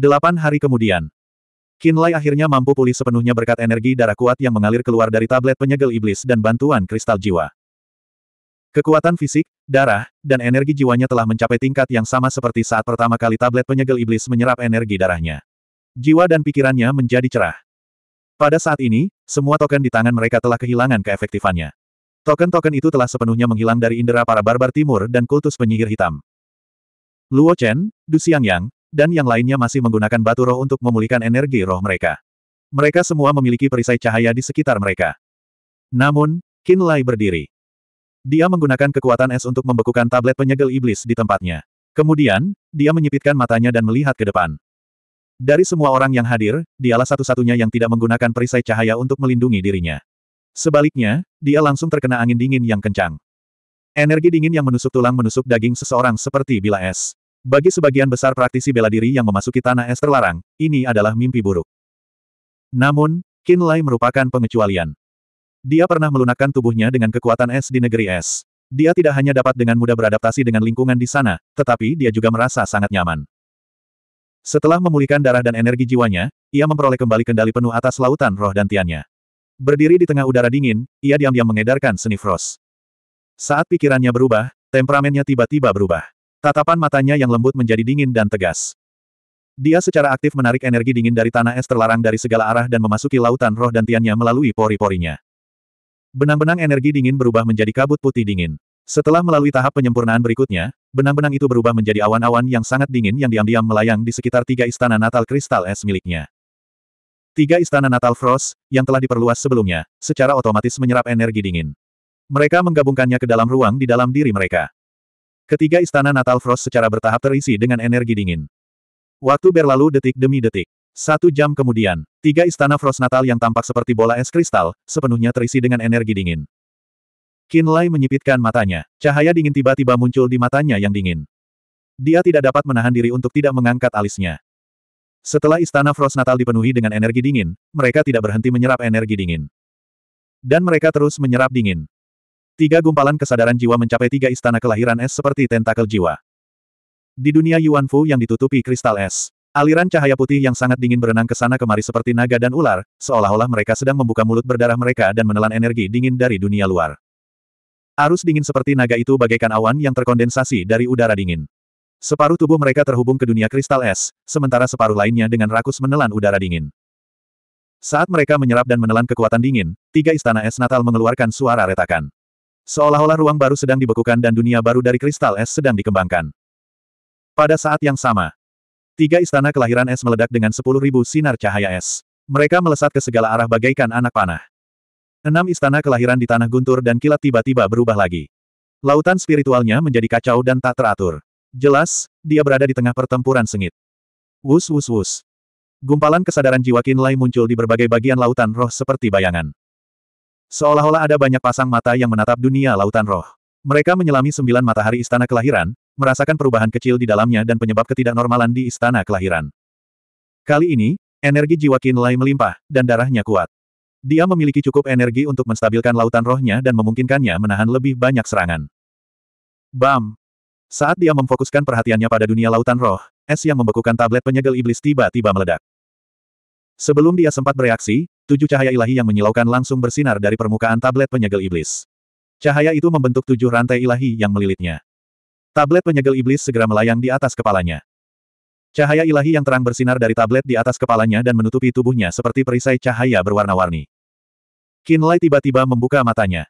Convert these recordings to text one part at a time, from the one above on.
Delapan hari kemudian. Lai akhirnya mampu pulih sepenuhnya berkat energi darah kuat yang mengalir keluar dari tablet penyegel iblis dan bantuan kristal jiwa. Kekuatan fisik, darah, dan energi jiwanya telah mencapai tingkat yang sama seperti saat pertama kali tablet penyegel iblis menyerap energi darahnya. Jiwa dan pikirannya menjadi cerah. Pada saat ini, semua token di tangan mereka telah kehilangan keefektifannya. Token-token itu telah sepenuhnya menghilang dari indera para barbar timur dan kultus penyihir hitam. Luo Chen, Du Xiangyang, dan yang lainnya masih menggunakan batu roh untuk memulihkan energi roh mereka. Mereka semua memiliki perisai cahaya di sekitar mereka. Namun, Qin Lai berdiri. Dia menggunakan kekuatan es untuk membekukan tablet penyegel iblis di tempatnya. Kemudian, dia menyipitkan matanya dan melihat ke depan. Dari semua orang yang hadir, dialah satu-satunya yang tidak menggunakan perisai cahaya untuk melindungi dirinya. Sebaliknya, dia langsung terkena angin dingin yang kencang. Energi dingin yang menusuk tulang menusuk daging seseorang seperti bila es. Bagi sebagian besar praktisi bela diri yang memasuki tanah es terlarang, ini adalah mimpi buruk. Namun, Qin Lai merupakan pengecualian. Dia pernah melunakkan tubuhnya dengan kekuatan es di negeri es. Dia tidak hanya dapat dengan mudah beradaptasi dengan lingkungan di sana, tetapi dia juga merasa sangat nyaman. Setelah memulihkan darah dan energi jiwanya, ia memperoleh kembali kendali penuh atas lautan roh dan tiannya. Berdiri di tengah udara dingin, ia diam-diam mengedarkan seni frost. Saat pikirannya berubah, temperamennya tiba-tiba berubah. Tatapan matanya yang lembut menjadi dingin dan tegas. Dia secara aktif menarik energi dingin dari tanah es terlarang dari segala arah dan memasuki lautan roh dan tiannya melalui pori-porinya. Benang-benang energi dingin berubah menjadi kabut putih dingin. Setelah melalui tahap penyempurnaan berikutnya, benang-benang itu berubah menjadi awan-awan yang sangat dingin yang diam-diam melayang di sekitar tiga istana natal kristal es miliknya. Tiga istana natal Frost, yang telah diperluas sebelumnya, secara otomatis menyerap energi dingin. Mereka menggabungkannya ke dalam ruang di dalam diri mereka. Ketiga istana Natal Frost secara bertahap terisi dengan energi dingin. Waktu berlalu detik demi detik. Satu jam kemudian, tiga istana Frost Natal yang tampak seperti bola es kristal, sepenuhnya terisi dengan energi dingin. Kinlay menyipitkan matanya. Cahaya dingin tiba-tiba muncul di matanya yang dingin. Dia tidak dapat menahan diri untuk tidak mengangkat alisnya. Setelah istana Frost Natal dipenuhi dengan energi dingin, mereka tidak berhenti menyerap energi dingin. Dan mereka terus menyerap dingin. Tiga gumpalan kesadaran jiwa mencapai tiga istana kelahiran es seperti tentakel jiwa. Di dunia Yuanfu yang ditutupi kristal es, aliran cahaya putih yang sangat dingin berenang ke sana kemari seperti naga dan ular, seolah-olah mereka sedang membuka mulut berdarah mereka dan menelan energi dingin dari dunia luar. Arus dingin seperti naga itu bagaikan awan yang terkondensasi dari udara dingin. Separuh tubuh mereka terhubung ke dunia kristal es, sementara separuh lainnya dengan rakus menelan udara dingin. Saat mereka menyerap dan menelan kekuatan dingin, tiga istana es Natal mengeluarkan suara retakan. Seolah-olah ruang baru sedang dibekukan dan dunia baru dari kristal es sedang dikembangkan. Pada saat yang sama, tiga istana kelahiran es meledak dengan sepuluh ribu sinar cahaya es. Mereka melesat ke segala arah bagaikan anak panah. Enam istana kelahiran di tanah guntur dan kilat tiba-tiba berubah lagi. Lautan spiritualnya menjadi kacau dan tak teratur. Jelas, dia berada di tengah pertempuran sengit. Wus wus wus. Gumpalan kesadaran jiwa Kinlay muncul di berbagai bagian lautan roh seperti bayangan. Seolah-olah ada banyak pasang mata yang menatap dunia lautan roh. Mereka menyelami sembilan matahari istana kelahiran, merasakan perubahan kecil di dalamnya dan penyebab ketidaknormalan di istana kelahiran. Kali ini, energi jiwa Kinlai melimpah, dan darahnya kuat. Dia memiliki cukup energi untuk menstabilkan lautan rohnya dan memungkinkannya menahan lebih banyak serangan. Bam! Saat dia memfokuskan perhatiannya pada dunia lautan roh, es yang membekukan tablet penyegel iblis tiba-tiba meledak. Sebelum dia sempat bereaksi, tujuh cahaya ilahi yang menyilaukan langsung bersinar dari permukaan tablet penyegel iblis. Cahaya itu membentuk tujuh rantai ilahi yang melilitnya. Tablet penyegel iblis segera melayang di atas kepalanya. Cahaya ilahi yang terang bersinar dari tablet di atas kepalanya dan menutupi tubuhnya seperti perisai cahaya berwarna-warni. Kinlay tiba-tiba membuka matanya.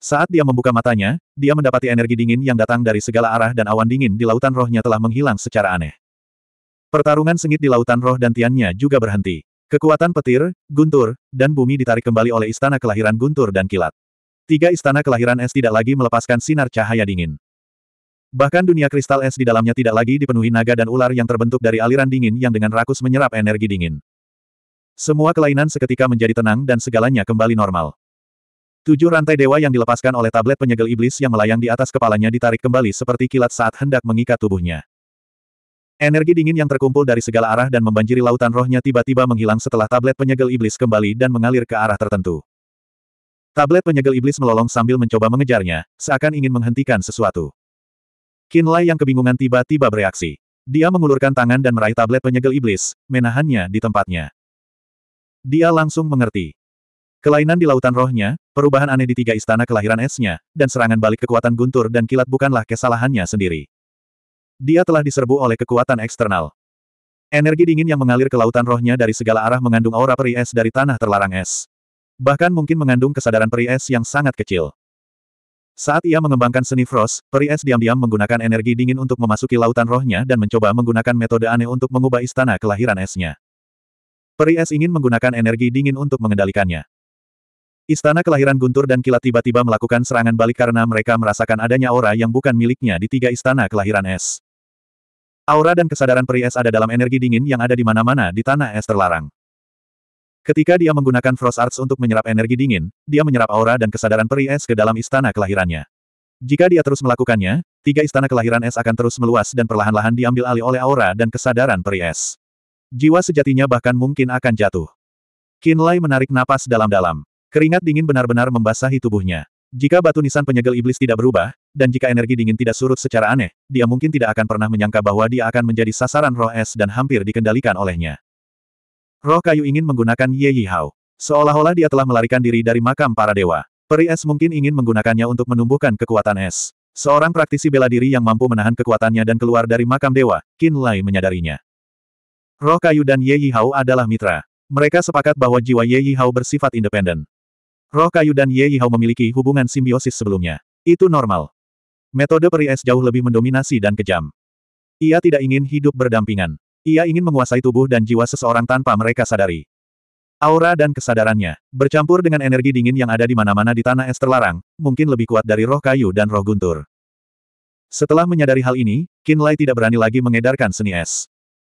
Saat dia membuka matanya, dia mendapati energi dingin yang datang dari segala arah dan awan dingin di lautan rohnya telah menghilang secara aneh. Pertarungan sengit di lautan roh dan tiannya juga berhenti. Kekuatan petir, guntur, dan bumi ditarik kembali oleh istana kelahiran guntur dan kilat. Tiga istana kelahiran es tidak lagi melepaskan sinar cahaya dingin. Bahkan dunia kristal es di dalamnya tidak lagi dipenuhi naga dan ular yang terbentuk dari aliran dingin yang dengan rakus menyerap energi dingin. Semua kelainan seketika menjadi tenang dan segalanya kembali normal. Tujuh rantai dewa yang dilepaskan oleh tablet penyegel iblis yang melayang di atas kepalanya ditarik kembali seperti kilat saat hendak mengikat tubuhnya. Energi dingin yang terkumpul dari segala arah dan membanjiri lautan rohnya tiba-tiba menghilang setelah tablet penyegel iblis kembali dan mengalir ke arah tertentu. Tablet penyegel iblis melolong sambil mencoba mengejarnya, seakan ingin menghentikan sesuatu. Lai yang kebingungan tiba-tiba bereaksi. Dia mengulurkan tangan dan meraih tablet penyegel iblis, menahannya di tempatnya. Dia langsung mengerti. Kelainan di lautan rohnya, perubahan aneh di tiga istana kelahiran esnya, dan serangan balik kekuatan guntur dan kilat bukanlah kesalahannya sendiri. Dia telah diserbu oleh kekuatan eksternal. Energi dingin yang mengalir ke lautan rohnya dari segala arah mengandung aura peri es dari tanah terlarang es. Bahkan mungkin mengandung kesadaran peri es yang sangat kecil. Saat ia mengembangkan seni Frost, peri es diam-diam menggunakan energi dingin untuk memasuki lautan rohnya dan mencoba menggunakan metode aneh untuk mengubah istana kelahiran esnya. Peri es ingin menggunakan energi dingin untuk mengendalikannya. Istana kelahiran guntur dan kilat tiba-tiba melakukan serangan balik karena mereka merasakan adanya aura yang bukan miliknya di tiga istana kelahiran es. Aura dan kesadaran peri es ada dalam energi dingin yang ada di mana-mana di tanah es terlarang. Ketika dia menggunakan Frost Arts untuk menyerap energi dingin, dia menyerap aura dan kesadaran peri es ke dalam istana kelahirannya. Jika dia terus melakukannya, tiga istana kelahiran es akan terus meluas dan perlahan-lahan diambil alih oleh aura dan kesadaran peri es. Jiwa sejatinya bahkan mungkin akan jatuh. Kinlay menarik napas dalam-dalam. Keringat dingin benar-benar membasahi tubuhnya. Jika batu nisan penyegel iblis tidak berubah, dan jika energi dingin tidak surut secara aneh, dia mungkin tidak akan pernah menyangka bahwa dia akan menjadi sasaran roh es dan hampir dikendalikan olehnya. Roh kayu ingin menggunakan Ye Yi Hao. Seolah-olah dia telah melarikan diri dari makam para dewa. Peri es mungkin ingin menggunakannya untuk menumbuhkan kekuatan es. Seorang praktisi bela diri yang mampu menahan kekuatannya dan keluar dari makam dewa, Qin Lai menyadarinya. Roh kayu dan Ye Yi Hao adalah mitra. Mereka sepakat bahwa jiwa Ye Yi Hao bersifat independen. Roh kayu dan Ye Yihao memiliki hubungan simbiosis sebelumnya. Itu normal. Metode peri es jauh lebih mendominasi dan kejam. Ia tidak ingin hidup berdampingan. Ia ingin menguasai tubuh dan jiwa seseorang tanpa mereka sadari. Aura dan kesadarannya, bercampur dengan energi dingin yang ada di mana-mana di tanah es terlarang, mungkin lebih kuat dari roh kayu dan roh guntur. Setelah menyadari hal ini, Kinlay tidak berani lagi mengedarkan seni es.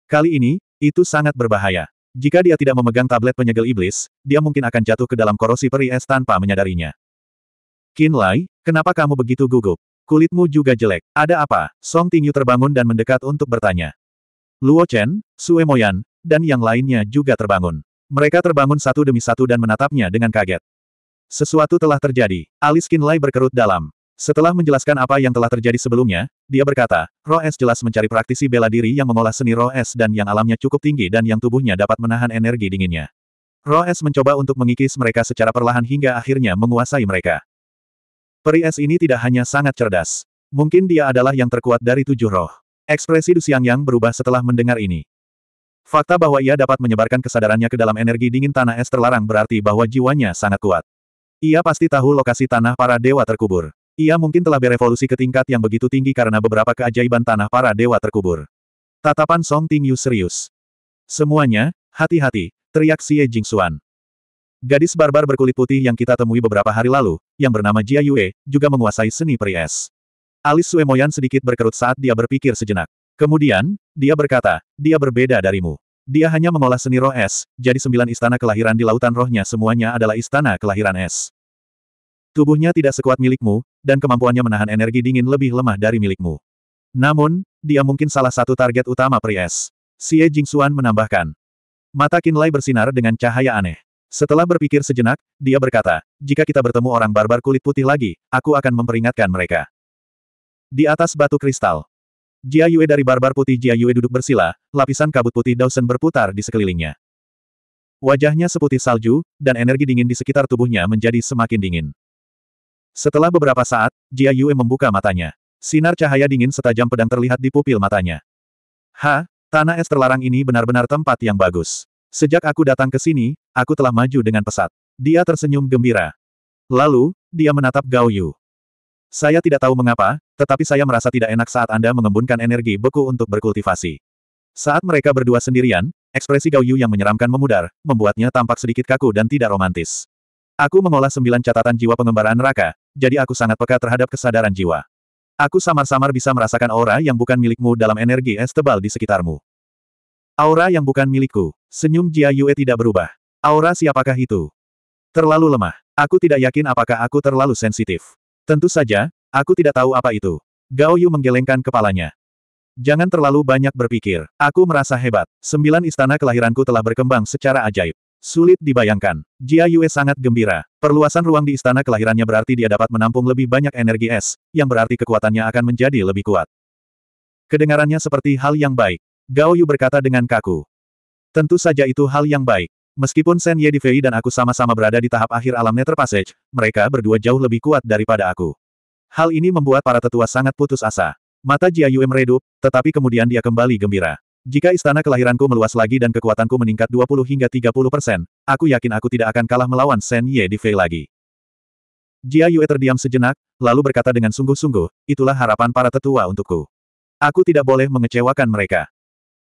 Kali ini, itu sangat berbahaya. Jika dia tidak memegang tablet penyegel iblis, dia mungkin akan jatuh ke dalam korosi peri es tanpa menyadarinya. Qin Lai, kenapa kamu begitu gugup? Kulitmu juga jelek. Ada apa? Song Tingyu terbangun dan mendekat untuk bertanya. Luo Chen, Sue Moyan, dan yang lainnya juga terbangun. Mereka terbangun satu demi satu dan menatapnya dengan kaget. Sesuatu telah terjadi. Alis Qin Lai berkerut dalam. Setelah menjelaskan apa yang telah terjadi sebelumnya, dia berkata, Roh Es jelas mencari praktisi bela diri yang mengolah seni Roh Es dan yang alamnya cukup tinggi dan yang tubuhnya dapat menahan energi dinginnya. Roh Es mencoba untuk mengikis mereka secara perlahan hingga akhirnya menguasai mereka. Peri Es ini tidak hanya sangat cerdas. Mungkin dia adalah yang terkuat dari tujuh roh. Ekspresi Du Yang berubah setelah mendengar ini. Fakta bahwa ia dapat menyebarkan kesadarannya ke dalam energi dingin tanah es terlarang berarti bahwa jiwanya sangat kuat. Ia pasti tahu lokasi tanah para dewa terkubur. Ia mungkin telah berevolusi ke tingkat yang begitu tinggi karena beberapa keajaiban tanah para dewa terkubur. Tatapan Song Tingyu serius. Semuanya, hati-hati, teriak Xie Jingxuan. Gadis barbar berkulit putih yang kita temui beberapa hari lalu, yang bernama Jia Yue, juga menguasai seni peri es. Alis Sue Moyan sedikit berkerut saat dia berpikir sejenak. Kemudian, dia berkata, dia berbeda darimu. Dia hanya mengolah seni roh es, jadi sembilan istana kelahiran di lautan rohnya semuanya adalah istana kelahiran es. Tubuhnya tidak sekuat milikmu, dan kemampuannya menahan energi dingin lebih lemah dari milikmu. Namun, dia mungkin salah satu target utama Pries. Xie Jingxuan menambahkan. Mata Kinlay bersinar dengan cahaya aneh. Setelah berpikir sejenak, dia berkata, jika kita bertemu orang barbar kulit putih lagi, aku akan memperingatkan mereka. Di atas batu kristal. Jia Yue dari barbar putih Jia Yue duduk bersila, lapisan kabut putih Dawson berputar di sekelilingnya. Wajahnya seputih salju, dan energi dingin di sekitar tubuhnya menjadi semakin dingin. Setelah beberapa saat, Jia Yue membuka matanya. Sinar cahaya dingin setajam pedang terlihat di pupil matanya. Ha, tanah es terlarang ini benar-benar tempat yang bagus. Sejak aku datang ke sini, aku telah maju dengan pesat. Dia tersenyum gembira. Lalu, dia menatap Gao Yu. Saya tidak tahu mengapa, tetapi saya merasa tidak enak saat Anda mengembunkan energi beku untuk berkultivasi. Saat mereka berdua sendirian, ekspresi Gao Yu yang menyeramkan memudar, membuatnya tampak sedikit kaku dan tidak romantis. Aku mengolah sembilan catatan jiwa pengembaraan neraka, jadi aku sangat peka terhadap kesadaran jiwa. Aku samar-samar bisa merasakan aura yang bukan milikmu dalam energi es tebal di sekitarmu. Aura yang bukan milikku. Senyum Jia Yue tidak berubah. Aura siapakah itu? Terlalu lemah. Aku tidak yakin apakah aku terlalu sensitif. Tentu saja, aku tidak tahu apa itu. Gao Yu menggelengkan kepalanya. Jangan terlalu banyak berpikir. Aku merasa hebat. Sembilan istana kelahiranku telah berkembang secara ajaib. Sulit dibayangkan. Jia Yue sangat gembira. Perluasan ruang di istana kelahirannya berarti dia dapat menampung lebih banyak energi es, yang berarti kekuatannya akan menjadi lebih kuat. Kedengarannya seperti hal yang baik. Gao Yu berkata dengan kaku. Tentu saja itu hal yang baik. Meskipun Shen Ye Fei dan aku sama-sama berada di tahap akhir alam Nether Passage, mereka berdua jauh lebih kuat daripada aku. Hal ini membuat para tetua sangat putus asa. Mata Jia Yue meredup, tetapi kemudian dia kembali gembira. Jika istana kelahiranku meluas lagi dan kekuatanku meningkat 20 hingga 30 persen, aku yakin aku tidak akan kalah melawan Shen Ye di Fei lagi. Jia Yue terdiam sejenak, lalu berkata dengan sungguh-sungguh, itulah harapan para tetua untukku. Aku tidak boleh mengecewakan mereka.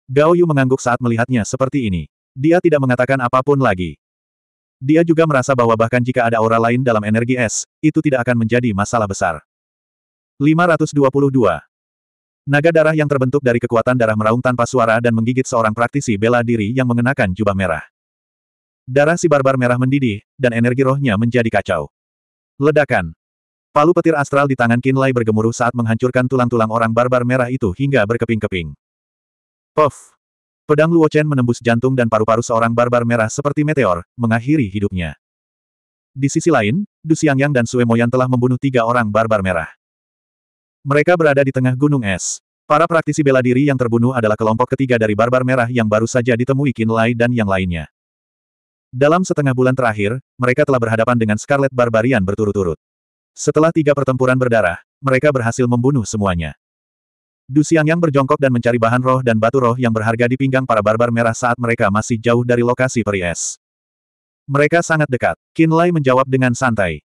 Gao Yu mengangguk saat melihatnya seperti ini. Dia tidak mengatakan apapun lagi. Dia juga merasa bahwa bahkan jika ada aura lain dalam energi es, itu tidak akan menjadi masalah besar. 522. Naga darah yang terbentuk dari kekuatan darah meraung tanpa suara dan menggigit seorang praktisi bela diri yang mengenakan jubah merah. Darah si barbar merah mendidih, dan energi rohnya menjadi kacau. Ledakan. Palu petir astral di tangan Kinlay bergemuruh saat menghancurkan tulang-tulang orang barbar merah itu hingga berkeping-keping. Puff. Pedang Luo Chen menembus jantung dan paru-paru seorang barbar merah seperti meteor, mengakhiri hidupnya. Di sisi lain, Du Xiangyang dan Sue Moyan telah membunuh tiga orang barbar merah. Mereka berada di tengah gunung es. Para praktisi bela diri yang terbunuh adalah kelompok ketiga dari Barbar Merah yang baru saja ditemui Kinlai dan yang lainnya. Dalam setengah bulan terakhir, mereka telah berhadapan dengan Scarlet Barbarian berturut-turut. Setelah tiga pertempuran berdarah, mereka berhasil membunuh semuanya. Du yang berjongkok dan mencari bahan roh dan batu roh yang berharga di pinggang para barbar merah saat mereka masih jauh dari lokasi peri es. Mereka sangat dekat. Qin menjawab dengan santai.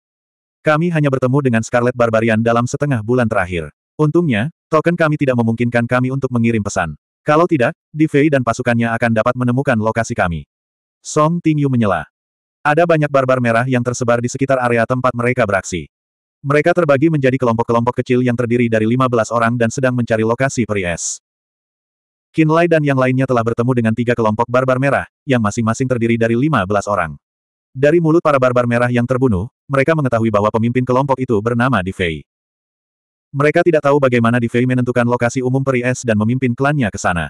Kami hanya bertemu dengan Scarlet Barbarian dalam setengah bulan terakhir. Untungnya, token kami tidak memungkinkan kami untuk mengirim pesan. Kalau tidak, Divei dan pasukannya akan dapat menemukan lokasi kami. Song Tingyu menyela. Ada banyak barbar merah yang tersebar di sekitar area tempat mereka beraksi. Mereka terbagi menjadi kelompok-kelompok kecil yang terdiri dari 15 orang dan sedang mencari lokasi Pries. Kinlai dan yang lainnya telah bertemu dengan tiga kelompok barbar merah, yang masing-masing terdiri dari 15 orang. Dari mulut para barbar merah yang terbunuh, mereka mengetahui bahwa pemimpin kelompok itu bernama Divei. Mereka tidak tahu bagaimana Divei menentukan lokasi umum peri es dan memimpin klannya ke sana.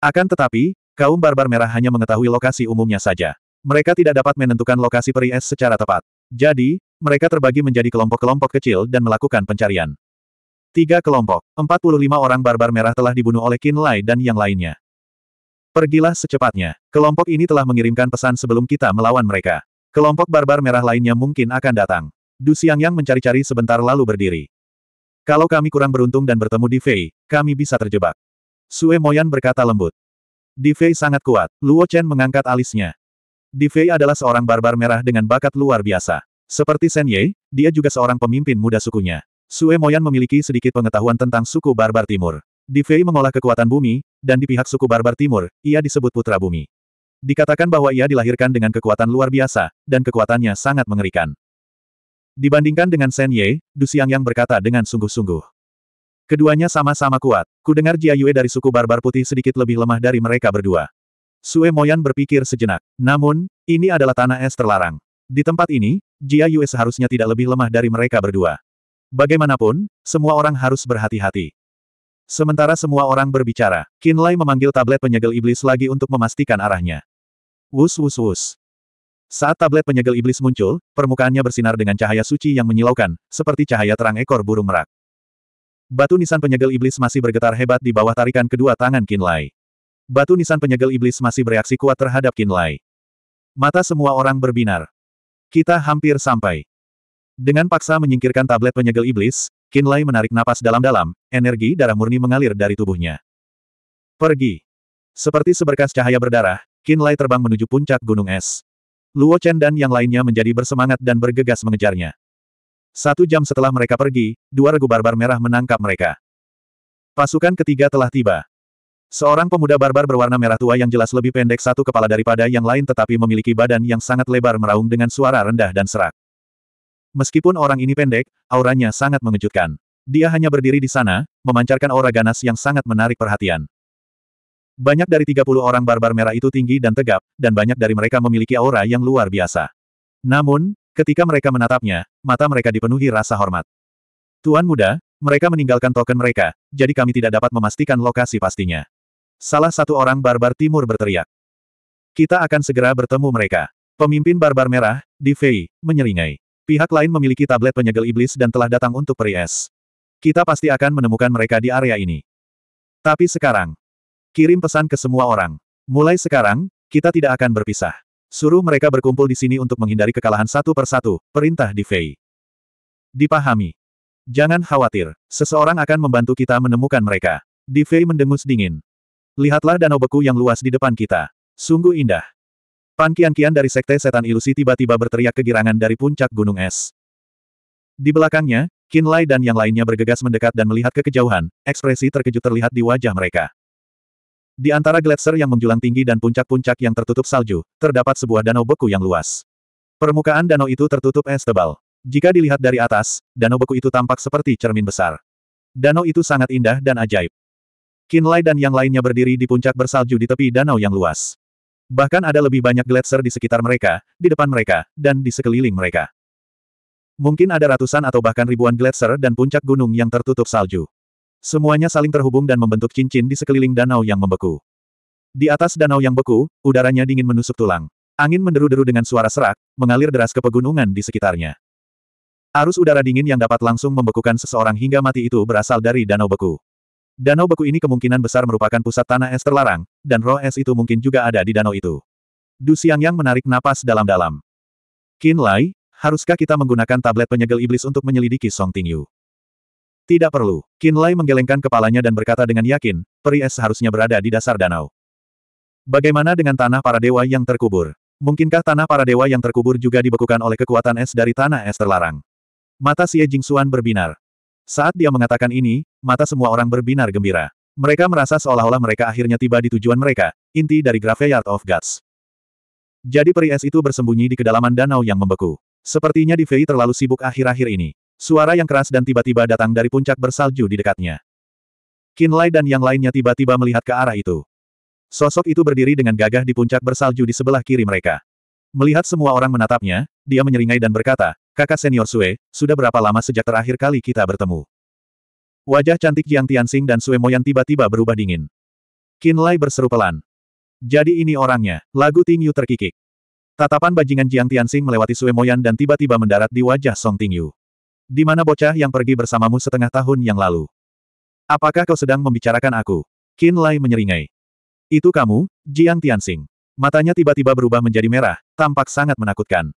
Akan tetapi, kaum barbar merah hanya mengetahui lokasi umumnya saja. Mereka tidak dapat menentukan lokasi peri es secara tepat. Jadi, mereka terbagi menjadi kelompok-kelompok kecil dan melakukan pencarian. Tiga kelompok, 45 orang barbar merah telah dibunuh oleh Qin Lai dan yang lainnya. Pergilah secepatnya. Kelompok ini telah mengirimkan pesan sebelum kita melawan mereka. Kelompok barbar merah lainnya mungkin akan datang. Du Siang Yang mencari-cari sebentar lalu berdiri. Kalau kami kurang beruntung dan bertemu Di Fei, kami bisa terjebak. Sue Moyan berkata lembut. Di Fei sangat kuat, Luo Chen mengangkat alisnya. Di Fei adalah seorang barbar merah dengan bakat luar biasa. Seperti Shen Ye, dia juga seorang pemimpin muda sukunya. Sue Moyan memiliki sedikit pengetahuan tentang suku barbar timur. Di Fei mengolah kekuatan bumi, dan di pihak suku Barbar Timur, ia disebut Putra Bumi. Dikatakan bahwa ia dilahirkan dengan kekuatan luar biasa, dan kekuatannya sangat mengerikan. Dibandingkan dengan Shen Ye, Du Xiang yang berkata dengan sungguh-sungguh. Keduanya sama-sama kuat. Kudengar Jia Yue dari suku Barbar Putih sedikit lebih lemah dari mereka berdua. Sue Moyan berpikir sejenak. Namun, ini adalah tanah es terlarang. Di tempat ini, Jia Yue seharusnya tidak lebih lemah dari mereka berdua. Bagaimanapun, semua orang harus berhati-hati. Sementara semua orang berbicara, Kinlay memanggil tablet penyegel iblis lagi untuk memastikan arahnya. Wus wus wus. Saat tablet penyegel iblis muncul, permukaannya bersinar dengan cahaya suci yang menyilaukan, seperti cahaya terang ekor burung merak. Batu nisan penyegel iblis masih bergetar hebat di bawah tarikan kedua tangan Kinlay. Batu nisan penyegel iblis masih bereaksi kuat terhadap Kinlay. Mata semua orang berbinar. Kita hampir sampai. Dengan paksa menyingkirkan tablet penyegel iblis, Kinlay menarik napas dalam-dalam, energi darah murni mengalir dari tubuhnya. Pergi. Seperti seberkas cahaya berdarah, Kinlay terbang menuju puncak gunung es. Luo Chen dan yang lainnya menjadi bersemangat dan bergegas mengejarnya. Satu jam setelah mereka pergi, dua regu barbar merah menangkap mereka. Pasukan ketiga telah tiba. Seorang pemuda barbar berwarna merah tua yang jelas lebih pendek satu kepala daripada yang lain tetapi memiliki badan yang sangat lebar meraung dengan suara rendah dan serak. Meskipun orang ini pendek, auranya sangat mengejutkan. Dia hanya berdiri di sana, memancarkan aura ganas yang sangat menarik perhatian. Banyak dari 30 orang barbar merah itu tinggi dan tegap, dan banyak dari mereka memiliki aura yang luar biasa. Namun, ketika mereka menatapnya, mata mereka dipenuhi rasa hormat. Tuan muda, mereka meninggalkan token mereka, jadi kami tidak dapat memastikan lokasi pastinya. Salah satu orang barbar timur berteriak. Kita akan segera bertemu mereka. Pemimpin barbar merah, Di Fei, menyeringai. Pihak lain memiliki tablet penyegel iblis dan telah datang untuk peries. Kita pasti akan menemukan mereka di area ini. Tapi sekarang, kirim pesan ke semua orang. Mulai sekarang, kita tidak akan berpisah. Suruh mereka berkumpul di sini untuk menghindari kekalahan satu persatu, perintah di Fei. Dipahami. Jangan khawatir, seseorang akan membantu kita menemukan mereka. Di Fei mendengus dingin. Lihatlah danau beku yang luas di depan kita. Sungguh indah. Pan Kian-Kian dari Sekte Setan Ilusi tiba-tiba berteriak kegirangan dari puncak gunung es. Di belakangnya, Qin Lai dan yang lainnya bergegas mendekat dan melihat ke kejauhan, ekspresi terkejut terlihat di wajah mereka. Di antara gletser yang menjulang tinggi dan puncak-puncak yang tertutup salju, terdapat sebuah danau beku yang luas. Permukaan danau itu tertutup es tebal. Jika dilihat dari atas, danau beku itu tampak seperti cermin besar. Danau itu sangat indah dan ajaib. Qin Lai dan yang lainnya berdiri di puncak bersalju di tepi danau yang luas. Bahkan ada lebih banyak gletser di sekitar mereka, di depan mereka, dan di sekeliling mereka. Mungkin ada ratusan atau bahkan ribuan gletser dan puncak gunung yang tertutup salju. Semuanya saling terhubung dan membentuk cincin di sekeliling danau yang membeku. Di atas danau yang beku, udaranya dingin menusuk tulang. Angin menderu-deru dengan suara serak, mengalir deras ke pegunungan di sekitarnya. Arus udara dingin yang dapat langsung membekukan seseorang hingga mati itu berasal dari danau beku. Danau beku ini kemungkinan besar merupakan pusat tanah es terlarang, dan roh es itu mungkin juga ada di danau itu. Du Xiang Yang menarik napas dalam-dalam. Qin Lai, haruskah kita menggunakan tablet penyegel iblis untuk menyelidiki Song Tingyu? Tidak perlu. Qin Lai menggelengkan kepalanya dan berkata dengan yakin, peri es seharusnya berada di dasar danau. Bagaimana dengan tanah para dewa yang terkubur? Mungkinkah tanah para dewa yang terkubur juga dibekukan oleh kekuatan es dari tanah es terlarang? Mata Xie Xuan berbinar. Saat dia mengatakan ini, mata semua orang berbinar gembira. Mereka merasa seolah-olah mereka akhirnya tiba di tujuan mereka, inti dari Graveyard of Gods. Jadi peri es itu bersembunyi di kedalaman danau yang membeku. Sepertinya di Fei terlalu sibuk akhir-akhir ini. Suara yang keras dan tiba-tiba datang dari puncak bersalju di dekatnya. Lai dan yang lainnya tiba-tiba melihat ke arah itu. Sosok itu berdiri dengan gagah di puncak bersalju di sebelah kiri mereka. Melihat semua orang menatapnya, dia menyeringai dan berkata, Kakak senior Sue, sudah berapa lama sejak terakhir kali kita bertemu? Wajah cantik Jiang Tianxing dan Sue Moyan tiba-tiba berubah dingin. Qin Lai berseru pelan. Jadi ini orangnya, lagu Ting Yu terkikik. Tatapan bajingan Jiang Tianxing melewati Sue Moyan dan tiba-tiba mendarat di wajah Song Ting Yu. Di mana bocah yang pergi bersamamu setengah tahun yang lalu? Apakah kau sedang membicarakan aku? Qin Lai menyeringai. Itu kamu, Jiang Tianxing. Matanya tiba-tiba berubah menjadi merah, tampak sangat menakutkan.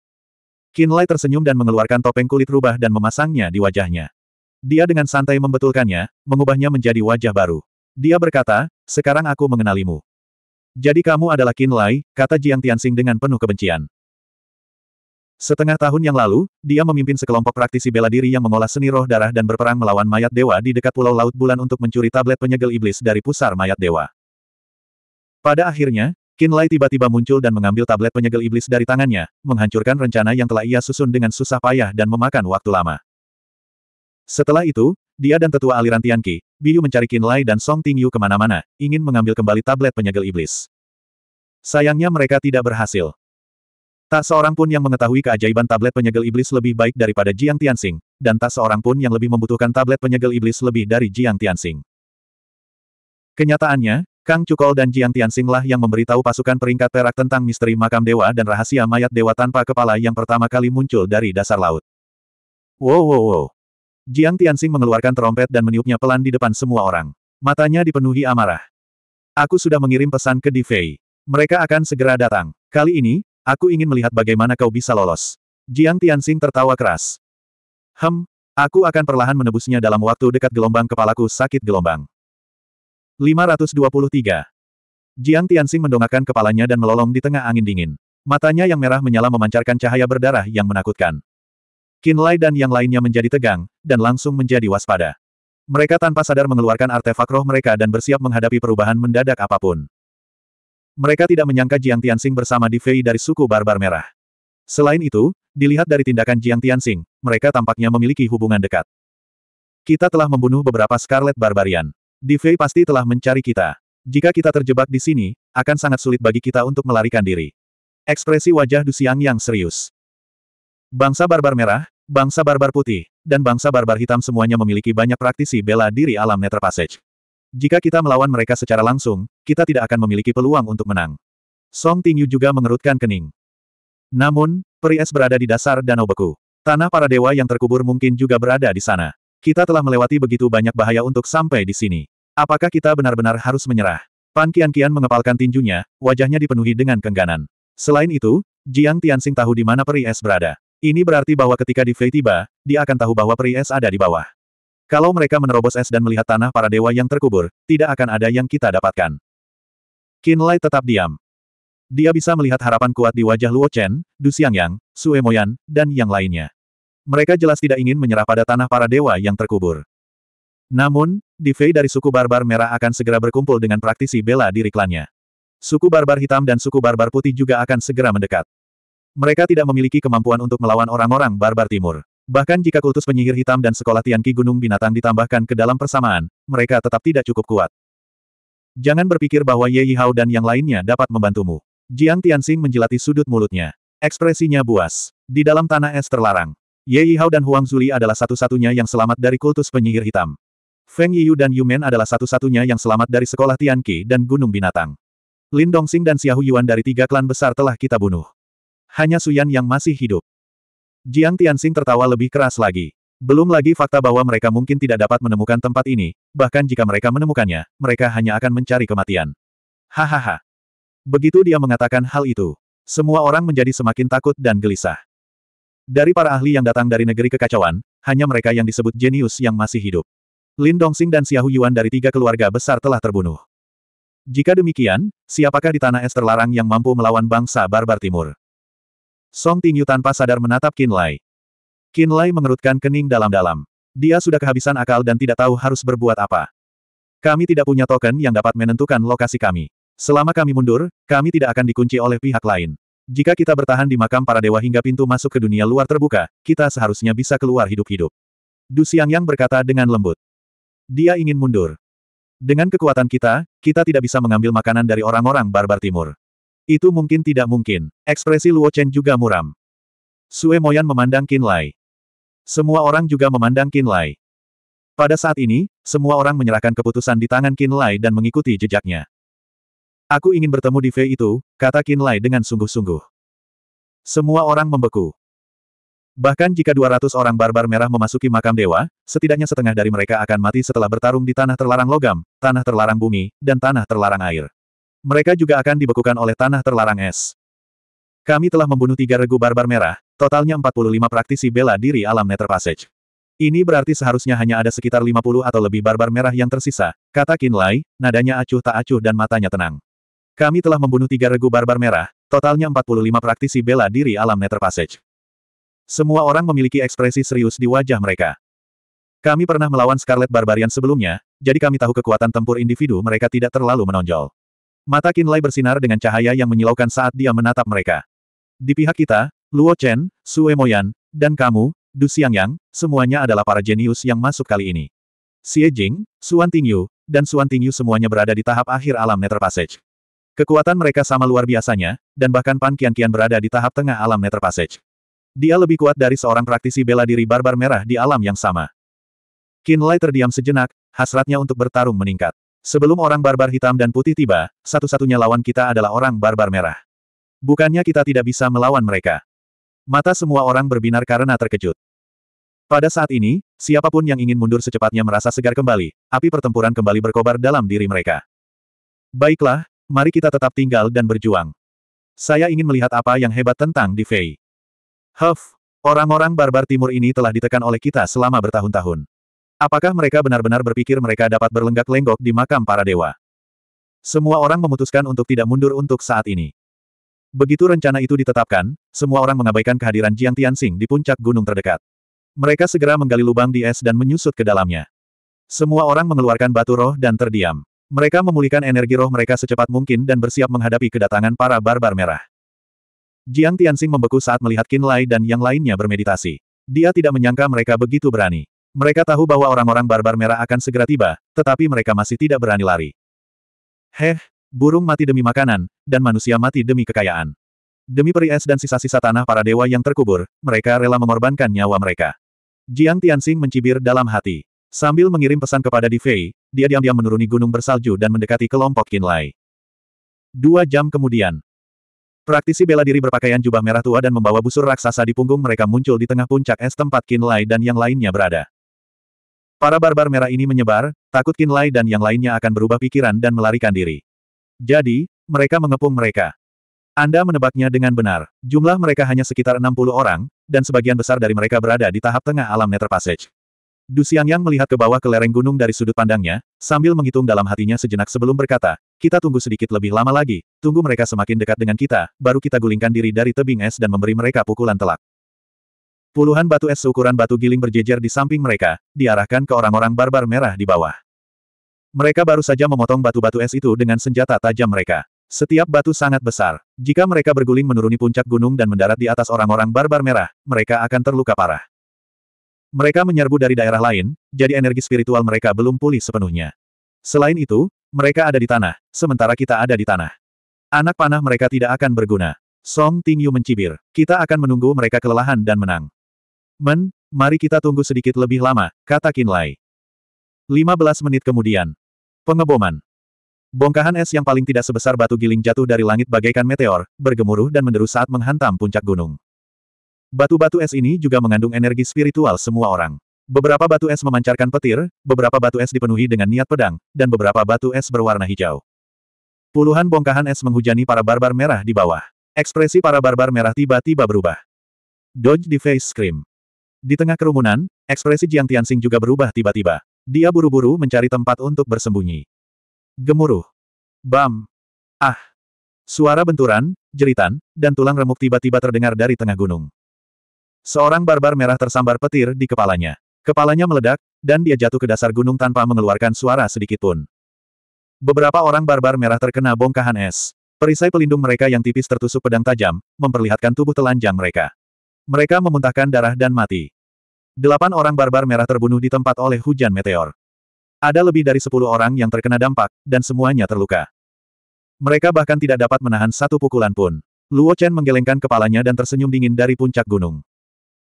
Kinlay tersenyum dan mengeluarkan topeng kulit rubah dan memasangnya di wajahnya. Dia dengan santai membetulkannya, mengubahnya menjadi wajah baru. Dia berkata, sekarang aku mengenalimu. Jadi kamu adalah Kinlay," kata Jiang Tianxing dengan penuh kebencian. Setengah tahun yang lalu, dia memimpin sekelompok praktisi bela diri yang mengolah seni roh darah dan berperang melawan mayat dewa di dekat Pulau Laut Bulan untuk mencuri tablet penyegel iblis dari pusar mayat dewa. Pada akhirnya, Kinlay tiba-tiba muncul dan mengambil tablet penyegel iblis dari tangannya, menghancurkan rencana yang telah ia susun dengan susah payah dan memakan waktu lama. Setelah itu, dia dan tetua aliran Tianqi, Biyu mencari Kinlay dan Song Tingyu kemana-mana, ingin mengambil kembali tablet penyegel iblis. Sayangnya mereka tidak berhasil. Tak seorang pun yang mengetahui keajaiban tablet penyegel iblis lebih baik daripada Jiang Tianxing, dan tak seorang pun yang lebih membutuhkan tablet penyegel iblis lebih dari Jiang Tianxing. Kenyataannya, Kang Cukol dan Jiang Tianxinglah yang memberitahu pasukan peringkat perak tentang misteri makam dewa dan rahasia mayat dewa tanpa kepala yang pertama kali muncul dari dasar laut. Wow wow wow. Jiang Tianxing mengeluarkan trompet dan meniupnya pelan di depan semua orang. Matanya dipenuhi amarah. Aku sudah mengirim pesan ke Difei. Mereka akan segera datang. Kali ini, aku ingin melihat bagaimana kau bisa lolos. Jiang Tianxing tertawa keras. Hem, aku akan perlahan menebusnya dalam waktu dekat gelombang kepalaku sakit gelombang. 523. Jiang Tianxing mendongakkan kepalanya dan melolong di tengah angin dingin. Matanya yang merah menyala memancarkan cahaya berdarah yang menakutkan. Qin Lai dan yang lainnya menjadi tegang, dan langsung menjadi waspada. Mereka tanpa sadar mengeluarkan artefak roh mereka dan bersiap menghadapi perubahan mendadak apapun. Mereka tidak menyangka Jiang Tianxing bersama Di Fei dari suku Barbar Merah. Selain itu, dilihat dari tindakan Jiang Tianxing, mereka tampaknya memiliki hubungan dekat. Kita telah membunuh beberapa Scarlet Barbarian. Divei pasti telah mencari kita. Jika kita terjebak di sini, akan sangat sulit bagi kita untuk melarikan diri. Ekspresi wajah Dusiang yang serius. Bangsa barbar merah, bangsa barbar putih, dan bangsa barbar hitam semuanya memiliki banyak praktisi bela diri alam Nether Passage. Jika kita melawan mereka secara langsung, kita tidak akan memiliki peluang untuk menang. Song Tingyu juga mengerutkan kening. Namun, Peri Es berada di dasar danau beku. Tanah para dewa yang terkubur mungkin juga berada di sana. Kita telah melewati begitu banyak bahaya untuk sampai di sini. Apakah kita benar-benar harus menyerah? Pan kian kian mengepalkan tinjunya, wajahnya dipenuhi dengan kengganan. Selain itu, Jiang Tianxing tahu di mana peri es berada. Ini berarti bahwa ketika Di Fei tiba, dia akan tahu bahwa peri es ada di bawah. Kalau mereka menerobos es dan melihat tanah para dewa yang terkubur, tidak akan ada yang kita dapatkan. Qin Lai tetap diam. Dia bisa melihat harapan kuat di wajah Luo Chen, Du Xiangyang, Sue Moyan, dan yang lainnya. Mereka jelas tidak ingin menyerah pada tanah para dewa yang terkubur. Namun, Divei dari suku barbar merah akan segera berkumpul dengan praktisi bela diri klannya. Suku barbar hitam dan suku barbar putih juga akan segera mendekat. Mereka tidak memiliki kemampuan untuk melawan orang-orang barbar timur. Bahkan jika kultus penyihir hitam dan sekolah Tianqi Gunung Binatang ditambahkan ke dalam persamaan, mereka tetap tidak cukup kuat. Jangan berpikir bahwa Ye Yihao dan yang lainnya dapat membantumu. Jiang Tianxing menjilati sudut mulutnya. Ekspresinya buas. Di dalam tanah es terlarang. Ye Yihao dan Huang Zuli adalah satu-satunya yang selamat dari kultus penyihir hitam. Feng Yiyu dan Yumen adalah satu-satunya yang selamat dari sekolah Tianqi dan Gunung Binatang. Lin Dongxing dan Xiahu Yuan dari tiga klan besar telah kita bunuh. Hanya Suyan yang masih hidup. Jiang Tianxing tertawa lebih keras lagi. Belum lagi fakta bahwa mereka mungkin tidak dapat menemukan tempat ini, bahkan jika mereka menemukannya, mereka hanya akan mencari kematian. Hahaha. Begitu dia mengatakan hal itu, semua orang menjadi semakin takut dan gelisah. Dari para ahli yang datang dari negeri kekacauan, hanya mereka yang disebut jenius yang masih hidup. Lin Dongxing dan Xiahu Yuan dari tiga keluarga besar telah terbunuh. Jika demikian, siapakah di tanah es terlarang yang mampu melawan bangsa barbar timur? Song Tingyu tanpa sadar menatap Qin Lai. Qin Lai mengerutkan kening dalam-dalam. Dia sudah kehabisan akal dan tidak tahu harus berbuat apa. Kami tidak punya token yang dapat menentukan lokasi kami. Selama kami mundur, kami tidak akan dikunci oleh pihak lain. Jika kita bertahan di makam para dewa hingga pintu masuk ke dunia luar terbuka, kita seharusnya bisa keluar hidup-hidup. Du yang berkata dengan lembut. Dia ingin mundur. Dengan kekuatan kita, kita tidak bisa mengambil makanan dari orang-orang barbar timur. Itu mungkin tidak mungkin. Ekspresi Luo Chen juga muram. Sue Moyan memandang Qin Lai. Semua orang juga memandang Qin Lai. Pada saat ini, semua orang menyerahkan keputusan di tangan Qin Lai dan mengikuti jejaknya. Aku ingin bertemu di V itu, kata Qin Lai dengan sungguh-sungguh. Semua orang membeku. Bahkan jika 200 orang barbar merah memasuki makam dewa, setidaknya setengah dari mereka akan mati setelah bertarung di tanah terlarang logam, tanah terlarang bumi, dan tanah terlarang air. Mereka juga akan dibekukan oleh tanah terlarang es. Kami telah membunuh tiga regu barbar merah, totalnya 45 praktisi bela diri alam Nether Passage. Ini berarti seharusnya hanya ada sekitar 50 atau lebih barbar merah yang tersisa, kata Kinlay, nadanya acuh tak acuh dan matanya tenang. Kami telah membunuh tiga regu barbar merah, totalnya 45 praktisi bela diri alam Nether Passage. Semua orang memiliki ekspresi serius di wajah mereka. Kami pernah melawan Scarlet Barbarian sebelumnya, jadi kami tahu kekuatan tempur individu mereka tidak terlalu menonjol. Mata Kinlay bersinar dengan cahaya yang menyilaukan saat dia menatap mereka. Di pihak kita, Luo Chen, Sue Moyan, dan kamu, Du Xiangyang, semuanya adalah para jenius yang masuk kali ini. Xie Jing, Xuan Tingyu, dan Xuan Tingyu semuanya berada di tahap akhir alam Nether Passage. Kekuatan mereka sama luar biasanya, dan bahkan Pan Kian Kian berada di tahap tengah alam Nether Passage. Dia lebih kuat dari seorang praktisi bela diri barbar merah di alam yang sama. Lai terdiam sejenak, hasratnya untuk bertarung meningkat. Sebelum orang barbar hitam dan putih tiba, satu-satunya lawan kita adalah orang barbar merah. Bukannya kita tidak bisa melawan mereka. Mata semua orang berbinar karena terkejut. Pada saat ini, siapapun yang ingin mundur secepatnya merasa segar kembali, api pertempuran kembali berkobar dalam diri mereka. Baiklah, mari kita tetap tinggal dan berjuang. Saya ingin melihat apa yang hebat tentang Di Fei. Huff, orang-orang barbar timur ini telah ditekan oleh kita selama bertahun-tahun. Apakah mereka benar-benar berpikir mereka dapat berlenggak-lenggok di makam para dewa? Semua orang memutuskan untuk tidak mundur untuk saat ini. Begitu rencana itu ditetapkan, semua orang mengabaikan kehadiran Jiang Tianxing di puncak gunung terdekat. Mereka segera menggali lubang di es dan menyusut ke dalamnya. Semua orang mengeluarkan batu roh dan terdiam. Mereka memulihkan energi roh mereka secepat mungkin dan bersiap menghadapi kedatangan para barbar merah. Jiang Tianxing membeku saat melihat Qin Lai dan yang lainnya bermeditasi. Dia tidak menyangka mereka begitu berani. Mereka tahu bahwa orang-orang barbar merah akan segera tiba, tetapi mereka masih tidak berani lari. Heh, burung mati demi makanan, dan manusia mati demi kekayaan. Demi peri es dan sisa-sisa tanah para dewa yang terkubur, mereka rela mengorbankan nyawa mereka. Jiang Tianxing mencibir dalam hati. Sambil mengirim pesan kepada Di Fei, dia diam-diam menuruni gunung bersalju dan mendekati kelompok Qin Lai. Dua jam kemudian, Praktisi bela diri berpakaian jubah merah tua dan membawa busur raksasa di punggung mereka muncul di tengah puncak es tempat Kinlay dan yang lainnya berada. Para barbar merah ini menyebar, takut Kinlay dan yang lainnya akan berubah pikiran dan melarikan diri. Jadi, mereka mengepung mereka. Anda menebaknya dengan benar. Jumlah mereka hanya sekitar 60 orang, dan sebagian besar dari mereka berada di tahap tengah alam Nether Passage. Du Xiangyang melihat ke bawah ke lereng gunung dari sudut pandangnya, sambil menghitung dalam hatinya sejenak sebelum berkata, kita tunggu sedikit lebih lama lagi, tunggu mereka semakin dekat dengan kita, baru kita gulingkan diri dari tebing es dan memberi mereka pukulan telak. Puluhan batu es seukuran batu giling berjejer di samping mereka, diarahkan ke orang-orang barbar merah di bawah. Mereka baru saja memotong batu-batu es itu dengan senjata tajam mereka. Setiap batu sangat besar. Jika mereka berguling menuruni puncak gunung dan mendarat di atas orang-orang barbar merah, mereka akan terluka parah. Mereka menyerbu dari daerah lain, jadi energi spiritual mereka belum pulih sepenuhnya. Selain itu, mereka ada di tanah, sementara kita ada di tanah. Anak panah mereka tidak akan berguna. Song Tingyu mencibir. Kita akan menunggu mereka kelelahan dan menang. Men, mari kita tunggu sedikit lebih lama, kata Lai. 15 menit kemudian. Pengeboman. Bongkahan es yang paling tidak sebesar batu giling jatuh dari langit bagaikan meteor, bergemuruh dan menderu saat menghantam puncak gunung. Batu-batu es ini juga mengandung energi spiritual semua orang. Beberapa batu es memancarkan petir, beberapa batu es dipenuhi dengan niat pedang, dan beberapa batu es berwarna hijau. Puluhan bongkahan es menghujani para barbar merah di bawah. Ekspresi para barbar merah tiba-tiba berubah. Dodge the face scream. Di tengah kerumunan, ekspresi Jiang Tianxing juga berubah tiba-tiba. Dia buru-buru mencari tempat untuk bersembunyi. Gemuruh. Bam. Ah. Suara benturan, jeritan, dan tulang remuk tiba-tiba terdengar dari tengah gunung. Seorang barbar merah tersambar petir di kepalanya. Kepalanya meledak, dan dia jatuh ke dasar gunung tanpa mengeluarkan suara sedikit pun. Beberapa orang barbar merah terkena bongkahan es. Perisai pelindung mereka yang tipis tertusuk pedang tajam, memperlihatkan tubuh telanjang mereka. Mereka memuntahkan darah dan mati. Delapan orang barbar merah terbunuh di tempat oleh hujan meteor. Ada lebih dari sepuluh orang yang terkena dampak, dan semuanya terluka. Mereka bahkan tidak dapat menahan satu pukulan pun. Luo Chen menggelengkan kepalanya dan tersenyum dingin dari puncak gunung.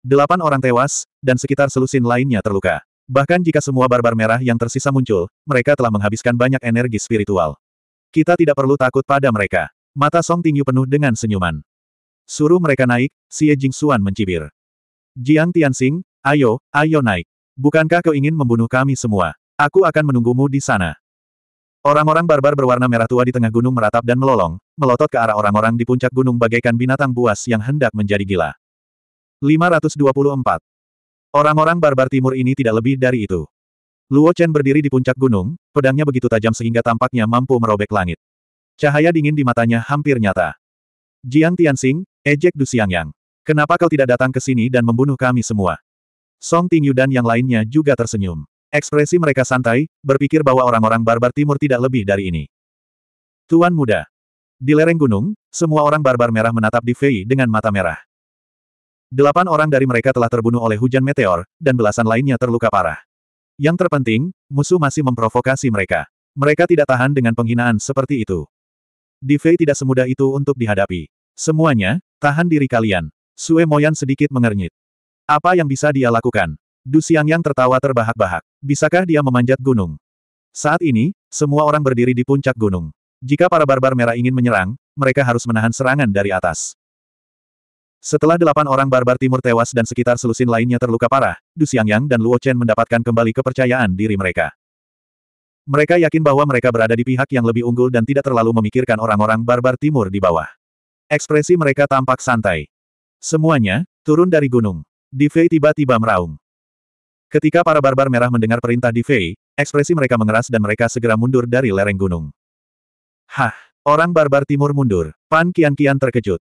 Delapan orang tewas, dan sekitar selusin lainnya terluka. Bahkan jika semua barbar merah yang tersisa muncul, mereka telah menghabiskan banyak energi spiritual. Kita tidak perlu takut pada mereka. Mata Song Tingyu penuh dengan senyuman. Suruh mereka naik, Si Jing Jingxuan mencibir. Jiang Tianxing, ayo, ayo naik. Bukankah kau ingin membunuh kami semua? Aku akan menunggumu di sana. Orang-orang barbar berwarna merah tua di tengah gunung meratap dan melolong, melotot ke arah orang-orang di puncak gunung bagaikan binatang buas yang hendak menjadi gila. 524. Orang-orang barbar timur ini tidak lebih dari itu. Luo Chen berdiri di puncak gunung, pedangnya begitu tajam sehingga tampaknya mampu merobek langit. Cahaya dingin di matanya hampir nyata. Jiang Tianxing, ejek Du Xiangyang. Kenapa kau tidak datang ke sini dan membunuh kami semua? Song Tingyu dan yang lainnya juga tersenyum. Ekspresi mereka santai, berpikir bahwa orang-orang barbar timur tidak lebih dari ini. Tuan muda. Di lereng gunung, semua orang barbar merah menatap di Fei dengan mata merah. Delapan orang dari mereka telah terbunuh oleh hujan meteor, dan belasan lainnya terluka parah. Yang terpenting, musuh masih memprovokasi mereka. Mereka tidak tahan dengan penghinaan seperti itu. Divei tidak semudah itu untuk dihadapi. Semuanya, tahan diri kalian. Sue Moyan sedikit mengernyit. Apa yang bisa dia lakukan? Du Xiang yang tertawa terbahak-bahak. Bisakah dia memanjat gunung? Saat ini, semua orang berdiri di puncak gunung. Jika para barbar merah ingin menyerang, mereka harus menahan serangan dari atas. Setelah delapan orang barbar timur tewas dan sekitar selusin lainnya terluka parah, Du Xiangyang dan Luo Chen mendapatkan kembali kepercayaan diri mereka. Mereka yakin bahwa mereka berada di pihak yang lebih unggul dan tidak terlalu memikirkan orang-orang barbar timur di bawah. Ekspresi mereka tampak santai. Semuanya, turun dari gunung. Di Fei tiba-tiba meraung. Ketika para barbar merah mendengar perintah Di Fei, ekspresi mereka mengeras dan mereka segera mundur dari lereng gunung. Hah, orang barbar timur mundur. Pan Kian-Kian terkejut.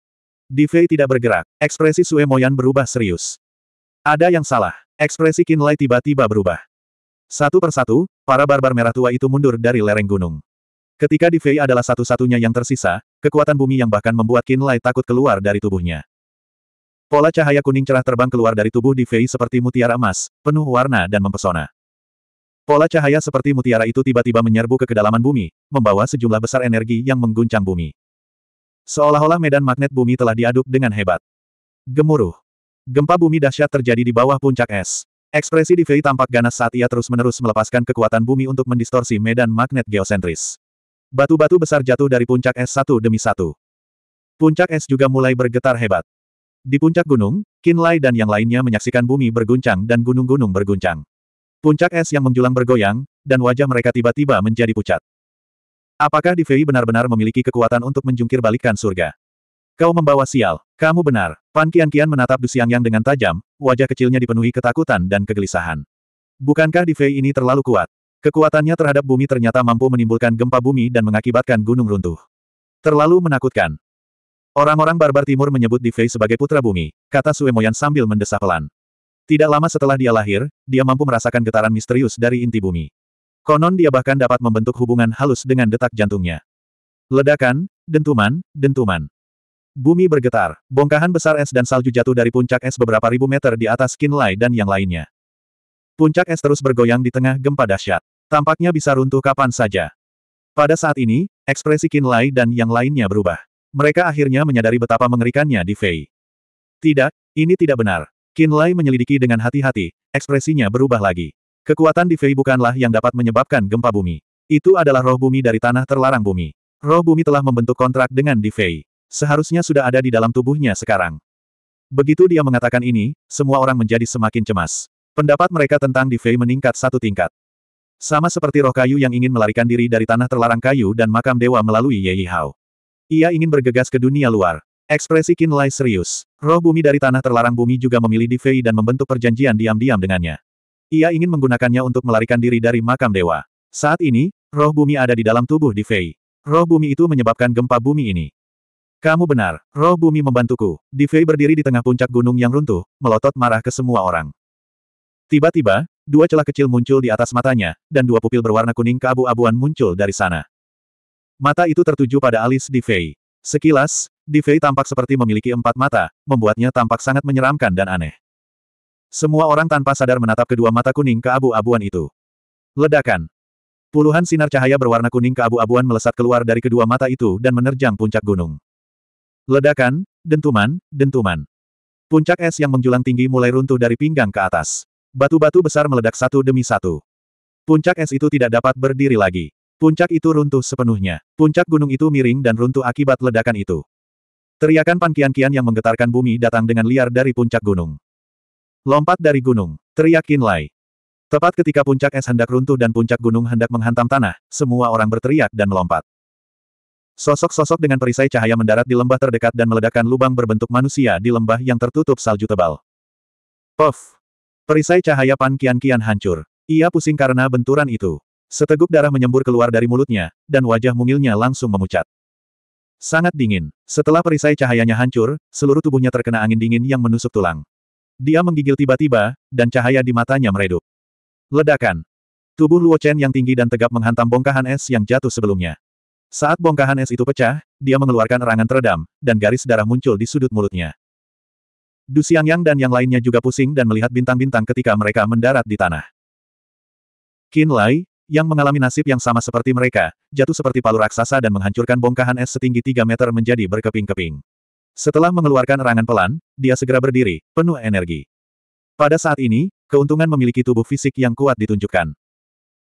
Di Fei tidak bergerak, ekspresi Sue Moyan berubah serius. Ada yang salah, ekspresi Qin Lai tiba-tiba berubah. Satu persatu, para barbar merah tua itu mundur dari lereng gunung. Ketika Di Fei adalah satu-satunya yang tersisa, kekuatan bumi yang bahkan membuat Qin Lai takut keluar dari tubuhnya. Pola cahaya kuning cerah terbang keluar dari tubuh Di Fei seperti mutiara emas, penuh warna dan mempesona. Pola cahaya seperti mutiara itu tiba-tiba menyerbu ke kedalaman bumi, membawa sejumlah besar energi yang mengguncang bumi. Seolah-olah medan magnet bumi telah diaduk dengan hebat. Gemuruh. Gempa bumi dahsyat terjadi di bawah puncak es. Ekspresi di Fei tampak ganas saat ia terus-menerus melepaskan kekuatan bumi untuk mendistorsi medan magnet geosentris. Batu-batu besar jatuh dari puncak es satu demi satu. Puncak es juga mulai bergetar hebat. Di puncak gunung, Lai dan yang lainnya menyaksikan bumi berguncang dan gunung-gunung berguncang. Puncak es yang menjulang bergoyang, dan wajah mereka tiba-tiba menjadi pucat. Apakah Di Fei benar-benar memiliki kekuatan untuk menjungkir balikkan surga? Kau membawa sial. Kamu benar. Pan Kian-Kian menatap Siang Yang dengan tajam, wajah kecilnya dipenuhi ketakutan dan kegelisahan. Bukankah Di Fei ini terlalu kuat? Kekuatannya terhadap bumi ternyata mampu menimbulkan gempa bumi dan mengakibatkan gunung runtuh. Terlalu menakutkan. Orang-orang barbar timur menyebut Di Fei sebagai putra bumi, kata Suemoyan sambil mendesah pelan. Tidak lama setelah dia lahir, dia mampu merasakan getaran misterius dari inti bumi. Konon dia bahkan dapat membentuk hubungan halus dengan detak jantungnya. Ledakan, dentuman, dentuman. Bumi bergetar, bongkahan besar es dan salju jatuh dari puncak es beberapa ribu meter di atas Kinlay dan yang lainnya. Puncak es terus bergoyang di tengah gempa dahsyat. Tampaknya bisa runtuh kapan saja. Pada saat ini, ekspresi Kinlay dan yang lainnya berubah. Mereka akhirnya menyadari betapa mengerikannya di Fei. Tidak, ini tidak benar. Kinlay menyelidiki dengan hati-hati, ekspresinya berubah lagi. Kekuatan di Fei bukanlah yang dapat menyebabkan gempa bumi. Itu adalah roh bumi dari tanah terlarang bumi. Roh bumi telah membentuk kontrak dengan di Fei. Seharusnya sudah ada di dalam tubuhnya sekarang. Begitu dia mengatakan ini, semua orang menjadi semakin cemas. Pendapat mereka tentang di Fei meningkat satu tingkat. Sama seperti roh kayu yang ingin melarikan diri dari tanah terlarang kayu dan makam dewa melalui Ye Hao. Ia ingin bergegas ke dunia luar. Ekspresi Qin serius. Roh bumi dari tanah terlarang bumi juga memilih di Fei dan membentuk perjanjian diam-diam dengannya. Ia ingin menggunakannya untuk melarikan diri dari makam dewa. Saat ini, roh bumi ada di dalam tubuh di Fei. Roh bumi itu menyebabkan gempa bumi ini. Kamu benar, roh bumi membantuku. Di Fei berdiri di tengah puncak gunung yang runtuh, melotot marah ke semua orang. Tiba-tiba, dua celah kecil muncul di atas matanya, dan dua pupil berwarna kuning keabu-abuan muncul dari sana. Mata itu tertuju pada alis Di Fei. Sekilas, Di Fei tampak seperti memiliki empat mata, membuatnya tampak sangat menyeramkan dan aneh. Semua orang tanpa sadar menatap kedua mata kuning keabu-abuan itu. Ledakan. Puluhan sinar cahaya berwarna kuning keabu-abuan melesat keluar dari kedua mata itu dan menerjang puncak gunung. Ledakan, dentuman, dentuman. Puncak es yang menjulang tinggi mulai runtuh dari pinggang ke atas. Batu-batu besar meledak satu demi satu. Puncak es itu tidak dapat berdiri lagi. Puncak itu runtuh sepenuhnya. Puncak gunung itu miring dan runtuh akibat ledakan itu. Teriakan Pan Kian Kian yang menggetarkan bumi datang dengan liar dari puncak gunung. Lompat dari gunung, teriak Kinlay. Tepat ketika puncak es hendak runtuh dan puncak gunung hendak menghantam tanah, semua orang berteriak dan melompat. Sosok-sosok dengan perisai cahaya mendarat di lembah terdekat dan meledakkan lubang berbentuk manusia di lembah yang tertutup salju tebal. Puff! Perisai cahaya Pan kian-kian hancur. Ia pusing karena benturan itu. Seteguk darah menyembur keluar dari mulutnya, dan wajah mungilnya langsung memucat. Sangat dingin. Setelah perisai cahayanya hancur, seluruh tubuhnya terkena angin dingin yang menusuk tulang. Dia menggigil tiba-tiba, dan cahaya di matanya meredup. Ledakan. Tubuh Luo Chen yang tinggi dan tegap menghantam bongkahan es yang jatuh sebelumnya. Saat bongkahan es itu pecah, dia mengeluarkan erangan teredam, dan garis darah muncul di sudut mulutnya. Du Xiangyang dan yang lainnya juga pusing dan melihat bintang-bintang ketika mereka mendarat di tanah. Qin Lai, yang mengalami nasib yang sama seperti mereka, jatuh seperti palu raksasa dan menghancurkan bongkahan es setinggi 3 meter menjadi berkeping-keping. Setelah mengeluarkan erangan pelan, dia segera berdiri, penuh energi. Pada saat ini, keuntungan memiliki tubuh fisik yang kuat ditunjukkan.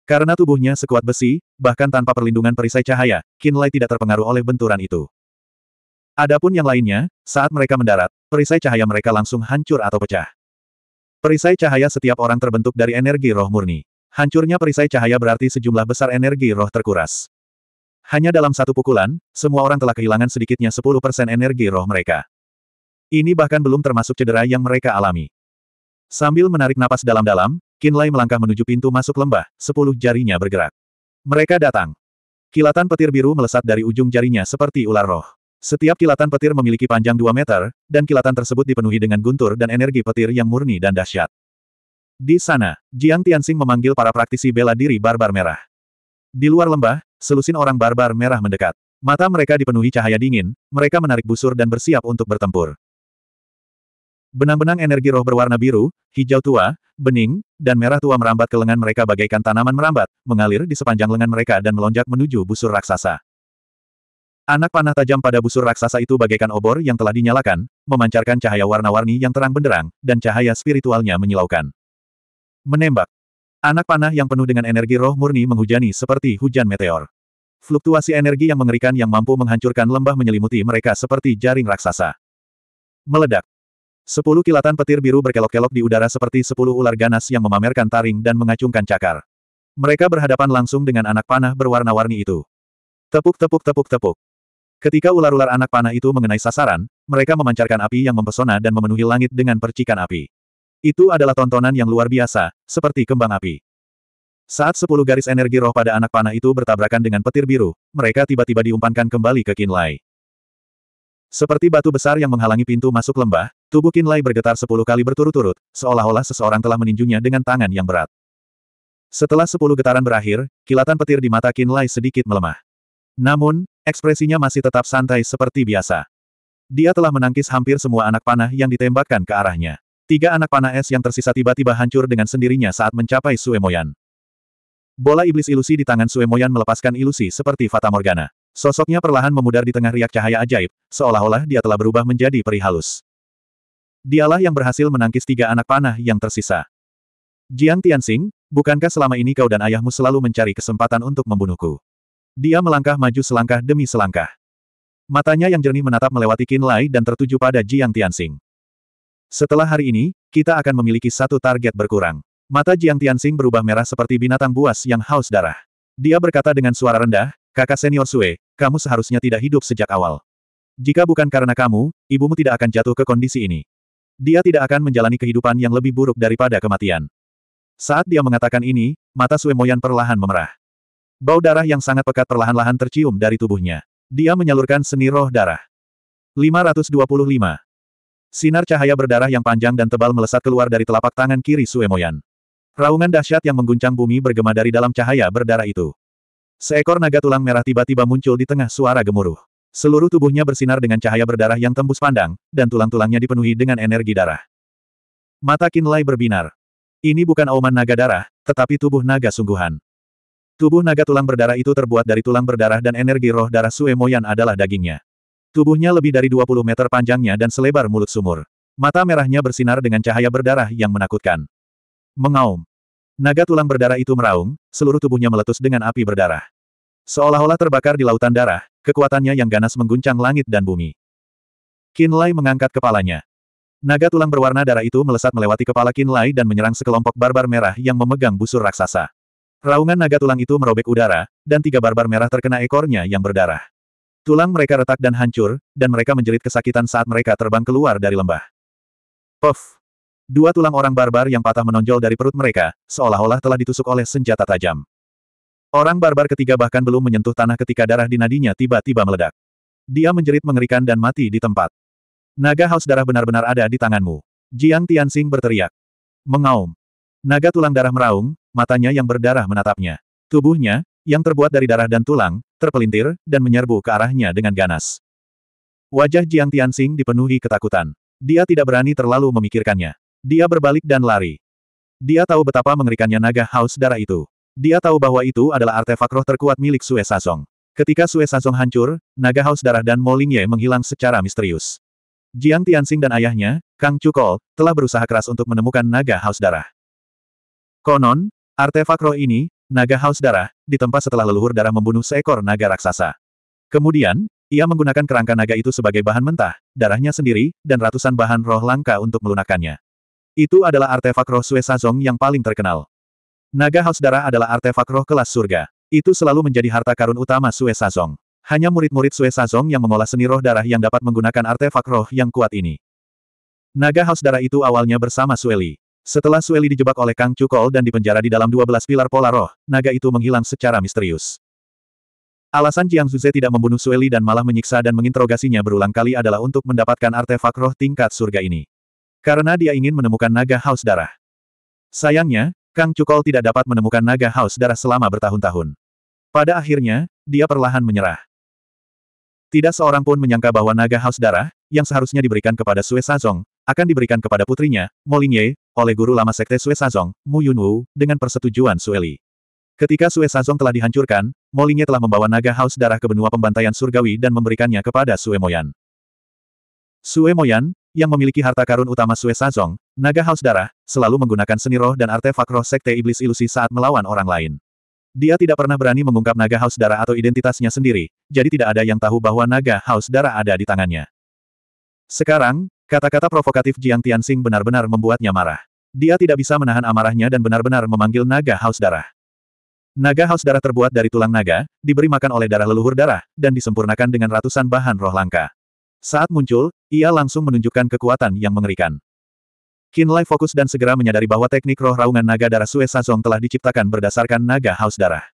Karena tubuhnya sekuat besi, bahkan tanpa perlindungan perisai cahaya, Kinlay tidak terpengaruh oleh benturan itu. Adapun yang lainnya, saat mereka mendarat, perisai cahaya mereka langsung hancur atau pecah. Perisai cahaya setiap orang terbentuk dari energi roh murni. Hancurnya perisai cahaya berarti sejumlah besar energi roh terkuras. Hanya dalam satu pukulan, semua orang telah kehilangan sedikitnya 10% energi roh mereka. Ini bahkan belum termasuk cedera yang mereka alami. Sambil menarik napas dalam-dalam, Kinlay melangkah menuju pintu masuk lembah, sepuluh jarinya bergerak. Mereka datang. Kilatan petir biru melesat dari ujung jarinya seperti ular roh. Setiap kilatan petir memiliki panjang 2 meter, dan kilatan tersebut dipenuhi dengan guntur dan energi petir yang murni dan dahsyat. Di sana, Jiang Tianxing memanggil para praktisi bela diri barbar merah. Di luar lembah, Selusin orang barbar merah mendekat. Mata mereka dipenuhi cahaya dingin, mereka menarik busur dan bersiap untuk bertempur. Benang-benang energi roh berwarna biru, hijau tua, bening, dan merah tua merambat ke lengan mereka bagaikan tanaman merambat, mengalir di sepanjang lengan mereka dan melonjak menuju busur raksasa. Anak panah tajam pada busur raksasa itu bagaikan obor yang telah dinyalakan, memancarkan cahaya warna-warni yang terang benderang, dan cahaya spiritualnya menyilaukan. Menembak. Anak panah yang penuh dengan energi roh murni menghujani seperti hujan meteor. Fluktuasi energi yang mengerikan yang mampu menghancurkan lembah menyelimuti mereka seperti jaring raksasa. Meledak. Sepuluh kilatan petir biru berkelok-kelok di udara seperti sepuluh ular ganas yang memamerkan taring dan mengacungkan cakar. Mereka berhadapan langsung dengan anak panah berwarna-warni itu. Tepuk-tepuk-tepuk-tepuk. Ketika ular-ular anak panah itu mengenai sasaran, mereka memancarkan api yang mempesona dan memenuhi langit dengan percikan api. Itu adalah tontonan yang luar biasa, seperti kembang api. Saat sepuluh garis energi roh pada anak panah itu bertabrakan dengan petir biru, mereka tiba-tiba diumpankan kembali ke Kinlay. Seperti batu besar yang menghalangi pintu masuk lembah, tubuh Kinlay bergetar sepuluh kali berturut-turut, seolah-olah seseorang telah meninjunya dengan tangan yang berat. Setelah sepuluh getaran berakhir, kilatan petir di mata Kinlay sedikit melemah. Namun, ekspresinya masih tetap santai seperti biasa. Dia telah menangkis hampir semua anak panah yang ditembakkan ke arahnya. Tiga anak panah es yang tersisa tiba-tiba hancur dengan sendirinya saat mencapai Suemoyan. Bola iblis ilusi di tangan Suemoyan melepaskan ilusi seperti Fata Morgana. Sosoknya perlahan memudar di tengah riak cahaya ajaib, seolah-olah dia telah berubah menjadi peri halus. Dialah yang berhasil menangkis tiga anak panah yang tersisa. Jiang Tianxing, bukankah selama ini kau dan ayahmu selalu mencari kesempatan untuk membunuhku? Dia melangkah maju selangkah demi selangkah. Matanya yang jernih menatap melewati Qin Lai dan tertuju pada Jiang Tianxing. Setelah hari ini, kita akan memiliki satu target berkurang. Mata Jiang Tianxing berubah merah seperti binatang buas yang haus darah. Dia berkata dengan suara rendah, kakak senior Sue, kamu seharusnya tidak hidup sejak awal. Jika bukan karena kamu, ibumu tidak akan jatuh ke kondisi ini. Dia tidak akan menjalani kehidupan yang lebih buruk daripada kematian. Saat dia mengatakan ini, mata Sue Moyan perlahan memerah. Bau darah yang sangat pekat perlahan-lahan tercium dari tubuhnya. Dia menyalurkan seni roh darah. 525. Sinar cahaya berdarah yang panjang dan tebal melesat keluar dari telapak tangan kiri Suemoyan. Raungan dahsyat yang mengguncang bumi bergema dari dalam cahaya berdarah itu. Seekor naga tulang merah tiba-tiba muncul di tengah suara gemuruh. Seluruh tubuhnya bersinar dengan cahaya berdarah yang tembus pandang, dan tulang-tulangnya dipenuhi dengan energi darah. Mata Kinlay berbinar. Ini bukan auman naga darah, tetapi tubuh naga sungguhan. Tubuh naga tulang berdarah itu terbuat dari tulang berdarah dan energi roh darah Suemoyan adalah dagingnya. Tubuhnya lebih dari 20 meter panjangnya dan selebar mulut sumur. Mata merahnya bersinar dengan cahaya berdarah yang menakutkan. Mengaum. Naga tulang berdarah itu meraung, seluruh tubuhnya meletus dengan api berdarah. Seolah-olah terbakar di lautan darah, kekuatannya yang ganas mengguncang langit dan bumi. Kinlay mengangkat kepalanya. Naga tulang berwarna darah itu melesat melewati kepala Kinlay dan menyerang sekelompok barbar merah yang memegang busur raksasa. Raungan naga tulang itu merobek udara, dan tiga barbar merah terkena ekornya yang berdarah. Tulang mereka retak dan hancur, dan mereka menjerit kesakitan saat mereka terbang keluar dari lembah. Puff! Dua tulang orang barbar yang patah menonjol dari perut mereka, seolah-olah telah ditusuk oleh senjata tajam. Orang barbar ketiga bahkan belum menyentuh tanah ketika darah di nadinya tiba-tiba meledak. Dia menjerit mengerikan dan mati di tempat. Naga haus darah benar-benar ada di tanganmu. Jiang Tianxing berteriak. Mengaum. Naga tulang darah meraung, matanya yang berdarah menatapnya. Tubuhnya, yang terbuat dari darah dan tulang, terpelintir, dan menyerbu ke arahnya dengan ganas. Wajah Jiang Tianxing dipenuhi ketakutan. Dia tidak berani terlalu memikirkannya. Dia berbalik dan lari. Dia tahu betapa mengerikannya naga haus darah itu. Dia tahu bahwa itu adalah artefak roh terkuat milik Sue Sazong. Ketika Sue Sazong hancur, naga haus darah dan Mo Lingye menghilang secara misterius. Jiang Tianxing dan ayahnya, Kang Chukol, telah berusaha keras untuk menemukan naga haus darah. Konon, artefak roh ini, naga haus darah, ditempa setelah leluhur darah membunuh seekor naga raksasa. Kemudian, ia menggunakan kerangka naga itu sebagai bahan mentah, darahnya sendiri, dan ratusan bahan roh langka untuk melunakkannya. Itu adalah artefak roh Sue Sazong yang paling terkenal. Naga haus darah adalah artefak roh kelas surga. Itu selalu menjadi harta karun utama Sue Sazong. Hanya murid-murid Sue Sazong yang mengolah seni roh darah yang dapat menggunakan artefak roh yang kuat ini. Naga haus darah itu awalnya bersama Sueli. Setelah Sueli dijebak oleh Kang Cukol dan dipenjara di dalam 12 pilar pola roh, naga itu menghilang secara misterius. Alasan Jiang Zuze tidak membunuh Sueli dan malah menyiksa dan menginterogasinya berulang kali adalah untuk mendapatkan artefak roh tingkat surga ini. Karena dia ingin menemukan naga haus darah. Sayangnya, Kang Cukol tidak dapat menemukan naga haus darah selama bertahun-tahun. Pada akhirnya, dia perlahan menyerah. Tidak seorang pun menyangka bahwa naga haus darah, yang seharusnya diberikan kepada Sue Sazong, akan diberikan kepada putrinya, Molinye, oleh guru lama sekte Sue Sazong, Mu Yunwu, dengan persetujuan Sueli. Ketika Sue Sazong telah dihancurkan, Molinye telah membawa naga haus darah ke benua pembantaian surgawi dan memberikannya kepada Sue Moyan. Sue Moyan, yang memiliki harta karun utama Sue Sazong, naga haus darah, selalu menggunakan seni roh dan artefak roh sekte iblis ilusi saat melawan orang lain. Dia tidak pernah berani mengungkap naga haus darah atau identitasnya sendiri, jadi tidak ada yang tahu bahwa naga haus darah ada di tangannya. Sekarang, Kata-kata provokatif Jiang Tianxing benar-benar membuatnya marah. Dia tidak bisa menahan amarahnya dan benar-benar memanggil naga haus darah. Naga haus darah terbuat dari tulang naga, diberi makan oleh darah leluhur darah, dan disempurnakan dengan ratusan bahan roh langka. Saat muncul, ia langsung menunjukkan kekuatan yang mengerikan. Qin Lai fokus dan segera menyadari bahwa teknik roh raungan naga darah Sue Sazong telah diciptakan berdasarkan naga haus darah.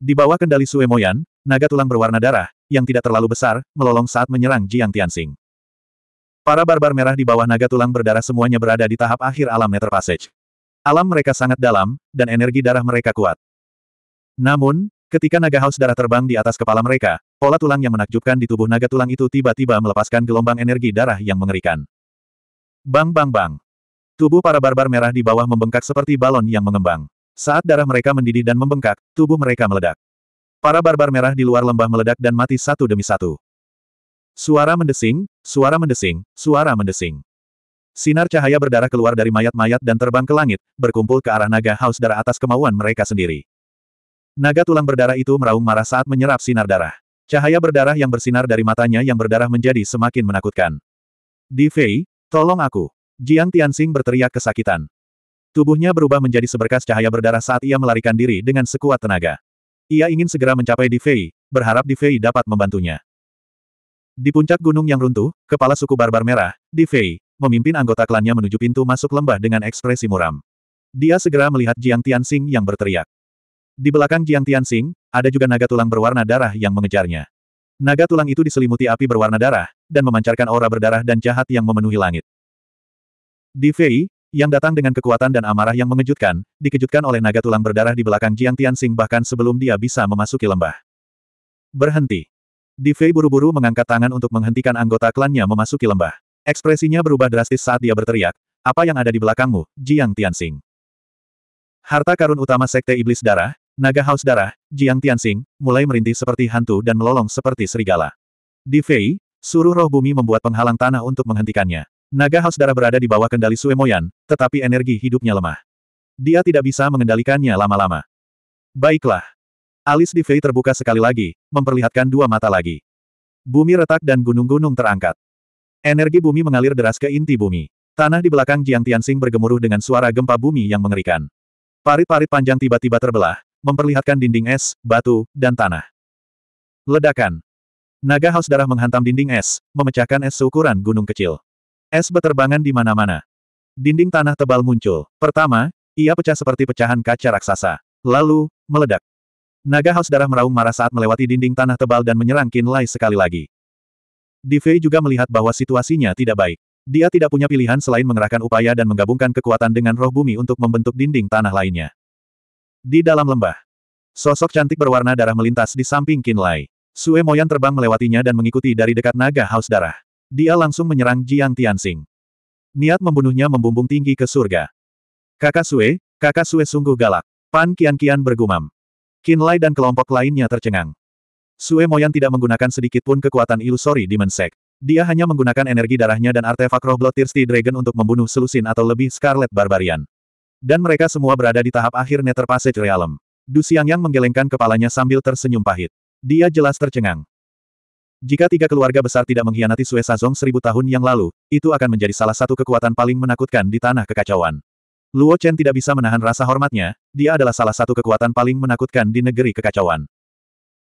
Di bawah kendali Sue Moyan, naga tulang berwarna darah, yang tidak terlalu besar, melolong saat menyerang Jiang Tianxing. Para barbar merah di bawah naga tulang berdarah semuanya berada di tahap akhir alam Nether Passage. Alam mereka sangat dalam, dan energi darah mereka kuat. Namun, ketika naga haus darah terbang di atas kepala mereka, pola tulang yang menakjubkan di tubuh naga tulang itu tiba-tiba melepaskan gelombang energi darah yang mengerikan. Bang bang bang. Tubuh para barbar merah di bawah membengkak seperti balon yang mengembang. Saat darah mereka mendidih dan membengkak, tubuh mereka meledak. Para barbar merah di luar lembah meledak dan mati satu demi satu. Suara mendesing, suara mendesing, suara mendesing. Sinar cahaya berdarah keluar dari mayat-mayat dan terbang ke langit, berkumpul ke arah naga haus darah atas kemauan mereka sendiri. Naga tulang berdarah itu meraung marah saat menyerap sinar darah. Cahaya berdarah yang bersinar dari matanya yang berdarah menjadi semakin menakutkan. Di Fei, tolong aku. Jiang Tianxing berteriak kesakitan. Tubuhnya berubah menjadi seberkas cahaya berdarah saat ia melarikan diri dengan sekuat tenaga. Ia ingin segera mencapai Di Fei, berharap Di Fei dapat membantunya. Di puncak gunung yang runtuh, kepala suku Barbar Merah, Di Fei, memimpin anggota klannya menuju pintu masuk lembah dengan ekspresi muram. Dia segera melihat Jiang Tianxing yang berteriak. Di belakang Jiang Tianxing, ada juga naga tulang berwarna darah yang mengejarnya. Naga tulang itu diselimuti api berwarna darah, dan memancarkan aura berdarah dan jahat yang memenuhi langit. Di Fei, yang datang dengan kekuatan dan amarah yang mengejutkan, dikejutkan oleh naga tulang berdarah di belakang Jiang Tianxing bahkan sebelum dia bisa memasuki lembah. Berhenti. Di Fei buru-buru mengangkat tangan untuk menghentikan anggota klannya memasuki lembah. Ekspresinya berubah drastis saat dia berteriak, apa yang ada di belakangmu, Jiang Tianxing? Harta karun utama Sekte Iblis Darah, Naga Haus Darah, Jiang Tianxing, mulai merintih seperti hantu dan melolong seperti serigala. Di Fei, suruh roh bumi membuat penghalang tanah untuk menghentikannya. Naga Haus Darah berada di bawah kendali Suemoyan, tetapi energi hidupnya lemah. Dia tidak bisa mengendalikannya lama-lama. Baiklah. Alis di Fei terbuka sekali lagi, memperlihatkan dua mata lagi. Bumi retak dan gunung-gunung terangkat. Energi bumi mengalir deras ke inti bumi. Tanah di belakang Jiang Tianxing bergemuruh dengan suara gempa bumi yang mengerikan. Parit-parit panjang tiba-tiba terbelah, memperlihatkan dinding es, batu, dan tanah. Ledakan. Naga haus darah menghantam dinding es, memecahkan es seukuran gunung kecil. Es beterbangan di mana-mana. Dinding tanah tebal muncul. Pertama, ia pecah seperti pecahan kaca raksasa. Lalu, meledak. Naga haus darah meraung marah saat melewati dinding tanah tebal dan menyerang Qin Lai sekali lagi. Di Fei juga melihat bahwa situasinya tidak baik. Dia tidak punya pilihan selain mengerahkan upaya dan menggabungkan kekuatan dengan roh bumi untuk membentuk dinding tanah lainnya. Di dalam lembah, sosok cantik berwarna darah melintas di samping Qin Lai. Sue Moyan terbang melewatinya dan mengikuti dari dekat naga haus darah. Dia langsung menyerang Jiang Tianxing. Niat membunuhnya membumbung tinggi ke surga. Kakak Sue, kakak Sue sungguh galak. Pan Kian Kian bergumam. Qin Lai dan kelompok lainnya tercengang. Sue Moyan tidak menggunakan sedikit pun kekuatan ilusori di Mensek. Dia hanya menggunakan energi darahnya dan artefak roh Bloodthirsty Dragon untuk membunuh selusin atau lebih Scarlet Barbarian. Dan mereka semua berada di tahap akhir Nether Passage Realm. Du yang menggelengkan kepalanya sambil tersenyum pahit. Dia jelas tercengang. Jika tiga keluarga besar tidak mengkhianati Sue Sazong seribu tahun yang lalu, itu akan menjadi salah satu kekuatan paling menakutkan di tanah kekacauan. Luo Chen tidak bisa menahan rasa hormatnya, dia adalah salah satu kekuatan paling menakutkan di negeri kekacauan.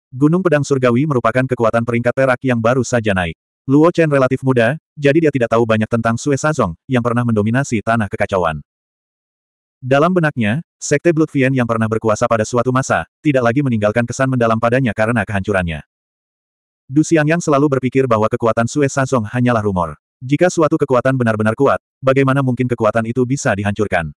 Gunung Pedang Surgawi merupakan kekuatan peringkat perak yang baru saja naik. Luo Chen relatif muda, jadi dia tidak tahu banyak tentang Sue Sazong, yang pernah mendominasi tanah kekacauan. Dalam benaknya, Sekte Blood Vien yang pernah berkuasa pada suatu masa, tidak lagi meninggalkan kesan mendalam padanya karena kehancurannya. Du yang selalu berpikir bahwa kekuatan Sue Sazong hanyalah rumor. Jika suatu kekuatan benar-benar kuat, bagaimana mungkin kekuatan itu bisa dihancurkan?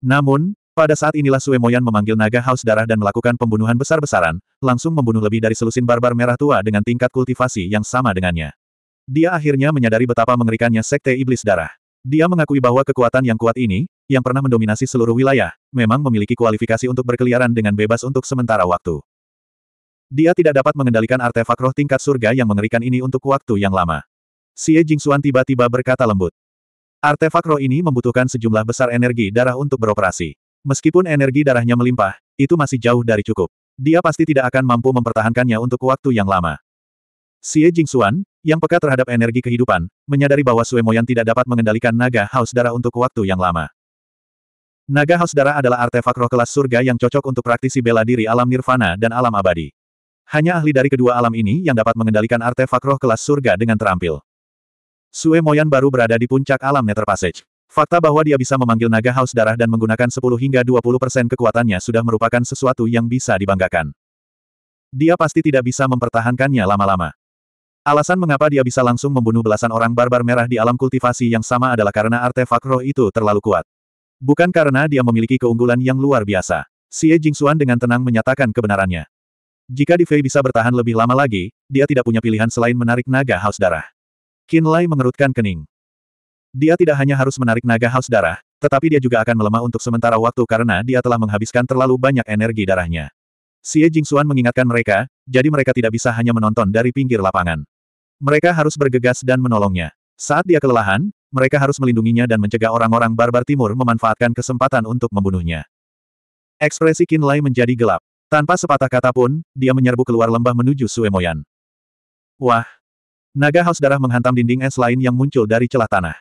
Namun, pada saat inilah Sue Suemoyan memanggil naga haus darah dan melakukan pembunuhan besar-besaran, langsung membunuh lebih dari selusin barbar merah tua dengan tingkat kultivasi yang sama dengannya. Dia akhirnya menyadari betapa mengerikannya sekte iblis darah. Dia mengakui bahwa kekuatan yang kuat ini, yang pernah mendominasi seluruh wilayah, memang memiliki kualifikasi untuk berkeliaran dengan bebas untuk sementara waktu. Dia tidak dapat mengendalikan artefak roh tingkat surga yang mengerikan ini untuk waktu yang lama. Xie Jingxuan tiba-tiba berkata lembut. Artefak roh ini membutuhkan sejumlah besar energi darah untuk beroperasi. Meskipun energi darahnya melimpah, itu masih jauh dari cukup. Dia pasti tidak akan mampu mempertahankannya untuk waktu yang lama. Xie Jingxuan, yang peka terhadap energi kehidupan, menyadari bahwa Suemoyan tidak dapat mengendalikan naga haus darah untuk waktu yang lama. Naga haus darah adalah artefak roh kelas surga yang cocok untuk praktisi bela diri alam nirvana dan alam abadi. Hanya ahli dari kedua alam ini yang dapat mengendalikan artefak roh kelas surga dengan terampil. Sue Moyan baru berada di puncak alam Nether Passage. Fakta bahwa dia bisa memanggil naga haus darah dan menggunakan 10 hingga 20 persen kekuatannya sudah merupakan sesuatu yang bisa dibanggakan. Dia pasti tidak bisa mempertahankannya lama-lama. Alasan mengapa dia bisa langsung membunuh belasan orang barbar merah di alam kultivasi yang sama adalah karena artefak roh itu terlalu kuat. Bukan karena dia memiliki keunggulan yang luar biasa. Xie Jingxuan dengan tenang menyatakan kebenarannya. Jika Di Fei bisa bertahan lebih lama lagi, dia tidak punya pilihan selain menarik naga haus darah. Lai mengerutkan kening. Dia tidak hanya harus menarik naga haus darah, tetapi dia juga akan melemah untuk sementara waktu karena dia telah menghabiskan terlalu banyak energi darahnya. Xie Jingxuan mengingatkan mereka, jadi mereka tidak bisa hanya menonton dari pinggir lapangan. Mereka harus bergegas dan menolongnya. Saat dia kelelahan, mereka harus melindunginya dan mencegah orang-orang barbar timur memanfaatkan kesempatan untuk membunuhnya. Ekspresi Lai menjadi gelap. Tanpa sepatah kata pun, dia menyerbu keluar lembah menuju Suemoyan. Wah, Naga haus darah menghantam dinding es lain yang muncul dari celah tanah.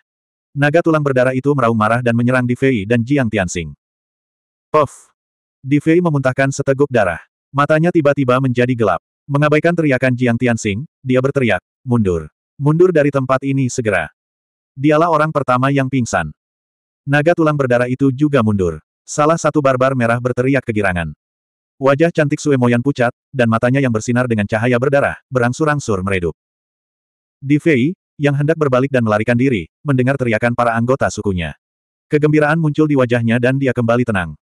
Naga tulang berdarah itu meraung marah dan menyerang Di Fei dan Jiang Tianxing. Puf. Di Fei memuntahkan seteguk darah. Matanya tiba-tiba menjadi gelap. Mengabaikan teriakan Jiang Tianxing, dia berteriak, mundur. Mundur dari tempat ini segera. Dialah orang pertama yang pingsan. Naga tulang berdarah itu juga mundur. Salah satu barbar merah berteriak kegirangan. Wajah cantik Sue Moyan pucat, dan matanya yang bersinar dengan cahaya berdarah, berangsur-angsur meredup. Di Fei, yang hendak berbalik dan melarikan diri, mendengar teriakan para anggota sukunya. Kegembiraan muncul di wajahnya dan dia kembali tenang.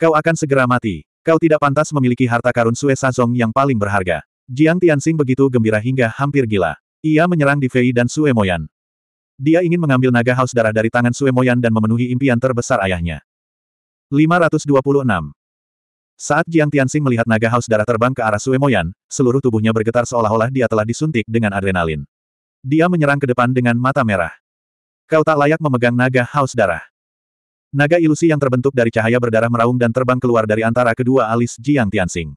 Kau akan segera mati. Kau tidak pantas memiliki harta karun Sue Sazong yang paling berharga. Jiang Tianxing begitu gembira hingga hampir gila. Ia menyerang di Fei dan Sue Moyan. Dia ingin mengambil naga haus darah dari tangan Sue Moyan dan memenuhi impian terbesar ayahnya. 526. Saat Jiang Tianxing melihat naga haus darah terbang ke arah Sue Moyan, seluruh tubuhnya bergetar seolah-olah dia telah disuntik dengan adrenalin. Dia menyerang ke depan dengan mata merah. Kau tak layak memegang naga haus darah. Naga ilusi yang terbentuk dari cahaya berdarah meraung dan terbang keluar dari antara kedua alis Jiang Tianxing.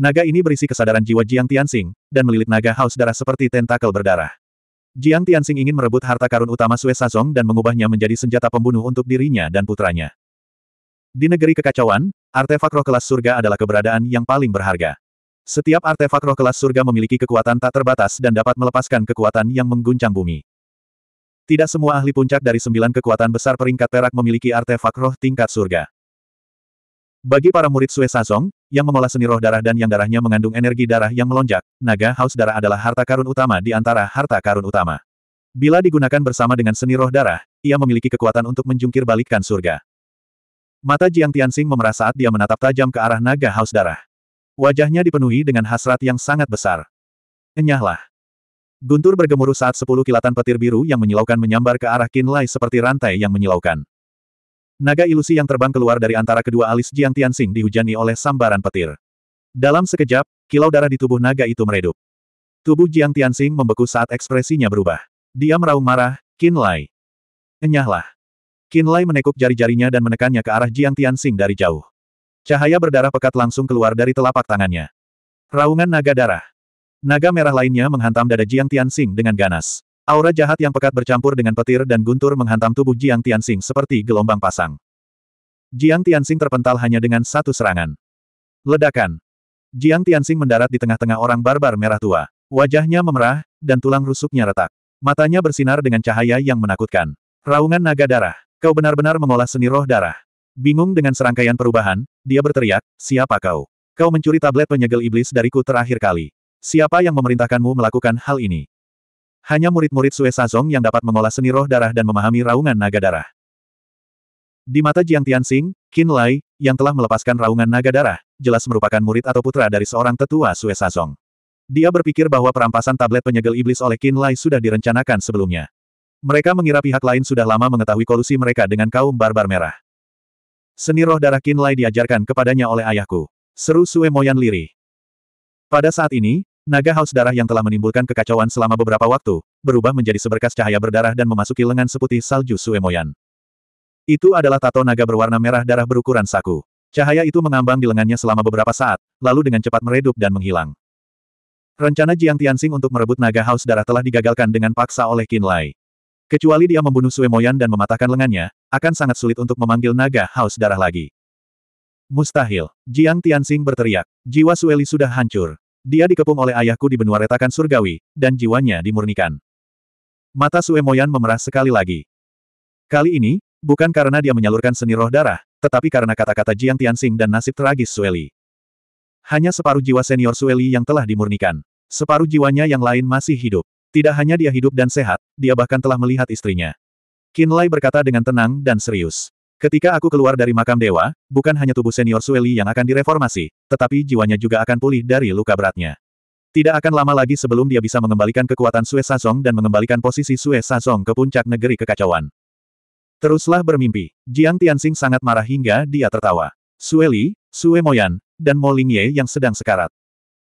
Naga ini berisi kesadaran jiwa Jiang Tianxing, dan melilit naga haus darah seperti tentakel berdarah. Jiang Tianxing ingin merebut harta karun utama Sue Sazong dan mengubahnya menjadi senjata pembunuh untuk dirinya dan putranya. Di negeri kekacauan, artefak roh kelas surga adalah keberadaan yang paling berharga. Setiap artefak roh kelas surga memiliki kekuatan tak terbatas dan dapat melepaskan kekuatan yang mengguncang bumi. Tidak semua ahli puncak dari sembilan kekuatan besar peringkat perak memiliki artefak roh tingkat surga. Bagi para murid Sue Sazong, yang mengolah seni roh darah dan yang darahnya mengandung energi darah yang melonjak, naga haus darah adalah harta karun utama di antara harta karun utama. Bila digunakan bersama dengan seni roh darah, ia memiliki kekuatan untuk menjungkir balikkan surga. Mata Jiang Tianxing memerah saat dia menatap tajam ke arah naga haus darah. Wajahnya dipenuhi dengan hasrat yang sangat besar. Enyahlah. Guntur bergemuruh saat sepuluh kilatan petir biru yang menyilaukan menyambar ke arah Lai seperti rantai yang menyilaukan. Naga ilusi yang terbang keluar dari antara kedua alis Jiang Tianxing dihujani oleh sambaran petir. Dalam sekejap, kilau darah di tubuh naga itu meredup. Tubuh Jiang Tianxing membeku saat ekspresinya berubah. Dia meraung marah, Lai. Enyahlah. Lai menekuk jari-jarinya dan menekannya ke arah Jiang Tianxing dari jauh. Cahaya berdarah pekat langsung keluar dari telapak tangannya. Raungan naga darah. Naga merah lainnya menghantam dada Jiang Tianxing dengan ganas. Aura jahat yang pekat bercampur dengan petir dan guntur menghantam tubuh Jiang Tianxing seperti gelombang pasang. Jiang Tianxing terpental hanya dengan satu serangan. Ledakan. Jiang Tianxing mendarat di tengah-tengah orang barbar merah tua. Wajahnya memerah, dan tulang rusuknya retak. Matanya bersinar dengan cahaya yang menakutkan. Raungan naga darah. Kau benar-benar mengolah seni roh darah. Bingung dengan serangkaian perubahan, dia berteriak, siapa kau? Kau mencuri tablet penyegel iblis dariku terakhir kali. Siapa yang memerintahkanmu melakukan hal ini? Hanya murid-murid Sue Sazong yang dapat mengolah seni roh darah dan memahami raungan naga darah. Di mata Jiang Tianxing, Qin Lai, yang telah melepaskan raungan naga darah, jelas merupakan murid atau putra dari seorang tetua Sue Sazong. Dia berpikir bahwa perampasan tablet penyegel iblis oleh Qin Lai sudah direncanakan sebelumnya. Mereka mengira pihak lain sudah lama mengetahui kolusi mereka dengan kaum barbar merah. Seni roh darah Kinlay diajarkan kepadanya oleh ayahku. Seru Sue Moyan Liri. Pada saat ini, naga haus darah yang telah menimbulkan kekacauan selama beberapa waktu, berubah menjadi seberkas cahaya berdarah dan memasuki lengan seputih salju Sue Moyan. Itu adalah tato naga berwarna merah darah berukuran saku. Cahaya itu mengambang di lengannya selama beberapa saat, lalu dengan cepat meredup dan menghilang. Rencana Jiang Tianxing untuk merebut naga haus darah telah digagalkan dengan paksa oleh Kinlay. Kecuali dia membunuh Sue Moyan dan mematahkan lengannya, akan sangat sulit untuk memanggil naga haus darah lagi. Mustahil. Jiang Tianxing berteriak. Jiwa Sueli sudah hancur. Dia dikepung oleh ayahku di benua retakan surgawi, dan jiwanya dimurnikan. Mata Sue Moyan memerah sekali lagi. Kali ini, bukan karena dia menyalurkan seni roh darah, tetapi karena kata-kata Jiang Tianxing dan nasib tragis Sueli. Hanya separuh jiwa senior Sueli yang telah dimurnikan. Separuh jiwanya yang lain masih hidup. Tidak hanya dia hidup dan sehat, dia bahkan telah melihat istrinya. Qin Lai berkata dengan tenang dan serius. Ketika aku keluar dari makam dewa, bukan hanya tubuh senior Sueli yang akan direformasi, tetapi jiwanya juga akan pulih dari luka beratnya. Tidak akan lama lagi sebelum dia bisa mengembalikan kekuatan Sue Sazong dan mengembalikan posisi Sue Sazong ke puncak negeri kekacauan. Teruslah bermimpi. Jiang Tianxing sangat marah hingga dia tertawa. Sue Li, Sue Moyan, dan Mo Lingye yang sedang sekarat.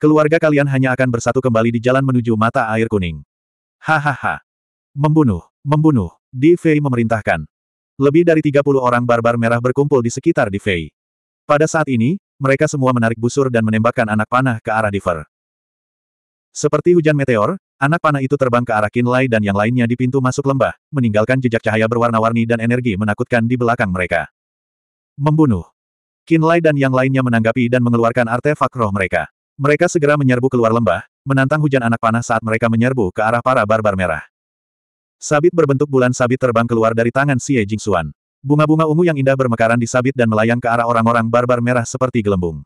Keluarga kalian hanya akan bersatu kembali di jalan menuju mata air kuning. Hahaha. Membunuh, membunuh, Di Fei memerintahkan. Lebih dari 30 orang barbar merah berkumpul di sekitar Di Fei. Pada saat ini, mereka semua menarik busur dan menembakkan anak panah ke arah Diver. Seperti hujan meteor, anak panah itu terbang ke arah Kinlay dan yang lainnya di pintu masuk lembah, meninggalkan jejak cahaya berwarna-warni dan energi menakutkan di belakang mereka. Membunuh. Kinlay dan yang lainnya menanggapi dan mengeluarkan artefak roh mereka. Mereka segera menyerbu keluar lembah, menantang hujan anak panah saat mereka menyerbu ke arah para barbar merah. Sabit berbentuk bulan sabit terbang keluar dari tangan Xie Jingxuan. Bunga-bunga ungu yang indah bermekaran di sabit dan melayang ke arah orang-orang barbar merah seperti gelembung.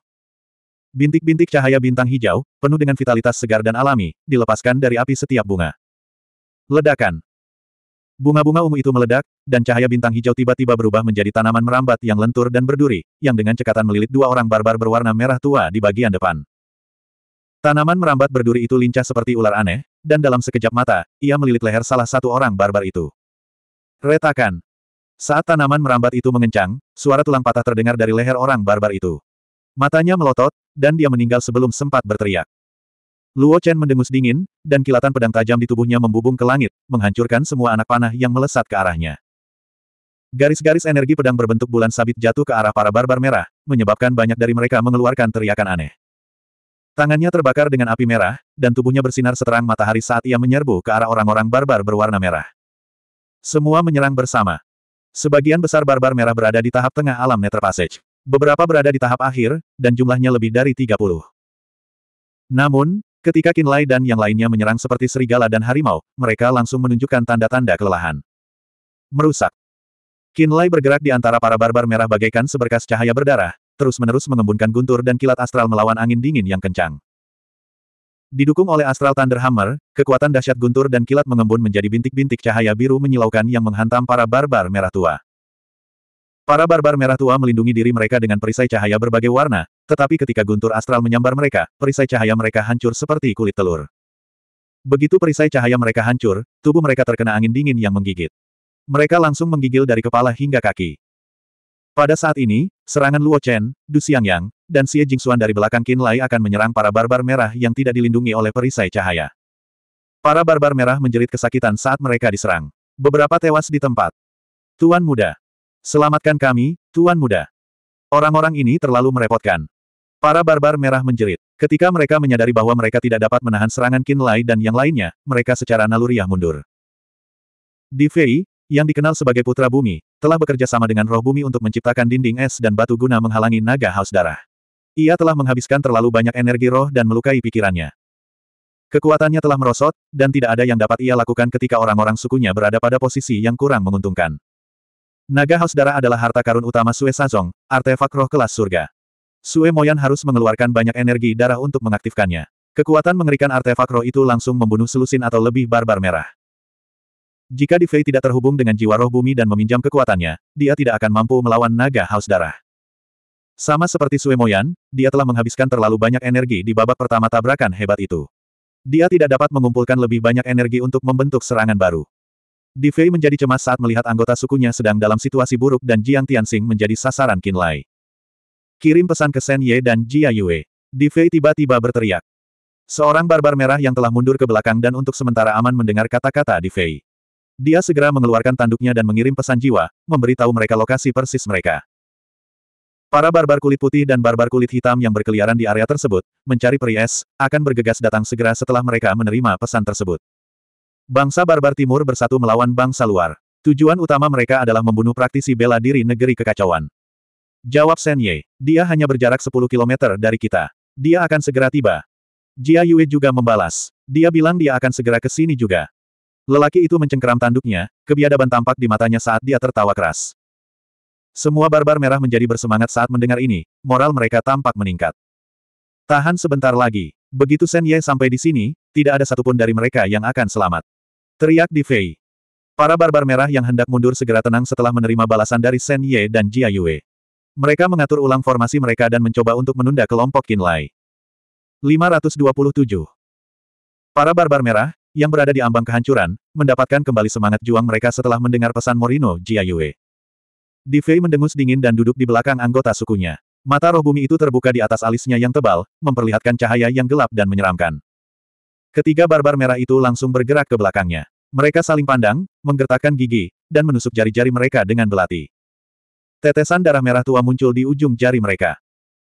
Bintik-bintik cahaya bintang hijau, penuh dengan vitalitas segar dan alami, dilepaskan dari api setiap bunga. Ledakan. Bunga-bunga ungu itu meledak, dan cahaya bintang hijau tiba-tiba berubah menjadi tanaman merambat yang lentur dan berduri, yang dengan cekatan melilit dua orang barbar berwarna merah tua di bagian depan. Tanaman merambat berduri itu lincah seperti ular aneh, dan dalam sekejap mata, ia melilit leher salah satu orang barbar itu. Retakan. Saat tanaman merambat itu mengencang, suara tulang patah terdengar dari leher orang barbar itu. Matanya melotot, dan dia meninggal sebelum sempat berteriak. Luo Chen mendengus dingin, dan kilatan pedang tajam di tubuhnya membubung ke langit, menghancurkan semua anak panah yang melesat ke arahnya. Garis-garis energi pedang berbentuk bulan sabit jatuh ke arah para barbar merah, menyebabkan banyak dari mereka mengeluarkan teriakan aneh. Tangannya terbakar dengan api merah, dan tubuhnya bersinar seterang matahari saat ia menyerbu ke arah orang-orang barbar berwarna merah. Semua menyerang bersama. Sebagian besar barbar merah berada di tahap tengah alam Nether Passage. Beberapa berada di tahap akhir, dan jumlahnya lebih dari 30. Namun, ketika Kinlay dan yang lainnya menyerang seperti serigala dan harimau, mereka langsung menunjukkan tanda-tanda kelelahan. Merusak. Kinlay bergerak di antara para barbar merah bagaikan seberkas cahaya berdarah, terus-menerus mengembunkan guntur dan kilat astral melawan angin dingin yang kencang. Didukung oleh astral thunder hammer, kekuatan dahsyat guntur dan kilat mengembun menjadi bintik-bintik cahaya biru menyilaukan yang menghantam para barbar merah tua. Para barbar merah tua melindungi diri mereka dengan perisai cahaya berbagai warna, tetapi ketika guntur astral menyambar mereka, perisai cahaya mereka hancur seperti kulit telur. Begitu perisai cahaya mereka hancur, tubuh mereka terkena angin dingin yang menggigit. Mereka langsung menggigil dari kepala hingga kaki. Pada saat ini, serangan Luo Chen, Du Xiangyang, dan Xie Jingxuan dari belakang Qin Lai akan menyerang para barbar merah yang tidak dilindungi oleh perisai cahaya. Para barbar merah menjerit kesakitan saat mereka diserang. Beberapa tewas di tempat. Tuan muda. Selamatkan kami, Tuan muda. Orang-orang ini terlalu merepotkan. Para barbar merah menjerit. Ketika mereka menyadari bahwa mereka tidak dapat menahan serangan Qin Lai dan yang lainnya, mereka secara naluriah mundur. Di Fei, yang dikenal sebagai Putra Bumi, telah bekerja sama dengan roh bumi untuk menciptakan dinding es dan batu guna menghalangi naga haus darah. Ia telah menghabiskan terlalu banyak energi roh dan melukai pikirannya. Kekuatannya telah merosot, dan tidak ada yang dapat ia lakukan ketika orang-orang sukunya berada pada posisi yang kurang menguntungkan. Naga haus darah adalah harta karun utama Sue Sazong, artefak roh kelas surga. Sue Moyan harus mengeluarkan banyak energi darah untuk mengaktifkannya. Kekuatan mengerikan artefak roh itu langsung membunuh selusin atau lebih barbar merah. Jika Di Fei tidak terhubung dengan jiwa roh bumi dan meminjam kekuatannya, dia tidak akan mampu melawan naga haus darah. Sama seperti Sue Moyan, dia telah menghabiskan terlalu banyak energi di babak pertama tabrakan hebat itu. Dia tidak dapat mengumpulkan lebih banyak energi untuk membentuk serangan baru. Di Fei menjadi cemas saat melihat anggota sukunya sedang dalam situasi buruk dan Jiang Tianxing menjadi sasaran Qin Lai. Kirim pesan ke Shen Ye dan Jia Yue. Di Fei tiba-tiba berteriak. Seorang barbar merah yang telah mundur ke belakang dan untuk sementara aman mendengar kata-kata Di Fei. Dia segera mengeluarkan tanduknya dan mengirim pesan jiwa, memberitahu mereka lokasi persis mereka. Para barbar kulit putih dan barbar kulit hitam yang berkeliaran di area tersebut, mencari peri es, akan bergegas datang segera setelah mereka menerima pesan tersebut. Bangsa barbar timur bersatu melawan bangsa luar. Tujuan utama mereka adalah membunuh praktisi bela diri negeri kekacauan. Jawab Shen Ye, dia hanya berjarak 10 km dari kita. Dia akan segera tiba. Jia Yue juga membalas. Dia bilang dia akan segera ke sini juga. Lelaki itu mencengkeram tanduknya, kebiadaban tampak di matanya saat dia tertawa keras. Semua barbar merah menjadi bersemangat saat mendengar ini, moral mereka tampak meningkat. Tahan sebentar lagi. Begitu Shen Ye sampai di sini, tidak ada satupun dari mereka yang akan selamat. Teriak di Fei. Para barbar merah yang hendak mundur segera tenang setelah menerima balasan dari Shen Ye dan Jia Yue. Mereka mengatur ulang formasi mereka dan mencoba untuk menunda kelompok Kin Lai. 527. Para barbar merah, yang berada di ambang kehancuran, mendapatkan kembali semangat juang mereka setelah mendengar pesan Morino Jiayue. Fei mendengus dingin dan duduk di belakang anggota sukunya. Mata roh bumi itu terbuka di atas alisnya yang tebal, memperlihatkan cahaya yang gelap dan menyeramkan. Ketiga barbar merah itu langsung bergerak ke belakangnya. Mereka saling pandang, menggertakkan gigi, dan menusuk jari-jari mereka dengan belati. Tetesan darah merah tua muncul di ujung jari mereka.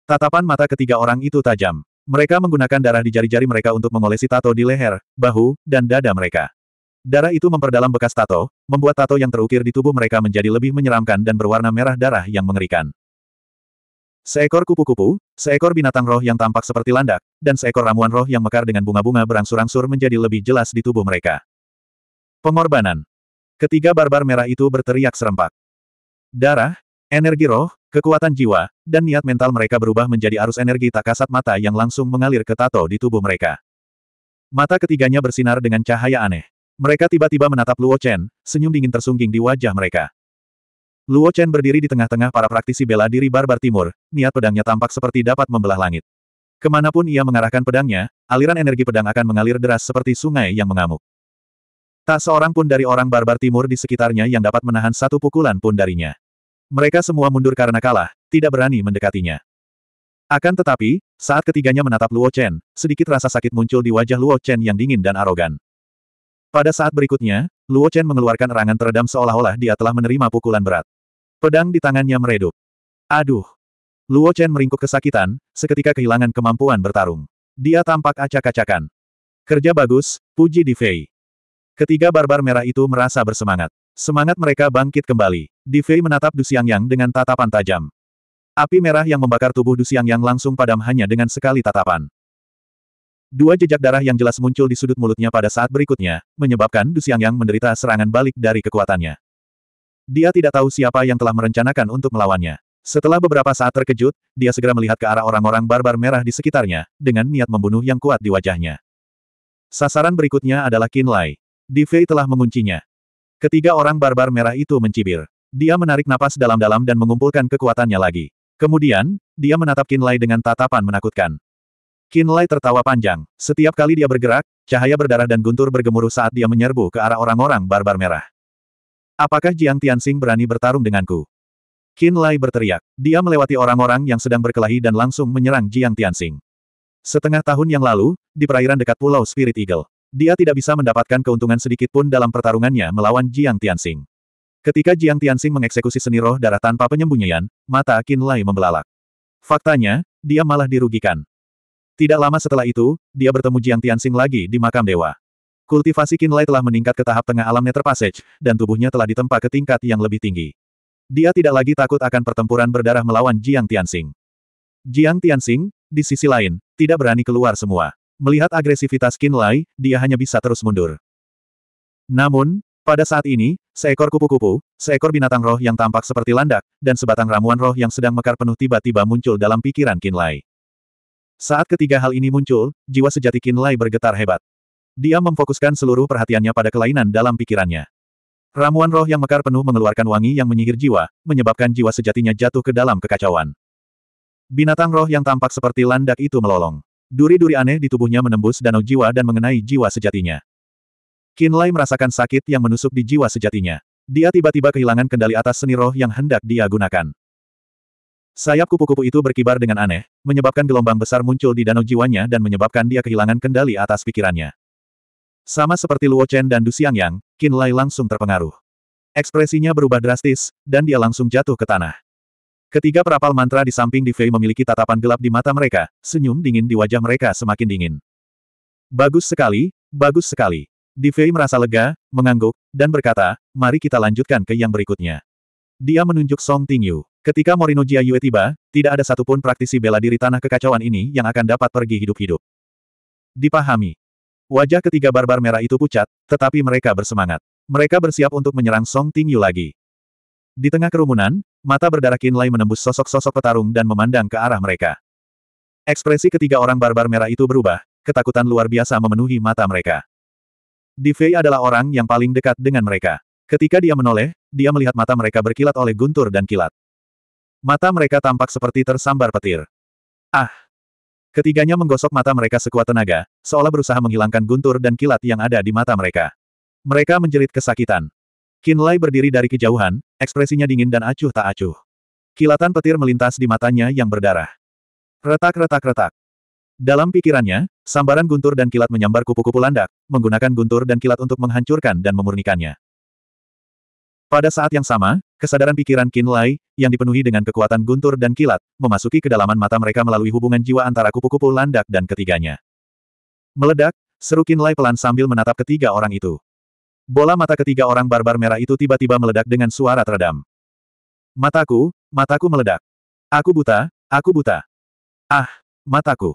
Tatapan mata ketiga orang itu tajam. Mereka menggunakan darah di jari-jari mereka untuk mengolesi tato di leher, bahu, dan dada mereka. Darah itu memperdalam bekas tato, membuat tato yang terukir di tubuh mereka menjadi lebih menyeramkan dan berwarna merah darah yang mengerikan. Seekor kupu-kupu, seekor binatang roh yang tampak seperti landak, dan seekor ramuan roh yang mekar dengan bunga-bunga berangsur-angsur menjadi lebih jelas di tubuh mereka. Pengorbanan. Ketiga barbar merah itu berteriak serempak. Darah, energi roh, Kekuatan jiwa, dan niat mental mereka berubah menjadi arus energi tak kasat mata yang langsung mengalir ke tato di tubuh mereka. Mata ketiganya bersinar dengan cahaya aneh. Mereka tiba-tiba menatap Luo Chen, senyum dingin tersungging di wajah mereka. Luo Chen berdiri di tengah-tengah para praktisi bela diri barbar timur, niat pedangnya tampak seperti dapat membelah langit. Kemanapun ia mengarahkan pedangnya, aliran energi pedang akan mengalir deras seperti sungai yang mengamuk. Tak seorang pun dari orang barbar timur di sekitarnya yang dapat menahan satu pukulan pun darinya. Mereka semua mundur karena kalah, tidak berani mendekatinya. Akan tetapi, saat ketiganya menatap Luo Chen, sedikit rasa sakit muncul di wajah Luo Chen yang dingin dan arogan. Pada saat berikutnya, Luo Chen mengeluarkan erangan teredam seolah-olah dia telah menerima pukulan berat. Pedang di tangannya meredup. Aduh! Luo Chen meringkuk kesakitan, seketika kehilangan kemampuan bertarung. Dia tampak acak-acakan. Kerja bagus, puji di Fei. Ketiga barbar merah itu merasa bersemangat. Semangat mereka bangkit kembali. Di Fei menatap Du Yang dengan tatapan tajam. Api merah yang membakar tubuh Du Yang langsung padam hanya dengan sekali tatapan. Dua jejak darah yang jelas muncul di sudut mulutnya pada saat berikutnya, menyebabkan Du Yang menderita serangan balik dari kekuatannya. Dia tidak tahu siapa yang telah merencanakan untuk melawannya. Setelah beberapa saat terkejut, dia segera melihat ke arah orang-orang barbar merah di sekitarnya, dengan niat membunuh yang kuat di wajahnya. Sasaran berikutnya adalah Kinlay. Lai. Di Fei telah menguncinya. Ketiga orang barbar merah itu mencibir. Dia menarik napas dalam-dalam dan mengumpulkan kekuatannya lagi. Kemudian, dia menatap Kinlay dengan tatapan menakutkan. Kinlay tertawa panjang. Setiap kali dia bergerak, cahaya berdarah dan guntur bergemuruh saat dia menyerbu ke arah orang-orang barbar merah. Apakah Jiang Tianxing berani bertarung denganku? Kinlay berteriak. Dia melewati orang-orang yang sedang berkelahi dan langsung menyerang Jiang Tianxing. Setengah tahun yang lalu, di perairan dekat Pulau Spirit Eagle, dia tidak bisa mendapatkan keuntungan sedikit pun dalam pertarungannya melawan Jiang Tianxing. Ketika Jiang Tianxing mengeksekusi seni roh darah tanpa penyembunyian, mata Qin Lai membelalak. Faktanya, dia malah dirugikan. Tidak lama setelah itu, dia bertemu Jiang Tianxing lagi di makam dewa. Kultivasi Qin Lai telah meningkat ke tahap tengah alam Nether Passage, dan tubuhnya telah ditempa ke tingkat yang lebih tinggi. Dia tidak lagi takut akan pertempuran berdarah melawan Jiang Tianxing. Jiang Tianxing, di sisi lain, tidak berani keluar semua. Melihat agresivitas Kinlay, dia hanya bisa terus mundur. Namun, pada saat ini, seekor kupu-kupu, seekor binatang roh yang tampak seperti landak, dan sebatang ramuan roh yang sedang mekar penuh tiba-tiba muncul dalam pikiran Kinlay. Saat ketiga hal ini muncul, jiwa sejati Kinlay bergetar hebat. Dia memfokuskan seluruh perhatiannya pada kelainan dalam pikirannya. Ramuan roh yang mekar penuh mengeluarkan wangi yang menyihir jiwa, menyebabkan jiwa sejatinya jatuh ke dalam kekacauan. Binatang roh yang tampak seperti landak itu melolong. Duri-duri aneh di tubuhnya menembus danau jiwa dan mengenai jiwa sejatinya. Kinlay merasakan sakit yang menusuk di jiwa sejatinya. Dia tiba-tiba kehilangan kendali atas seni roh yang hendak dia gunakan. Sayap kupu-kupu itu berkibar dengan aneh, menyebabkan gelombang besar muncul di danau jiwanya dan menyebabkan dia kehilangan kendali atas pikirannya. Sama seperti Luo Chen dan Du Xiangyang, Kinlay langsung terpengaruh. Ekspresinya berubah drastis, dan dia langsung jatuh ke tanah. Ketiga perapal mantra di samping Di Fei memiliki tatapan gelap di mata mereka, senyum dingin di wajah mereka semakin dingin. Bagus sekali, bagus sekali. Di Fei merasa lega, mengangguk, dan berkata, mari kita lanjutkan ke yang berikutnya. Dia menunjuk Song Tingyu. Ketika Morino Yue tiba, tidak ada satupun praktisi bela diri tanah kekacauan ini yang akan dapat pergi hidup-hidup. Dipahami. Wajah ketiga barbar merah itu pucat, tetapi mereka bersemangat. Mereka bersiap untuk menyerang Song Tingyu lagi. Di tengah kerumunan, mata berdarah Kinlay menembus sosok-sosok petarung dan memandang ke arah mereka. Ekspresi ketiga orang barbar merah itu berubah, ketakutan luar biasa memenuhi mata mereka. Di adalah orang yang paling dekat dengan mereka. Ketika dia menoleh, dia melihat mata mereka berkilat oleh guntur dan kilat. Mata mereka tampak seperti tersambar petir. Ah! Ketiganya menggosok mata mereka sekuat tenaga, seolah berusaha menghilangkan guntur dan kilat yang ada di mata mereka. Mereka menjerit kesakitan. Kinlay berdiri dari kejauhan, ekspresinya dingin dan acuh tak acuh. Kilatan petir melintas di matanya yang berdarah. Retak-retak-retak. Dalam pikirannya, sambaran guntur dan kilat menyambar kupu-kupu landak, menggunakan guntur dan kilat untuk menghancurkan dan memurnikannya. Pada saat yang sama, kesadaran pikiran Kinlay, yang dipenuhi dengan kekuatan guntur dan kilat, memasuki kedalaman mata mereka melalui hubungan jiwa antara kupu-kupu landak dan ketiganya. Meledak, seru Kinlay pelan sambil menatap ketiga orang itu. Bola mata ketiga orang barbar merah itu tiba-tiba meledak dengan suara teredam. Mataku, mataku meledak. Aku buta, aku buta. Ah, mataku.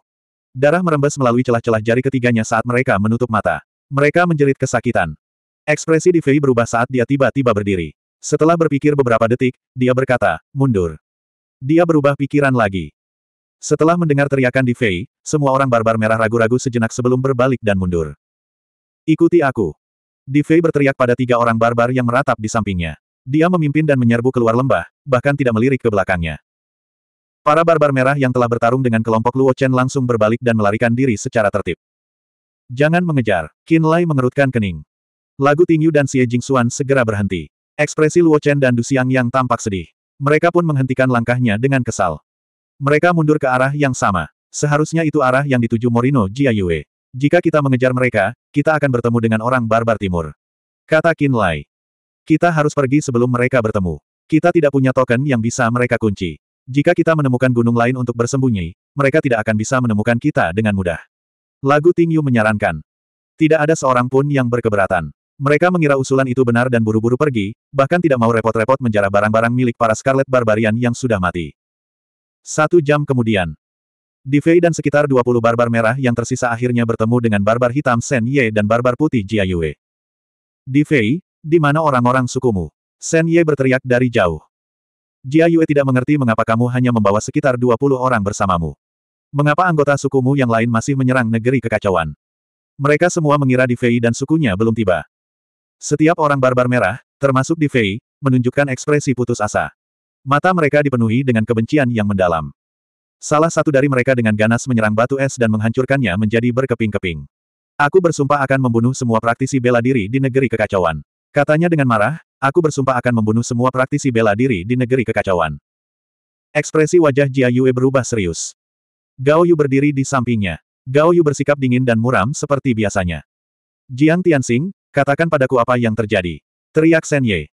Darah merembes melalui celah-celah jari ketiganya saat mereka menutup mata. Mereka menjerit kesakitan. Ekspresi di Fei berubah saat dia tiba-tiba berdiri. Setelah berpikir beberapa detik, dia berkata, mundur. Dia berubah pikiran lagi. Setelah mendengar teriakan di Fei, semua orang barbar merah ragu-ragu sejenak sebelum berbalik dan mundur. Ikuti aku. Di Fei berteriak pada tiga orang barbar yang meratap di sampingnya. Dia memimpin dan menyerbu keluar lembah, bahkan tidak melirik ke belakangnya. Para barbar merah yang telah bertarung dengan kelompok Luo Chen langsung berbalik dan melarikan diri secara tertib. Jangan mengejar, Qin Lai mengerutkan kening. Lagu Tingyu dan Xie Jingxuan segera berhenti. Ekspresi Luo Chen dan Du Xiang yang tampak sedih. Mereka pun menghentikan langkahnya dengan kesal. Mereka mundur ke arah yang sama. Seharusnya itu arah yang dituju Morino Jiayue. Jika kita mengejar mereka, kita akan bertemu dengan orang barbar timur. Kata Qin Lai. Kita harus pergi sebelum mereka bertemu. Kita tidak punya token yang bisa mereka kunci. Jika kita menemukan gunung lain untuk bersembunyi, mereka tidak akan bisa menemukan kita dengan mudah. Lagu Ting Yu menyarankan. Tidak ada seorang pun yang berkeberatan. Mereka mengira usulan itu benar dan buru-buru pergi, bahkan tidak mau repot-repot menjarah barang-barang milik para Scarlet Barbarian yang sudah mati. Satu jam kemudian, Divei dan sekitar 20 barbar merah yang tersisa akhirnya bertemu dengan barbar hitam Shen Ye dan barbar putih Jia Yue. Divei, di mana orang-orang sukumu? Shen Ye berteriak dari jauh. Jia Yue tidak mengerti mengapa kamu hanya membawa sekitar 20 orang bersamamu. Mengapa anggota sukumu yang lain masih menyerang negeri kekacauan? Mereka semua mengira Divei dan sukunya belum tiba. Setiap orang barbar merah, termasuk Divei, menunjukkan ekspresi putus asa. Mata mereka dipenuhi dengan kebencian yang mendalam. Salah satu dari mereka dengan ganas menyerang batu es dan menghancurkannya menjadi berkeping-keping. Aku bersumpah akan membunuh semua praktisi bela diri di negeri kekacauan. Katanya dengan marah, aku bersumpah akan membunuh semua praktisi bela diri di negeri kekacauan. Ekspresi wajah Jia Yue berubah serius. Gao Yu berdiri di sampingnya. Gao Yu bersikap dingin dan muram seperti biasanya. Jiang Tianxing, katakan padaku apa yang terjadi. Teriak Shen Ye.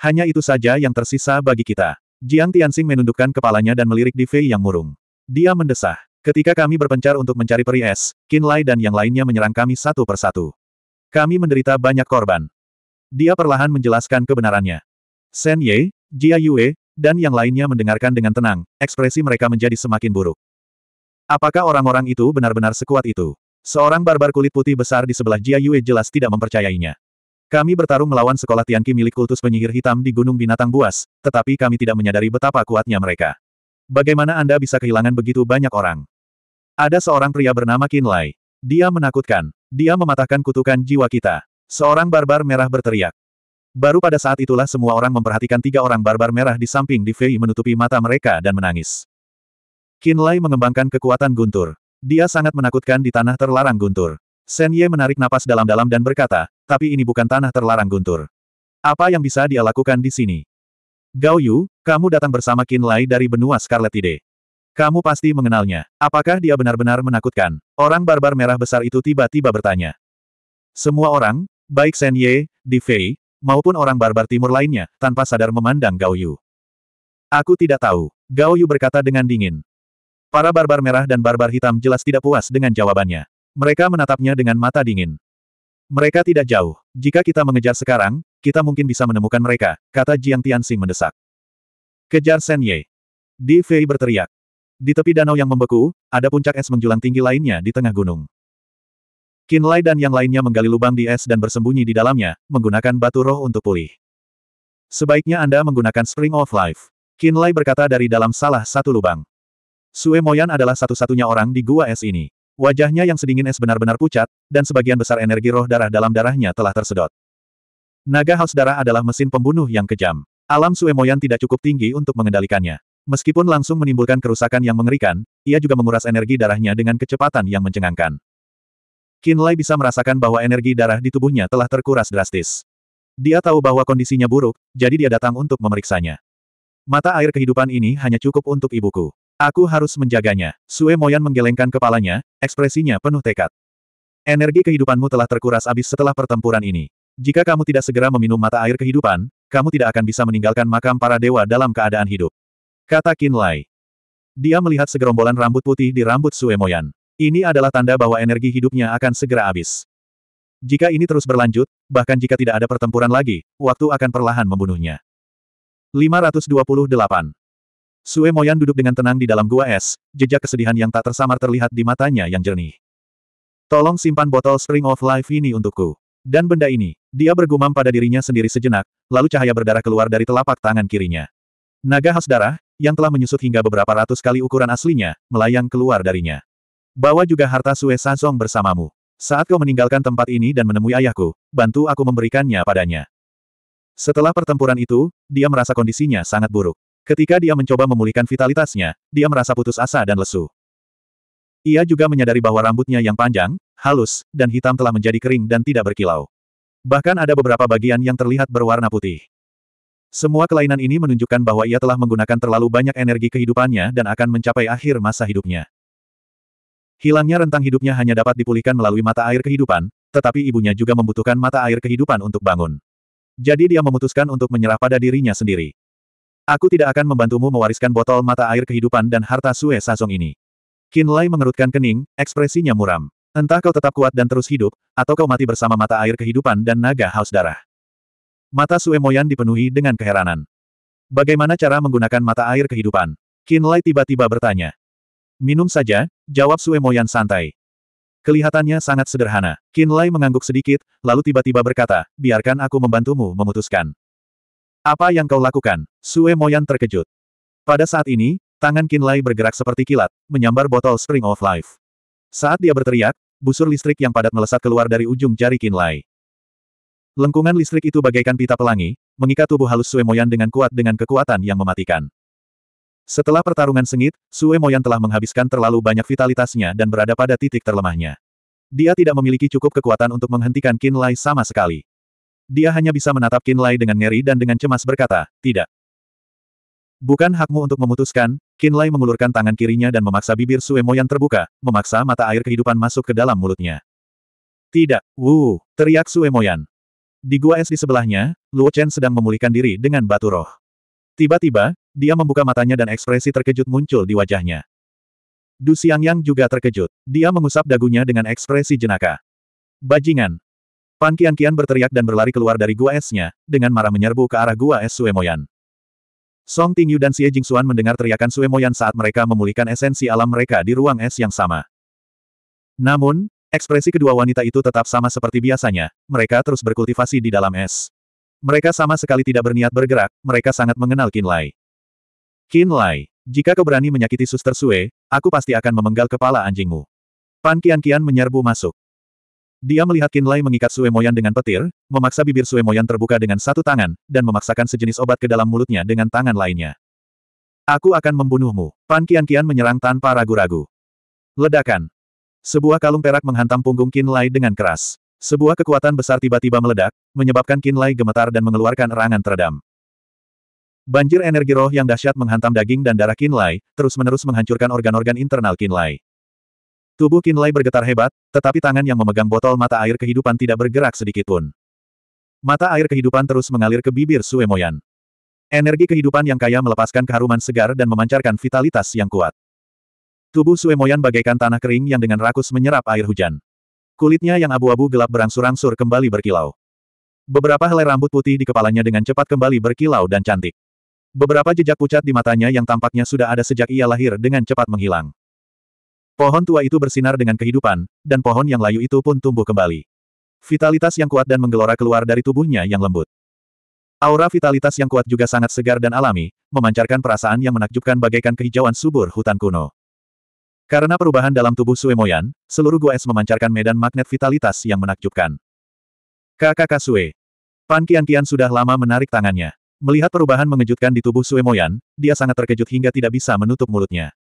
Hanya itu saja yang tersisa bagi kita. Jiang Tianxing menundukkan kepalanya dan melirik di Fei yang murung. Dia mendesah. Ketika kami berpencar untuk mencari peri es, Qin Lai dan yang lainnya menyerang kami satu persatu. Kami menderita banyak korban. Dia perlahan menjelaskan kebenarannya. Shen Ye, Jia Yue, dan yang lainnya mendengarkan dengan tenang, ekspresi mereka menjadi semakin buruk. Apakah orang-orang itu benar-benar sekuat itu? Seorang barbar kulit putih besar di sebelah Jia Yue jelas tidak mempercayainya. Kami bertarung melawan sekolah Tianqi milik kultus penyihir hitam di Gunung Binatang Buas, tetapi kami tidak menyadari betapa kuatnya mereka. Bagaimana Anda bisa kehilangan begitu banyak orang? Ada seorang pria bernama Qin Lai. Dia menakutkan. Dia mematahkan kutukan jiwa kita. Seorang barbar merah berteriak. Baru pada saat itulah semua orang memperhatikan tiga orang barbar merah di samping Di Fei menutupi mata mereka dan menangis. Qin Lai mengembangkan kekuatan guntur. Dia sangat menakutkan di tanah terlarang guntur. Sen Ye menarik napas dalam-dalam dan berkata, tapi ini bukan tanah terlarang guntur. Apa yang bisa dia lakukan di sini? Gao Yu, kamu datang bersama Qin Lai dari benua Scarlet Tide. Kamu pasti mengenalnya. Apakah dia benar-benar menakutkan? Orang barbar merah besar itu tiba-tiba bertanya. Semua orang, baik Sen Ye, Di Fei, maupun orang barbar timur lainnya, tanpa sadar memandang Gao Yu. Aku tidak tahu. Gao Yu berkata dengan dingin. Para barbar merah dan barbar hitam jelas tidak puas dengan jawabannya. Mereka menatapnya dengan mata dingin. Mereka tidak jauh. Jika kita mengejar sekarang, kita mungkin bisa menemukan mereka, kata Jiang Tianxing mendesak. Kejar Shen Ye. Di Fei berteriak. Di tepi danau yang membeku, ada puncak es menjulang tinggi lainnya di tengah gunung. Qin Lai dan yang lainnya menggali lubang di es dan bersembunyi di dalamnya, menggunakan batu roh untuk pulih. Sebaiknya Anda menggunakan Spring of Life. Qin Lai berkata dari dalam salah satu lubang. Sue Moyan adalah satu-satunya orang di gua es ini. Wajahnya yang sedingin es benar-benar pucat, dan sebagian besar energi roh darah dalam darahnya telah tersedot. Naga haus darah adalah mesin pembunuh yang kejam. Alam Suemoyan tidak cukup tinggi untuk mengendalikannya. Meskipun langsung menimbulkan kerusakan yang mengerikan, ia juga menguras energi darahnya dengan kecepatan yang mencengangkan. Kinlay bisa merasakan bahwa energi darah di tubuhnya telah terkuras drastis. Dia tahu bahwa kondisinya buruk, jadi dia datang untuk memeriksanya. Mata air kehidupan ini hanya cukup untuk ibuku. Aku harus menjaganya. Sue Moyan menggelengkan kepalanya, ekspresinya penuh tekad. Energi kehidupanmu telah terkuras habis setelah pertempuran ini. Jika kamu tidak segera meminum mata air kehidupan, kamu tidak akan bisa meninggalkan makam para dewa dalam keadaan hidup. Kata Qin Lai. Dia melihat segerombolan rambut putih di rambut Sue Moyan. Ini adalah tanda bahwa energi hidupnya akan segera habis. Jika ini terus berlanjut, bahkan jika tidak ada pertempuran lagi, waktu akan perlahan membunuhnya. 528 Sue Moyan duduk dengan tenang di dalam gua es, jejak kesedihan yang tak tersamar terlihat di matanya yang jernih. Tolong simpan botol Spring of Life ini untukku. Dan benda ini, dia bergumam pada dirinya sendiri sejenak, lalu cahaya berdarah keluar dari telapak tangan kirinya. Naga khas darah, yang telah menyusut hingga beberapa ratus kali ukuran aslinya, melayang keluar darinya. Bawa juga harta Sue Sazong bersamamu. Saat kau meninggalkan tempat ini dan menemui ayahku, bantu aku memberikannya padanya. Setelah pertempuran itu, dia merasa kondisinya sangat buruk. Ketika dia mencoba memulihkan vitalitasnya, dia merasa putus asa dan lesu. Ia juga menyadari bahwa rambutnya yang panjang, halus, dan hitam telah menjadi kering dan tidak berkilau. Bahkan ada beberapa bagian yang terlihat berwarna putih. Semua kelainan ini menunjukkan bahwa ia telah menggunakan terlalu banyak energi kehidupannya dan akan mencapai akhir masa hidupnya. Hilangnya rentang hidupnya hanya dapat dipulihkan melalui mata air kehidupan, tetapi ibunya juga membutuhkan mata air kehidupan untuk bangun. Jadi dia memutuskan untuk menyerah pada dirinya sendiri. Aku tidak akan membantumu mewariskan botol mata air kehidupan dan harta Sue Sazong ini. Qin Lai mengerutkan kening, ekspresinya muram. Entah kau tetap kuat dan terus hidup, atau kau mati bersama mata air kehidupan dan naga haus darah. Mata Sue Moyan dipenuhi dengan keheranan. Bagaimana cara menggunakan mata air kehidupan? Qin Lai tiba-tiba bertanya. Minum saja, jawab Sue Moyan santai. Kelihatannya sangat sederhana. Qin Lai mengangguk sedikit, lalu tiba-tiba berkata, biarkan aku membantumu memutuskan. Apa yang kau lakukan? Sue Moyan terkejut. Pada saat ini, tangan Lai bergerak seperti kilat, menyambar botol Spring of Life. Saat dia berteriak, busur listrik yang padat melesat keluar dari ujung jari Lai. Lengkungan listrik itu bagaikan pita pelangi, mengikat tubuh halus Sue Moyan dengan kuat dengan kekuatan yang mematikan. Setelah pertarungan sengit, Sue Moyan telah menghabiskan terlalu banyak vitalitasnya dan berada pada titik terlemahnya. Dia tidak memiliki cukup kekuatan untuk menghentikan Lai sama sekali. Dia hanya bisa menatap Lai dengan ngeri dan dengan cemas berkata, tidak. Bukan hakmu untuk memutuskan, Lai mengulurkan tangan kirinya dan memaksa bibir Mo yang terbuka, memaksa mata air kehidupan masuk ke dalam mulutnya. Tidak, wuuu, teriak Sue Moyan. Di gua es di sebelahnya, Luo Chen sedang memulihkan diri dengan batu roh. Tiba-tiba, dia membuka matanya dan ekspresi terkejut muncul di wajahnya. Du Xiangyang juga terkejut. Dia mengusap dagunya dengan ekspresi jenaka. Bajingan, Pan Kian Kian berteriak dan berlari keluar dari gua esnya, dengan marah menyerbu ke arah gua es Suemoyan. Song Tingyu dan Xie Jingxuan mendengar teriakan Suemoyan saat mereka memulihkan esensi alam mereka di ruang es yang sama. Namun, ekspresi kedua wanita itu tetap sama seperti biasanya, mereka terus berkultivasi di dalam es. Mereka sama sekali tidak berniat bergerak, mereka sangat mengenal Qin Lai. Qin Lai, jika kau berani menyakiti suster Sue, aku pasti akan memenggal kepala anjingmu. Pan Kian Kian menyerbu masuk. Dia melihat Kinlay mengikat Sue Moyan dengan petir, memaksa bibir Sue Moyan terbuka dengan satu tangan, dan memaksakan sejenis obat ke dalam mulutnya dengan tangan lainnya. Aku akan membunuhmu. Pan Kian Kian menyerang tanpa ragu-ragu. Ledakan. Sebuah kalung perak menghantam punggung Kinlay dengan keras. Sebuah kekuatan besar tiba-tiba meledak, menyebabkan Kinlay gemetar dan mengeluarkan erangan teredam. Banjir energi roh yang dahsyat menghantam daging dan darah Kinlay terus-menerus menghancurkan organ-organ internal Kinlay. Tubuh Kinlay bergetar hebat, tetapi tangan yang memegang botol mata air kehidupan tidak bergerak sedikit pun. Mata air kehidupan terus mengalir ke bibir Sue Moyan. Energi kehidupan yang kaya melepaskan keharuman segar dan memancarkan vitalitas yang kuat. Tubuh Sue Moyan bagaikan tanah kering yang dengan rakus menyerap air hujan. Kulitnya yang abu-abu gelap berangsur-angsur kembali berkilau. Beberapa helai rambut putih di kepalanya dengan cepat kembali berkilau dan cantik. Beberapa jejak pucat di matanya yang tampaknya sudah ada sejak ia lahir dengan cepat menghilang. Pohon tua itu bersinar dengan kehidupan, dan pohon yang layu itu pun tumbuh kembali. Vitalitas yang kuat dan menggelora keluar dari tubuhnya yang lembut. Aura vitalitas yang kuat juga sangat segar dan alami, memancarkan perasaan yang menakjubkan bagaikan kehijauan subur hutan kuno. Karena perubahan dalam tubuh Moyan, seluruh gua es memancarkan medan magnet vitalitas yang menakjubkan. Kakak Sue. Pan Kian Kian sudah lama menarik tangannya. Melihat perubahan mengejutkan di tubuh Moyan, dia sangat terkejut hingga tidak bisa menutup mulutnya.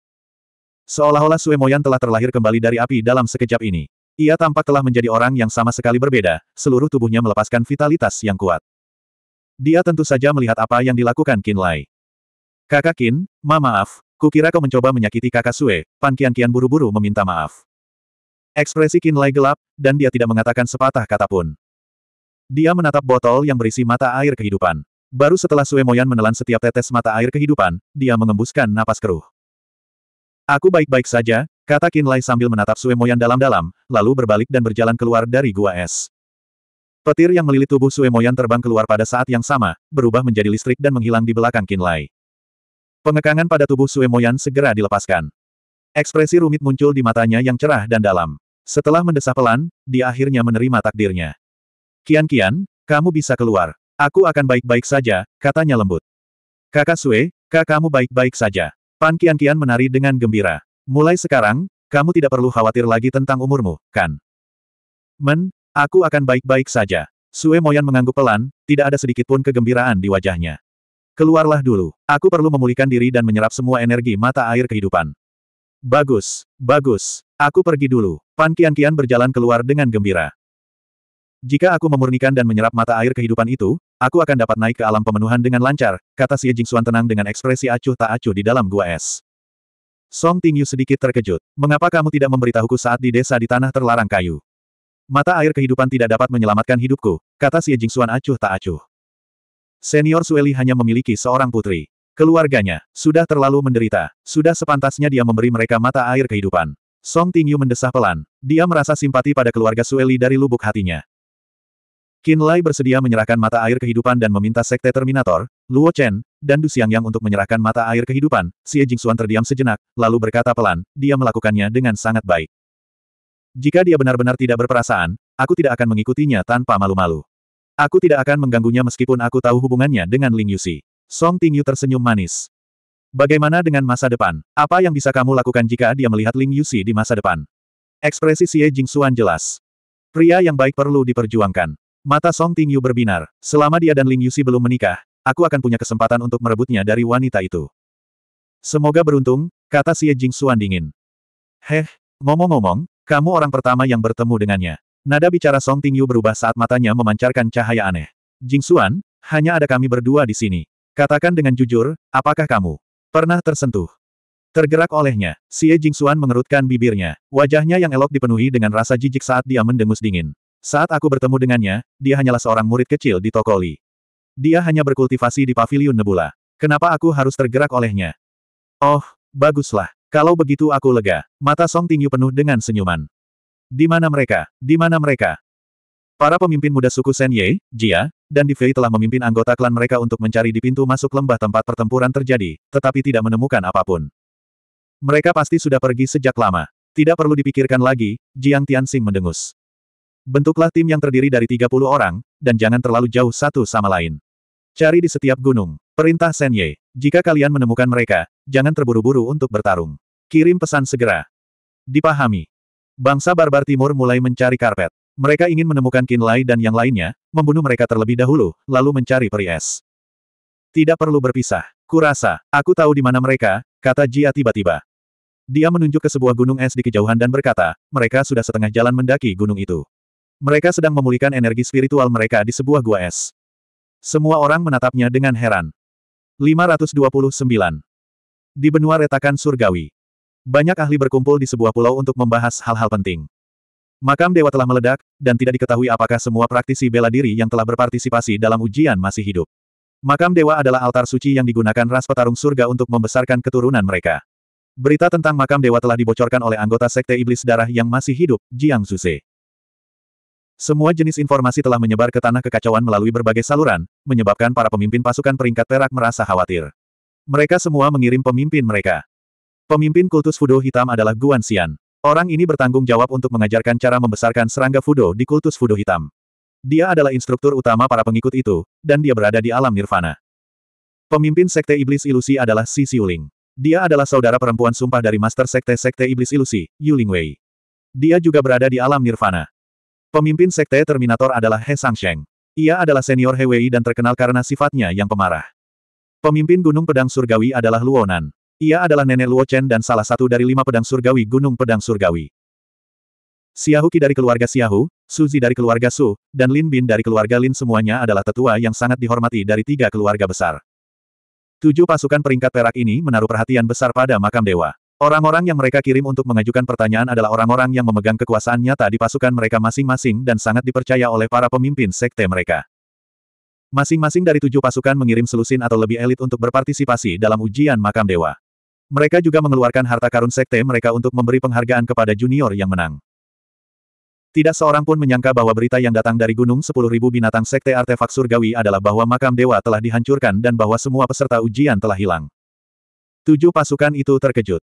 Seolah-olah Sue Moyan telah terlahir kembali dari api dalam sekejap ini. Ia tampak telah menjadi orang yang sama sekali berbeda, seluruh tubuhnya melepaskan vitalitas yang kuat. Dia tentu saja melihat apa yang dilakukan Kin Lai. Kakak Kin, ma maaf, kukira kau mencoba menyakiti kakak Sue, Pan Kian Kian buru-buru meminta maaf. Ekspresi Kin Lai gelap, dan dia tidak mengatakan sepatah kata pun. Dia menatap botol yang berisi mata air kehidupan. Baru setelah Sue Moyan menelan setiap tetes mata air kehidupan, dia mengembuskan napas keruh. Aku baik-baik saja, kata Kinlay sambil menatap Sue Moyan dalam-dalam, lalu berbalik dan berjalan keluar dari gua es. Petir yang melilit tubuh Sue Moyan terbang keluar pada saat yang sama, berubah menjadi listrik dan menghilang di belakang Kinlay. Pengekangan pada tubuh Sue Moyan segera dilepaskan. Ekspresi rumit muncul di matanya yang cerah dan dalam. Setelah mendesah pelan, dia akhirnya menerima takdirnya. Kian-kian, kamu bisa keluar. Aku akan baik-baik saja, katanya lembut. Kakak Sue, kakakmu baik-baik saja. Pan Kian-Kian menari dengan gembira. Mulai sekarang, kamu tidak perlu khawatir lagi tentang umurmu, kan? Men, aku akan baik-baik saja. Sue Moyan mengangguk pelan, tidak ada sedikit pun kegembiraan di wajahnya. Keluarlah dulu, aku perlu memulihkan diri dan menyerap semua energi mata air kehidupan. Bagus, bagus, aku pergi dulu. Pan Kian-Kian berjalan keluar dengan gembira. Jika aku memurnikan dan menyerap mata air kehidupan itu, Aku akan dapat naik ke alam pemenuhan dengan lancar, kata Xie Jingxuan tenang dengan ekspresi acuh tak acuh di dalam gua es. Song Tingyu sedikit terkejut. Mengapa kamu tidak memberitahuku saat di desa di tanah terlarang kayu? Mata air kehidupan tidak dapat menyelamatkan hidupku, kata Xie Jingxuan acuh tak acuh. Senior Sueli hanya memiliki seorang putri. Keluarganya, sudah terlalu menderita, sudah sepantasnya dia memberi mereka mata air kehidupan. Song Tingyu mendesah pelan. Dia merasa simpati pada keluarga Sueli dari lubuk hatinya. Qin Lai bersedia menyerahkan mata air kehidupan dan meminta Sekte Terminator, Luo Chen, dan Du Yang untuk menyerahkan mata air kehidupan, Xie Jingxuan terdiam sejenak, lalu berkata pelan, dia melakukannya dengan sangat baik. Jika dia benar-benar tidak berperasaan, aku tidak akan mengikutinya tanpa malu-malu. Aku tidak akan mengganggunya meskipun aku tahu hubungannya dengan Ling Yuxi. Song Tingyu tersenyum manis. Bagaimana dengan masa depan? Apa yang bisa kamu lakukan jika dia melihat Ling Yuxi di masa depan? Ekspresi Xie Jingxuan jelas. Pria yang baik perlu diperjuangkan. Mata Song Tingyu berbinar. Selama dia dan Ling Yusi belum menikah, aku akan punya kesempatan untuk merebutnya dari wanita itu. Semoga beruntung, kata Xie Jing Xuan dingin. Heh, ngomong-ngomong, kamu orang pertama yang bertemu dengannya. Nada bicara Song Tingyu berubah saat matanya memancarkan cahaya aneh. Jing Xuan, hanya ada kami berdua di sini. Katakan dengan jujur, apakah kamu pernah tersentuh? Tergerak olehnya, Xie Jing Xuan mengerutkan bibirnya. Wajahnya yang elok dipenuhi dengan rasa jijik saat dia mendengus dingin. Saat aku bertemu dengannya, dia hanyalah seorang murid kecil di Tokoli. Dia hanya berkultivasi di paviliun Nebula. Kenapa aku harus tergerak olehnya? Oh, baguslah. Kalau begitu aku lega. Mata Song Tingyu penuh dengan senyuman. Di mana mereka? Di mana mereka? Para pemimpin muda suku Senye, Jia, dan Di Fei telah memimpin anggota klan mereka untuk mencari di pintu masuk lembah tempat pertempuran terjadi, tetapi tidak menemukan apapun. Mereka pasti sudah pergi sejak lama. Tidak perlu dipikirkan lagi, Jiang Tianxing mendengus. Bentuklah tim yang terdiri dari 30 orang, dan jangan terlalu jauh satu sama lain. Cari di setiap gunung. Perintah Senye. Jika kalian menemukan mereka, jangan terburu-buru untuk bertarung. Kirim pesan segera. Dipahami. Bangsa barbar timur mulai mencari karpet. Mereka ingin menemukan Kinlai dan yang lainnya, membunuh mereka terlebih dahulu, lalu mencari peries. Tidak perlu berpisah. Kurasa, aku tahu di mana mereka, kata Jia tiba-tiba. Dia menunjuk ke sebuah gunung es di kejauhan dan berkata, mereka sudah setengah jalan mendaki gunung itu. Mereka sedang memulihkan energi spiritual mereka di sebuah gua es. Semua orang menatapnya dengan heran. 529. Di benua retakan surgawi. Banyak ahli berkumpul di sebuah pulau untuk membahas hal-hal penting. Makam dewa telah meledak, dan tidak diketahui apakah semua praktisi bela diri yang telah berpartisipasi dalam ujian masih hidup. Makam dewa adalah altar suci yang digunakan ras petarung surga untuk membesarkan keturunan mereka. Berita tentang makam dewa telah dibocorkan oleh anggota sekte iblis darah yang masih hidup, Jiang Zuse. Semua jenis informasi telah menyebar ke tanah kekacauan melalui berbagai saluran, menyebabkan para pemimpin pasukan peringkat perak merasa khawatir. Mereka semua mengirim pemimpin mereka. Pemimpin kultus Fudo hitam adalah Guan Xian. Orang ini bertanggung jawab untuk mengajarkan cara membesarkan serangga Fudo di kultus Fudo hitam. Dia adalah instruktur utama para pengikut itu, dan dia berada di alam nirvana. Pemimpin Sekte Iblis Ilusi adalah Si Siuling. Dia adalah saudara perempuan sumpah dari Master Sekte Sekte Iblis Ilusi, Yuling Wei. Dia juga berada di alam nirvana. Pemimpin Sekte Terminator adalah He Sheng. Ia adalah senior He Wei dan terkenal karena sifatnya yang pemarah. Pemimpin Gunung Pedang Surgawi adalah Luonan. Ia adalah nenek Luo Chen dan salah satu dari lima pedang surgawi Gunung Pedang Surgawi. Siahuki dari keluarga Siahu, Suzi dari keluarga Su, dan Lin Bin dari keluarga Lin semuanya adalah tetua yang sangat dihormati dari tiga keluarga besar. Tujuh pasukan peringkat perak ini menaruh perhatian besar pada makam dewa. Orang-orang yang mereka kirim untuk mengajukan pertanyaan adalah orang-orang yang memegang kekuasaan nyata di pasukan mereka masing-masing dan sangat dipercaya oleh para pemimpin sekte mereka. Masing-masing dari tujuh pasukan mengirim selusin atau lebih elit untuk berpartisipasi dalam ujian makam dewa. Mereka juga mengeluarkan harta karun sekte mereka untuk memberi penghargaan kepada junior yang menang. Tidak seorang pun menyangka bahwa berita yang datang dari Gunung 10.000 binatang sekte artefak surgawi adalah bahwa makam dewa telah dihancurkan dan bahwa semua peserta ujian telah hilang. Tujuh pasukan itu terkejut.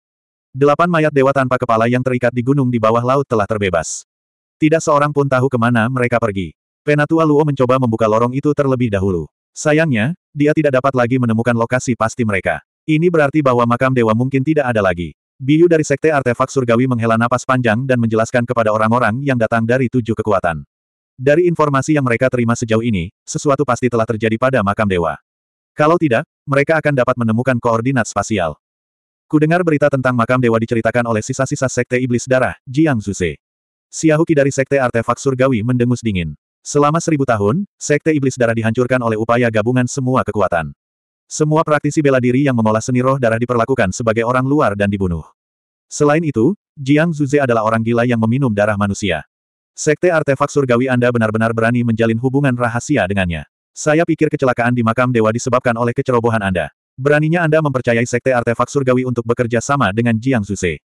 Delapan mayat dewa tanpa kepala yang terikat di gunung di bawah laut telah terbebas. Tidak seorang pun tahu kemana mereka pergi. Penatua Luo mencoba membuka lorong itu terlebih dahulu. Sayangnya, dia tidak dapat lagi menemukan lokasi pasti mereka. Ini berarti bahwa makam dewa mungkin tidak ada lagi. Biyu dari Sekte Artefak Surgawi menghela napas panjang dan menjelaskan kepada orang-orang yang datang dari tujuh kekuatan. Dari informasi yang mereka terima sejauh ini, sesuatu pasti telah terjadi pada makam dewa. Kalau tidak, mereka akan dapat menemukan koordinat spasial. Kudengar berita tentang makam dewa diceritakan oleh sisa-sisa sekte iblis darah, Jiang Zuse. Siahuki dari sekte artefak surgawi mendengus dingin. Selama seribu tahun, sekte iblis darah dihancurkan oleh upaya gabungan semua kekuatan. Semua praktisi bela diri yang mengolah seni roh darah diperlakukan sebagai orang luar dan dibunuh. Selain itu, Jiang Zuze adalah orang gila yang meminum darah manusia. Sekte artefak surgawi Anda benar-benar berani menjalin hubungan rahasia dengannya. Saya pikir kecelakaan di makam dewa disebabkan oleh kecerobohan Anda. Beraninya Anda mempercayai Sekte Artefak Surgawi untuk bekerja sama dengan Jiang Zuse.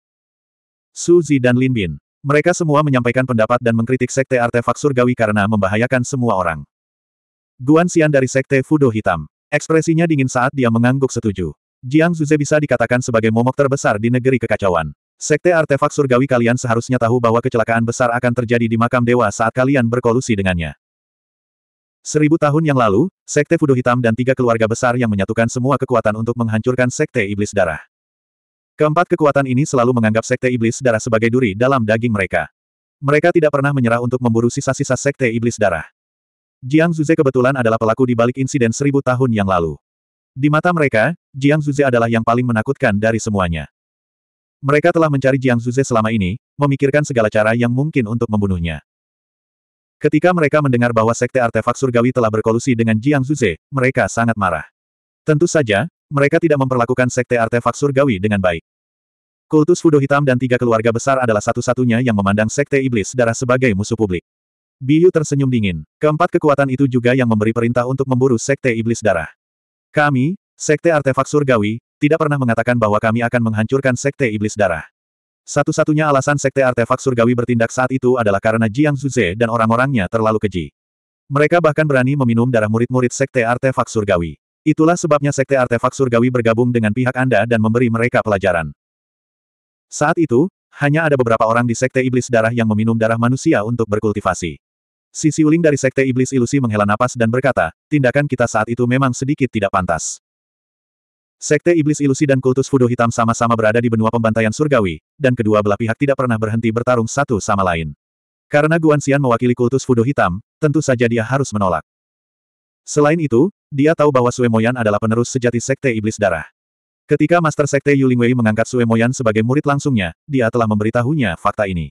Su Zi dan Lin Bin. Mereka semua menyampaikan pendapat dan mengkritik Sekte Artefak Surgawi karena membahayakan semua orang. Guan Xian dari Sekte Fudo Hitam. Ekspresinya dingin saat dia mengangguk setuju. Jiang Zuse bisa dikatakan sebagai momok terbesar di negeri kekacauan. Sekte Artefak Surgawi kalian seharusnya tahu bahwa kecelakaan besar akan terjadi di makam dewa saat kalian berkolusi dengannya. Seribu tahun yang lalu, Sekte Fudo Hitam dan tiga keluarga besar yang menyatukan semua kekuatan untuk menghancurkan Sekte Iblis Darah. Keempat kekuatan ini selalu menganggap Sekte Iblis Darah sebagai duri dalam daging mereka. Mereka tidak pernah menyerah untuk memburu sisa-sisa Sekte Iblis Darah. Jiang Zuze kebetulan adalah pelaku di balik insiden seribu tahun yang lalu. Di mata mereka, Jiang Zuze adalah yang paling menakutkan dari semuanya. Mereka telah mencari Jiang Zuze selama ini, memikirkan segala cara yang mungkin untuk membunuhnya. Ketika mereka mendengar bahwa Sekte Artefak Surgawi telah berkolusi dengan Jiang Zuze, mereka sangat marah. Tentu saja, mereka tidak memperlakukan Sekte Artefak Surgawi dengan baik. Kultus Fudo Hitam dan tiga keluarga besar adalah satu-satunya yang memandang Sekte Iblis Darah sebagai musuh publik. Biyu tersenyum dingin. Keempat kekuatan itu juga yang memberi perintah untuk memburu Sekte Iblis Darah. Kami, Sekte Artefak Surgawi, tidak pernah mengatakan bahwa kami akan menghancurkan Sekte Iblis Darah. Satu-satunya alasan Sekte Artefak Surgawi bertindak saat itu adalah karena Jiang Zuze dan orang-orangnya terlalu keji. Mereka bahkan berani meminum darah murid-murid Sekte Artefak Surgawi. Itulah sebabnya Sekte Artefak Surgawi bergabung dengan pihak Anda dan memberi mereka pelajaran. Saat itu, hanya ada beberapa orang di Sekte Iblis Darah yang meminum darah manusia untuk berkultivasi. Si Siuling dari Sekte Iblis Ilusi menghela napas dan berkata, tindakan kita saat itu memang sedikit tidak pantas. Sekte Iblis Ilusi dan kultus Fudo Hitam sama-sama berada di benua pembantaian surgawi, dan kedua belah pihak tidak pernah berhenti bertarung satu sama lain. Karena Guan Xian mewakili kultus Fudo Hitam, tentu saja dia harus menolak. Selain itu, dia tahu bahwa Sue Moyan adalah penerus sejati Sekte Iblis Darah. Ketika Master Sekte Yu Lingwei mengangkat Sue Moyan sebagai murid langsungnya, dia telah memberitahunya fakta ini.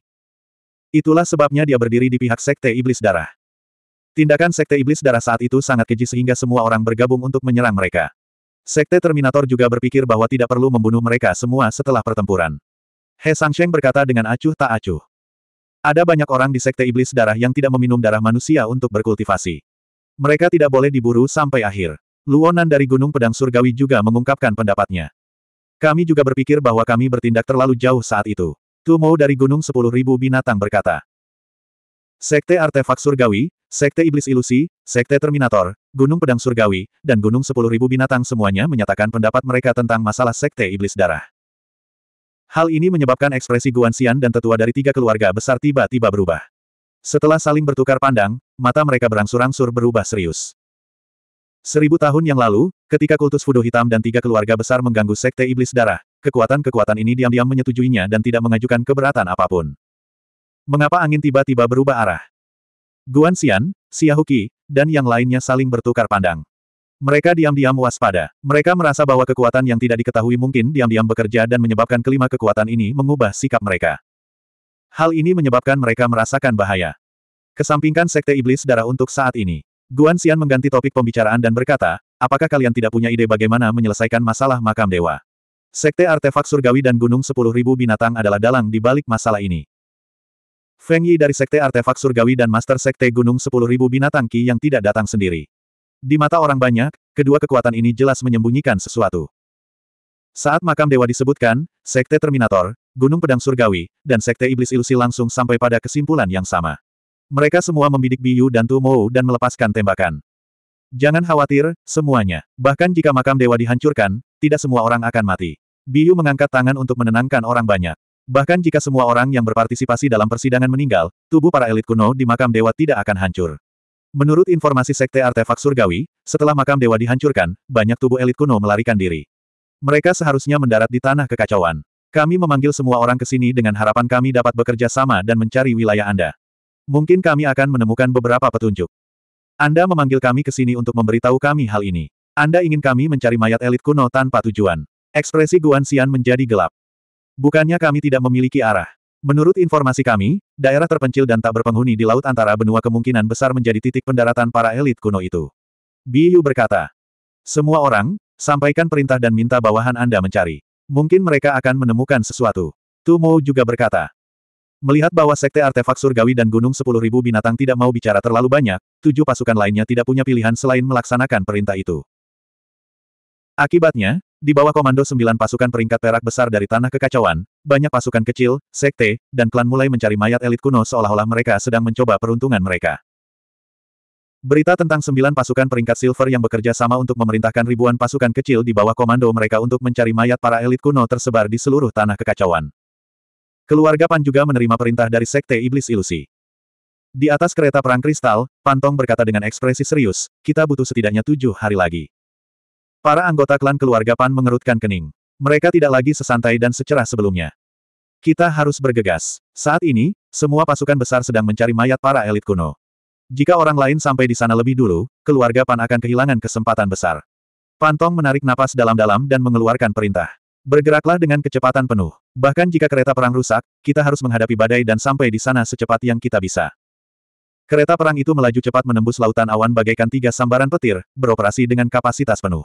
Itulah sebabnya dia berdiri di pihak Sekte Iblis Darah. Tindakan Sekte Iblis Darah saat itu sangat keji sehingga semua orang bergabung untuk menyerang mereka. Sekte Terminator juga berpikir bahwa tidak perlu membunuh mereka semua setelah pertempuran. He Sangsheng berkata dengan acuh tak acuh. Ada banyak orang di Sekte Iblis Darah yang tidak meminum darah manusia untuk berkultivasi. Mereka tidak boleh diburu sampai akhir. Luonan dari Gunung Pedang Surgawi juga mengungkapkan pendapatnya. Kami juga berpikir bahwa kami bertindak terlalu jauh saat itu. Tumou dari Gunung Sepuluh Ribu Binatang berkata. Sekte Artefak Surgawi, Sekte Iblis Ilusi, Sekte Terminator, Gunung Pedang Surgawi, dan Gunung Sepuluh Ribu Binatang semuanya menyatakan pendapat mereka tentang masalah Sekte Iblis Darah. Hal ini menyebabkan ekspresi Guansian dan tetua dari tiga keluarga besar tiba-tiba berubah. Setelah saling bertukar pandang, mata mereka berangsur-angsur berubah serius. Seribu tahun yang lalu, ketika kultus Fudo Hitam dan tiga keluarga besar mengganggu Sekte Iblis Darah, kekuatan-kekuatan ini diam-diam menyetujuinya dan tidak mengajukan keberatan apapun. Mengapa angin tiba-tiba berubah arah? Guan Xian, Xiahuki, dan yang lainnya saling bertukar pandang. Mereka diam-diam waspada. Mereka merasa bahwa kekuatan yang tidak diketahui mungkin diam-diam bekerja dan menyebabkan kelima kekuatan ini mengubah sikap mereka. Hal ini menyebabkan mereka merasakan bahaya. Kesampingkan Sekte Iblis Darah untuk saat ini. Guan Xian mengganti topik pembicaraan dan berkata, apakah kalian tidak punya ide bagaimana menyelesaikan masalah makam dewa? Sekte Artefak Surgawi dan Gunung Sepuluh Ribu Binatang adalah dalang di balik masalah ini. Feng Yi dari Sekte Artefak Surgawi dan Master Sekte Gunung 10.000 Binatang Ki yang tidak datang sendiri. Di mata orang banyak, kedua kekuatan ini jelas menyembunyikan sesuatu. Saat makam dewa disebutkan, Sekte Terminator, Gunung Pedang Surgawi, dan Sekte Iblis Ilusi langsung sampai pada kesimpulan yang sama. Mereka semua membidik Biyu dan Tumou dan melepaskan tembakan. Jangan khawatir, semuanya. Bahkan jika makam dewa dihancurkan, tidak semua orang akan mati. Biyu mengangkat tangan untuk menenangkan orang banyak. Bahkan jika semua orang yang berpartisipasi dalam persidangan meninggal, tubuh para elit kuno di makam dewa tidak akan hancur. Menurut informasi Sekte Artefak Surgawi, setelah makam dewa dihancurkan, banyak tubuh elit kuno melarikan diri. Mereka seharusnya mendarat di tanah kekacauan. Kami memanggil semua orang ke sini dengan harapan kami dapat bekerja sama dan mencari wilayah Anda. Mungkin kami akan menemukan beberapa petunjuk. Anda memanggil kami ke sini untuk memberitahu kami hal ini. Anda ingin kami mencari mayat elit kuno tanpa tujuan. Ekspresi Guan Xian menjadi gelap. Bukannya kami tidak memiliki arah. Menurut informasi kami, daerah terpencil dan tak berpenghuni di laut antara benua kemungkinan besar menjadi titik pendaratan para elit kuno itu. Biyu berkata, semua orang, sampaikan perintah dan minta bawahan Anda mencari. Mungkin mereka akan menemukan sesuatu. Tumo juga berkata, Melihat bahwa Sekte Artefak Surgawi dan Gunung Sepuluh Ribu Binatang tidak mau bicara terlalu banyak, tujuh pasukan lainnya tidak punya pilihan selain melaksanakan perintah itu. Akibatnya, di bawah komando sembilan pasukan peringkat perak besar dari tanah kekacauan, banyak pasukan kecil, sekte, dan klan mulai mencari mayat elit kuno seolah-olah mereka sedang mencoba peruntungan mereka. Berita tentang sembilan pasukan peringkat silver yang bekerja sama untuk memerintahkan ribuan pasukan kecil di bawah komando mereka untuk mencari mayat para elit kuno tersebar di seluruh tanah kekacauan. Keluarga Pan juga menerima perintah dari Sekte Iblis Ilusi. Di atas kereta perang kristal, Pantong berkata dengan ekspresi serius, kita butuh setidaknya tujuh hari lagi. Para anggota klan keluarga Pan mengerutkan kening. Mereka tidak lagi sesantai dan secerah sebelumnya. Kita harus bergegas. Saat ini, semua pasukan besar sedang mencari mayat para elit kuno. Jika orang lain sampai di sana lebih dulu, keluarga Pan akan kehilangan kesempatan besar. Pantong menarik napas dalam-dalam dan mengeluarkan perintah. Bergeraklah dengan kecepatan penuh. Bahkan jika kereta perang rusak, kita harus menghadapi badai dan sampai di sana secepat yang kita bisa. Kereta perang itu melaju cepat menembus lautan awan bagaikan tiga sambaran petir, beroperasi dengan kapasitas penuh.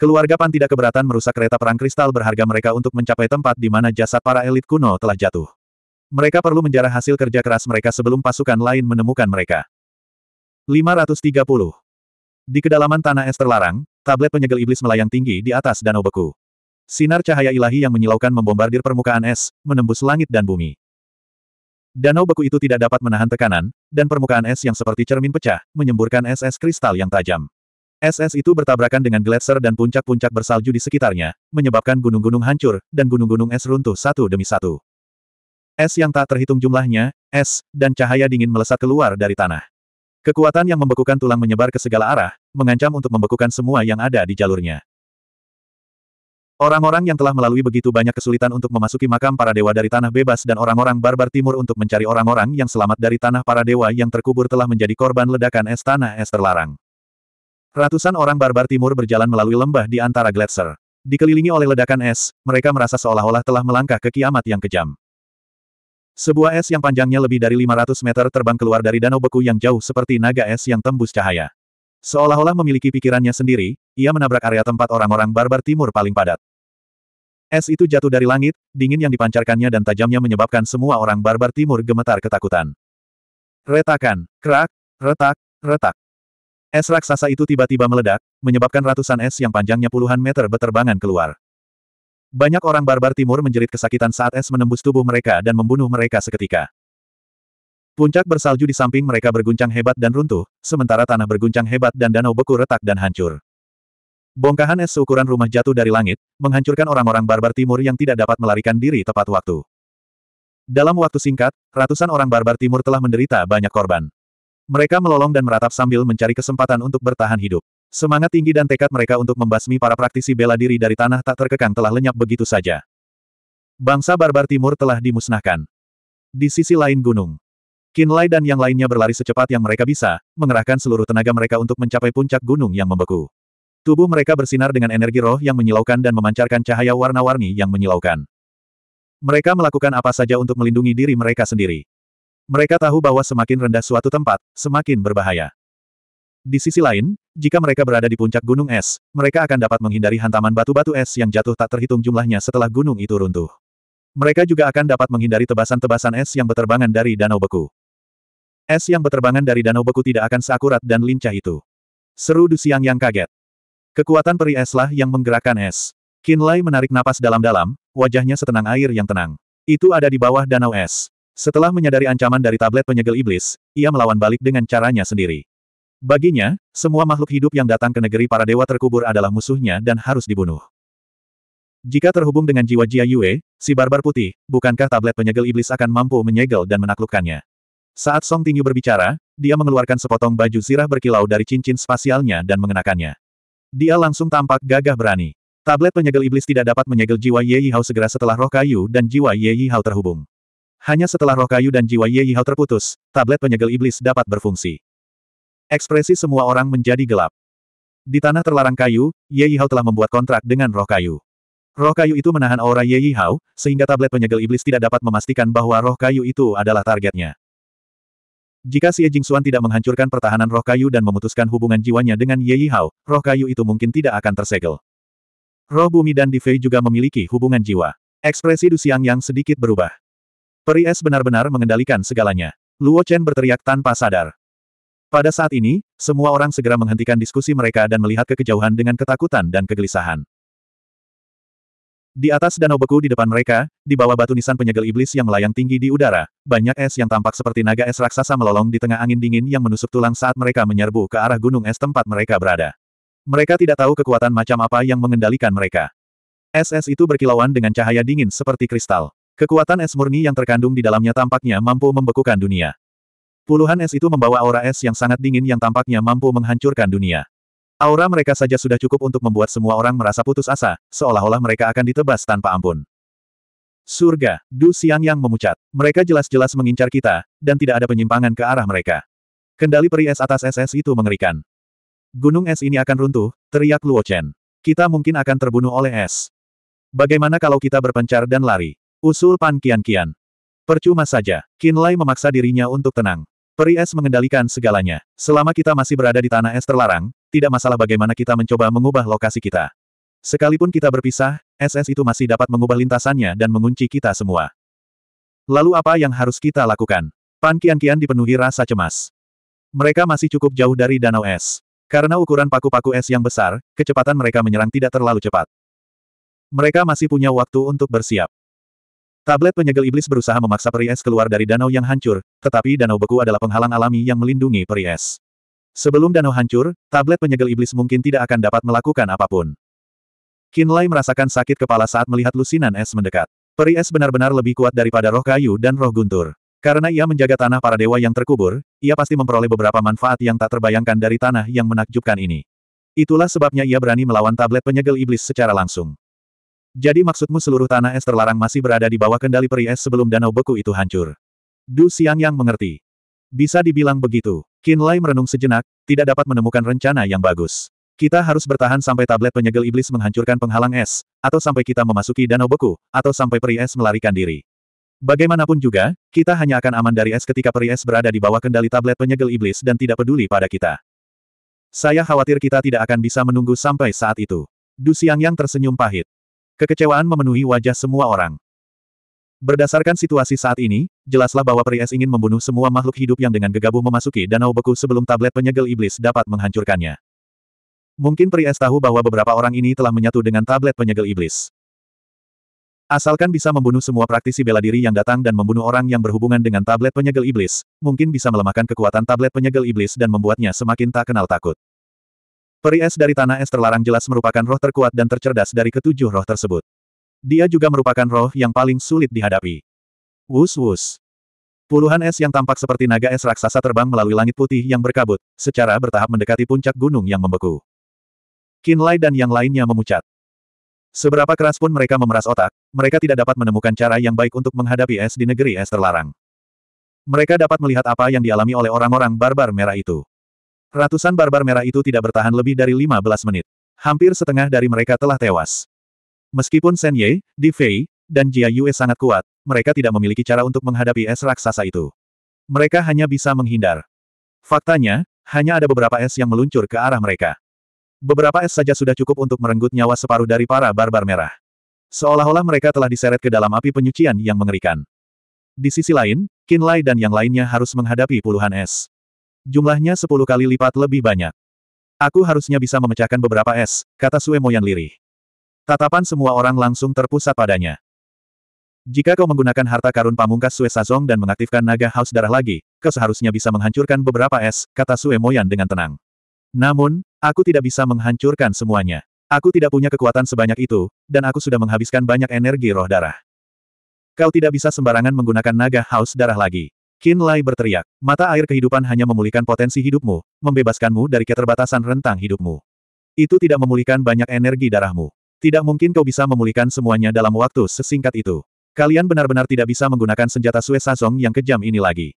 Keluarga Pan tidak keberatan merusak kereta perang kristal berharga mereka untuk mencapai tempat di mana jasad para elit kuno telah jatuh. Mereka perlu menjarah hasil kerja keras mereka sebelum pasukan lain menemukan mereka. 530. Di kedalaman tanah es terlarang, tablet penyegel iblis melayang tinggi di atas danau beku. Sinar cahaya ilahi yang menyilaukan membombardir permukaan es, menembus langit dan bumi. Danau beku itu tidak dapat menahan tekanan, dan permukaan es yang seperti cermin pecah, menyemburkan es-es kristal yang tajam. SS itu bertabrakan dengan gletser dan puncak-puncak bersalju di sekitarnya, menyebabkan gunung-gunung hancur, dan gunung-gunung es runtuh satu demi satu. Es yang tak terhitung jumlahnya, es, dan cahaya dingin melesat keluar dari tanah. Kekuatan yang membekukan tulang menyebar ke segala arah, mengancam untuk membekukan semua yang ada di jalurnya. Orang-orang yang telah melalui begitu banyak kesulitan untuk memasuki makam para dewa dari tanah bebas dan orang-orang barbar timur untuk mencari orang-orang yang selamat dari tanah para dewa yang terkubur telah menjadi korban ledakan es tanah es terlarang. Ratusan orang barbar timur berjalan melalui lembah di antara gletser. Dikelilingi oleh ledakan es, mereka merasa seolah-olah telah melangkah ke kiamat yang kejam. Sebuah es yang panjangnya lebih dari 500 meter terbang keluar dari danau beku yang jauh seperti naga es yang tembus cahaya. Seolah-olah memiliki pikirannya sendiri, ia menabrak area tempat orang-orang barbar timur paling padat. Es itu jatuh dari langit, dingin yang dipancarkannya dan tajamnya menyebabkan semua orang barbar timur gemetar ketakutan. Retakan, kerak, retak, retak. Es raksasa itu tiba-tiba meledak, menyebabkan ratusan es yang panjangnya puluhan meter beterbangan keluar. Banyak orang barbar timur menjerit kesakitan saat es menembus tubuh mereka dan membunuh mereka seketika. Puncak bersalju di samping mereka berguncang hebat dan runtuh, sementara tanah berguncang hebat dan danau beku retak dan hancur. Bongkahan es seukuran rumah jatuh dari langit, menghancurkan orang-orang barbar timur yang tidak dapat melarikan diri tepat waktu. Dalam waktu singkat, ratusan orang barbar timur telah menderita banyak korban. Mereka melolong dan meratap sambil mencari kesempatan untuk bertahan hidup. Semangat tinggi dan tekad mereka untuk membasmi para praktisi bela diri dari tanah tak terkekang telah lenyap begitu saja. Bangsa barbar timur telah dimusnahkan. Di sisi lain gunung. Kinlay dan yang lainnya berlari secepat yang mereka bisa, mengerahkan seluruh tenaga mereka untuk mencapai puncak gunung yang membeku. Tubuh mereka bersinar dengan energi roh yang menyilaukan dan memancarkan cahaya warna-warni yang menyilaukan. Mereka melakukan apa saja untuk melindungi diri mereka sendiri. Mereka tahu bahwa semakin rendah suatu tempat, semakin berbahaya. Di sisi lain, jika mereka berada di puncak gunung es, mereka akan dapat menghindari hantaman batu-batu es yang jatuh tak terhitung jumlahnya setelah gunung itu runtuh. Mereka juga akan dapat menghindari tebasan-tebasan es yang beterbangan dari danau beku. Es yang beterbangan dari danau beku tidak akan seakurat dan lincah itu. Seru Du Siang yang kaget. Kekuatan peri eslah yang menggerakkan es. Kinlay menarik napas dalam-dalam, wajahnya setenang air yang tenang. Itu ada di bawah danau es. Setelah menyadari ancaman dari tablet penyegel iblis, ia melawan balik dengan caranya sendiri. Baginya, semua makhluk hidup yang datang ke negeri para dewa terkubur adalah musuhnya dan harus dibunuh. Jika terhubung dengan jiwa Jia Yue, si barbar putih, bukankah tablet penyegel iblis akan mampu menyegel dan menaklukkannya? Saat Song Tingyu berbicara, dia mengeluarkan sepotong baju zirah berkilau dari cincin spasialnya dan mengenakannya. Dia langsung tampak gagah berani. Tablet penyegel iblis tidak dapat menyegel jiwa Ye Yihao segera setelah roh kayu dan jiwa Ye Yihao terhubung. Hanya setelah roh kayu dan jiwa Ye Yihao terputus, tablet penyegel iblis dapat berfungsi. Ekspresi semua orang menjadi gelap. Di tanah terlarang kayu, Ye Yihao telah membuat kontrak dengan roh kayu. Roh kayu itu menahan aura Ye Yihao, sehingga tablet penyegel iblis tidak dapat memastikan bahwa roh kayu itu adalah targetnya. Jika Xie Jingxuan tidak menghancurkan pertahanan roh kayu dan memutuskan hubungan jiwanya dengan Ye Yihao, roh kayu itu mungkin tidak akan tersegel. Roh bumi dan Di Fei juga memiliki hubungan jiwa. Ekspresi Du Xiang yang sedikit berubah. Peri es benar-benar mengendalikan segalanya. Luo Chen berteriak tanpa sadar. Pada saat ini, semua orang segera menghentikan diskusi mereka dan melihat ke kejauhan dengan ketakutan dan kegelisahan. Di atas danau beku di depan mereka, di bawah batu nisan penyegel iblis yang melayang tinggi di udara, banyak es yang tampak seperti naga es raksasa melolong di tengah angin dingin yang menusuk tulang saat mereka menyerbu ke arah gunung es tempat mereka berada. Mereka tidak tahu kekuatan macam apa yang mengendalikan mereka. Es-es itu berkilauan dengan cahaya dingin seperti kristal. Kekuatan es murni yang terkandung di dalamnya tampaknya mampu membekukan dunia. Puluhan es itu membawa aura es yang sangat dingin yang tampaknya mampu menghancurkan dunia. Aura mereka saja sudah cukup untuk membuat semua orang merasa putus asa, seolah-olah mereka akan ditebas tanpa ampun. Surga, Du Siang yang memucat. Mereka jelas-jelas mengincar kita, dan tidak ada penyimpangan ke arah mereka. Kendali peri es atas SS itu mengerikan. Gunung es ini akan runtuh, teriak Luo Chen. Kita mungkin akan terbunuh oleh es. Bagaimana kalau kita berpencar dan lari? Usul Pan Kian-Kian. Percuma saja, Kinlay memaksa dirinya untuk tenang. Peri es mengendalikan segalanya. Selama kita masih berada di tanah es terlarang, tidak masalah bagaimana kita mencoba mengubah lokasi kita. Sekalipun kita berpisah, SS itu masih dapat mengubah lintasannya dan mengunci kita semua. Lalu apa yang harus kita lakukan? Pan kian-kian dipenuhi rasa cemas. Mereka masih cukup jauh dari danau es. Karena ukuran paku-paku es yang besar, kecepatan mereka menyerang tidak terlalu cepat. Mereka masih punya waktu untuk bersiap. Tablet penyegel iblis berusaha memaksa Peri Es keluar dari danau yang hancur, tetapi danau beku adalah penghalang alami yang melindungi Peri Es. Sebelum danau hancur, tablet penyegel iblis mungkin tidak akan dapat melakukan apapun. Kinlay merasakan sakit kepala saat melihat lusinan es mendekat. Peri Es benar-benar lebih kuat daripada roh kayu dan roh guntur. Karena ia menjaga tanah para dewa yang terkubur, ia pasti memperoleh beberapa manfaat yang tak terbayangkan dari tanah yang menakjubkan ini. Itulah sebabnya ia berani melawan tablet penyegel iblis secara langsung. Jadi maksudmu seluruh tanah es terlarang masih berada di bawah kendali peri es sebelum danau beku itu hancur? Du Xiang yang mengerti. Bisa dibilang begitu. Qin Lai merenung sejenak, tidak dapat menemukan rencana yang bagus. Kita harus bertahan sampai tablet penyegel iblis menghancurkan penghalang es, atau sampai kita memasuki danau beku, atau sampai peri es melarikan diri. Bagaimanapun juga, kita hanya akan aman dari es ketika peri es berada di bawah kendali tablet penyegel iblis dan tidak peduli pada kita. Saya khawatir kita tidak akan bisa menunggu sampai saat itu. Du Xiang yang tersenyum pahit. Kekecewaan memenuhi wajah semua orang. Berdasarkan situasi saat ini, jelaslah bahwa Es ingin membunuh semua makhluk hidup yang dengan gegabah memasuki danau beku sebelum tablet penyegel iblis dapat menghancurkannya. Mungkin Es tahu bahwa beberapa orang ini telah menyatu dengan tablet penyegel iblis. Asalkan bisa membunuh semua praktisi bela diri yang datang dan membunuh orang yang berhubungan dengan tablet penyegel iblis, mungkin bisa melemahkan kekuatan tablet penyegel iblis dan membuatnya semakin tak kenal takut. Peri es dari tanah es terlarang jelas merupakan roh terkuat dan tercerdas dari ketujuh roh tersebut. Dia juga merupakan roh yang paling sulit dihadapi. Wus-wus. Puluhan es yang tampak seperti naga es raksasa terbang melalui langit putih yang berkabut, secara bertahap mendekati puncak gunung yang membeku. Kinlay dan yang lainnya memucat. Seberapa keras pun mereka memeras otak, mereka tidak dapat menemukan cara yang baik untuk menghadapi es di negeri es terlarang. Mereka dapat melihat apa yang dialami oleh orang-orang barbar merah itu. Ratusan barbar merah itu tidak bertahan lebih dari 15 menit. Hampir setengah dari mereka telah tewas. Meskipun Shen Ye, Di Fei, dan Jia Yue sangat kuat, mereka tidak memiliki cara untuk menghadapi es raksasa itu. Mereka hanya bisa menghindar. Faktanya, hanya ada beberapa es yang meluncur ke arah mereka. Beberapa es saja sudah cukup untuk merenggut nyawa separuh dari para barbar merah. Seolah-olah mereka telah diseret ke dalam api penyucian yang mengerikan. Di sisi lain, Qin Lai dan yang lainnya harus menghadapi puluhan es. Jumlahnya sepuluh kali lipat lebih banyak. Aku harusnya bisa memecahkan beberapa es, kata Sue Moyan lirih. Tatapan semua orang langsung terpusat padanya. Jika kau menggunakan harta karun pamungkas Sue Sazong dan mengaktifkan naga haus darah lagi, kau seharusnya bisa menghancurkan beberapa es, kata Sue Moyan dengan tenang. Namun, aku tidak bisa menghancurkan semuanya. Aku tidak punya kekuatan sebanyak itu, dan aku sudah menghabiskan banyak energi roh darah. Kau tidak bisa sembarangan menggunakan naga haus darah lagi. Qin Lai berteriak, mata air kehidupan hanya memulihkan potensi hidupmu, membebaskanmu dari keterbatasan rentang hidupmu. Itu tidak memulihkan banyak energi darahmu. Tidak mungkin kau bisa memulihkan semuanya dalam waktu sesingkat itu. Kalian benar-benar tidak bisa menggunakan senjata Sue Sazong yang kejam ini lagi.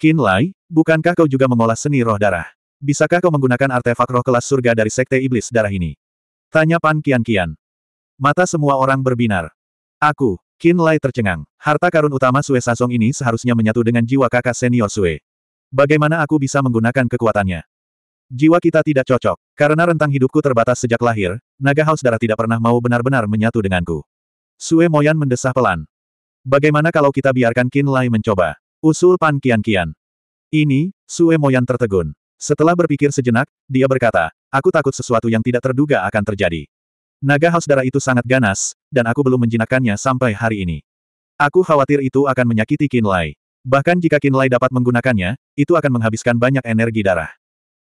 Qin Lai, bukankah kau juga mengolah seni roh darah? Bisakah kau menggunakan artefak roh kelas surga dari sekte iblis darah ini? Tanya Pan Kian Kian. Mata semua orang berbinar. Aku, Qin Lai tercengang. Harta karun utama Sue Sasong ini seharusnya menyatu dengan jiwa kakak senior Sue. Bagaimana aku bisa menggunakan kekuatannya? Jiwa kita tidak cocok. Karena rentang hidupku terbatas sejak lahir, naga haus darah tidak pernah mau benar-benar menyatu denganku. Sue Moyan mendesah pelan. Bagaimana kalau kita biarkan Qin Lai mencoba? Usul Pan Kian Kian. Ini, Sue Moyan tertegun. Setelah berpikir sejenak, dia berkata, aku takut sesuatu yang tidak terduga akan terjadi. Naga haus darah itu sangat ganas, dan aku belum menjinakkannya sampai hari ini. Aku khawatir itu akan menyakiti Kinlay. Bahkan jika Kinlay dapat menggunakannya, itu akan menghabiskan banyak energi darah.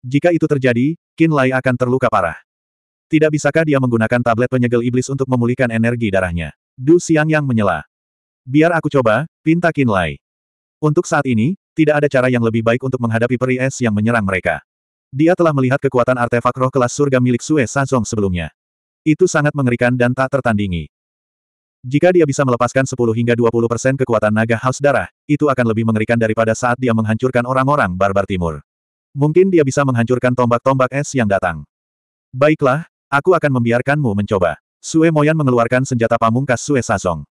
Jika itu terjadi, Kinlay akan terluka parah. Tidak bisakah dia menggunakan tablet penyegel iblis untuk memulihkan energi darahnya? Du Siang yang menyela. Biar aku coba, pinta Lai. Untuk saat ini, tidak ada cara yang lebih baik untuk menghadapi peri es yang menyerang mereka. Dia telah melihat kekuatan artefak roh kelas surga milik Sue Sazong sebelumnya. Itu sangat mengerikan dan tak tertandingi. Jika dia bisa melepaskan 10 hingga 20 persen kekuatan naga haus darah, itu akan lebih mengerikan daripada saat dia menghancurkan orang-orang barbar timur. Mungkin dia bisa menghancurkan tombak-tombak es yang datang. Baiklah, aku akan membiarkanmu mencoba. Sue Moyan mengeluarkan senjata pamungkas Sue Sazong.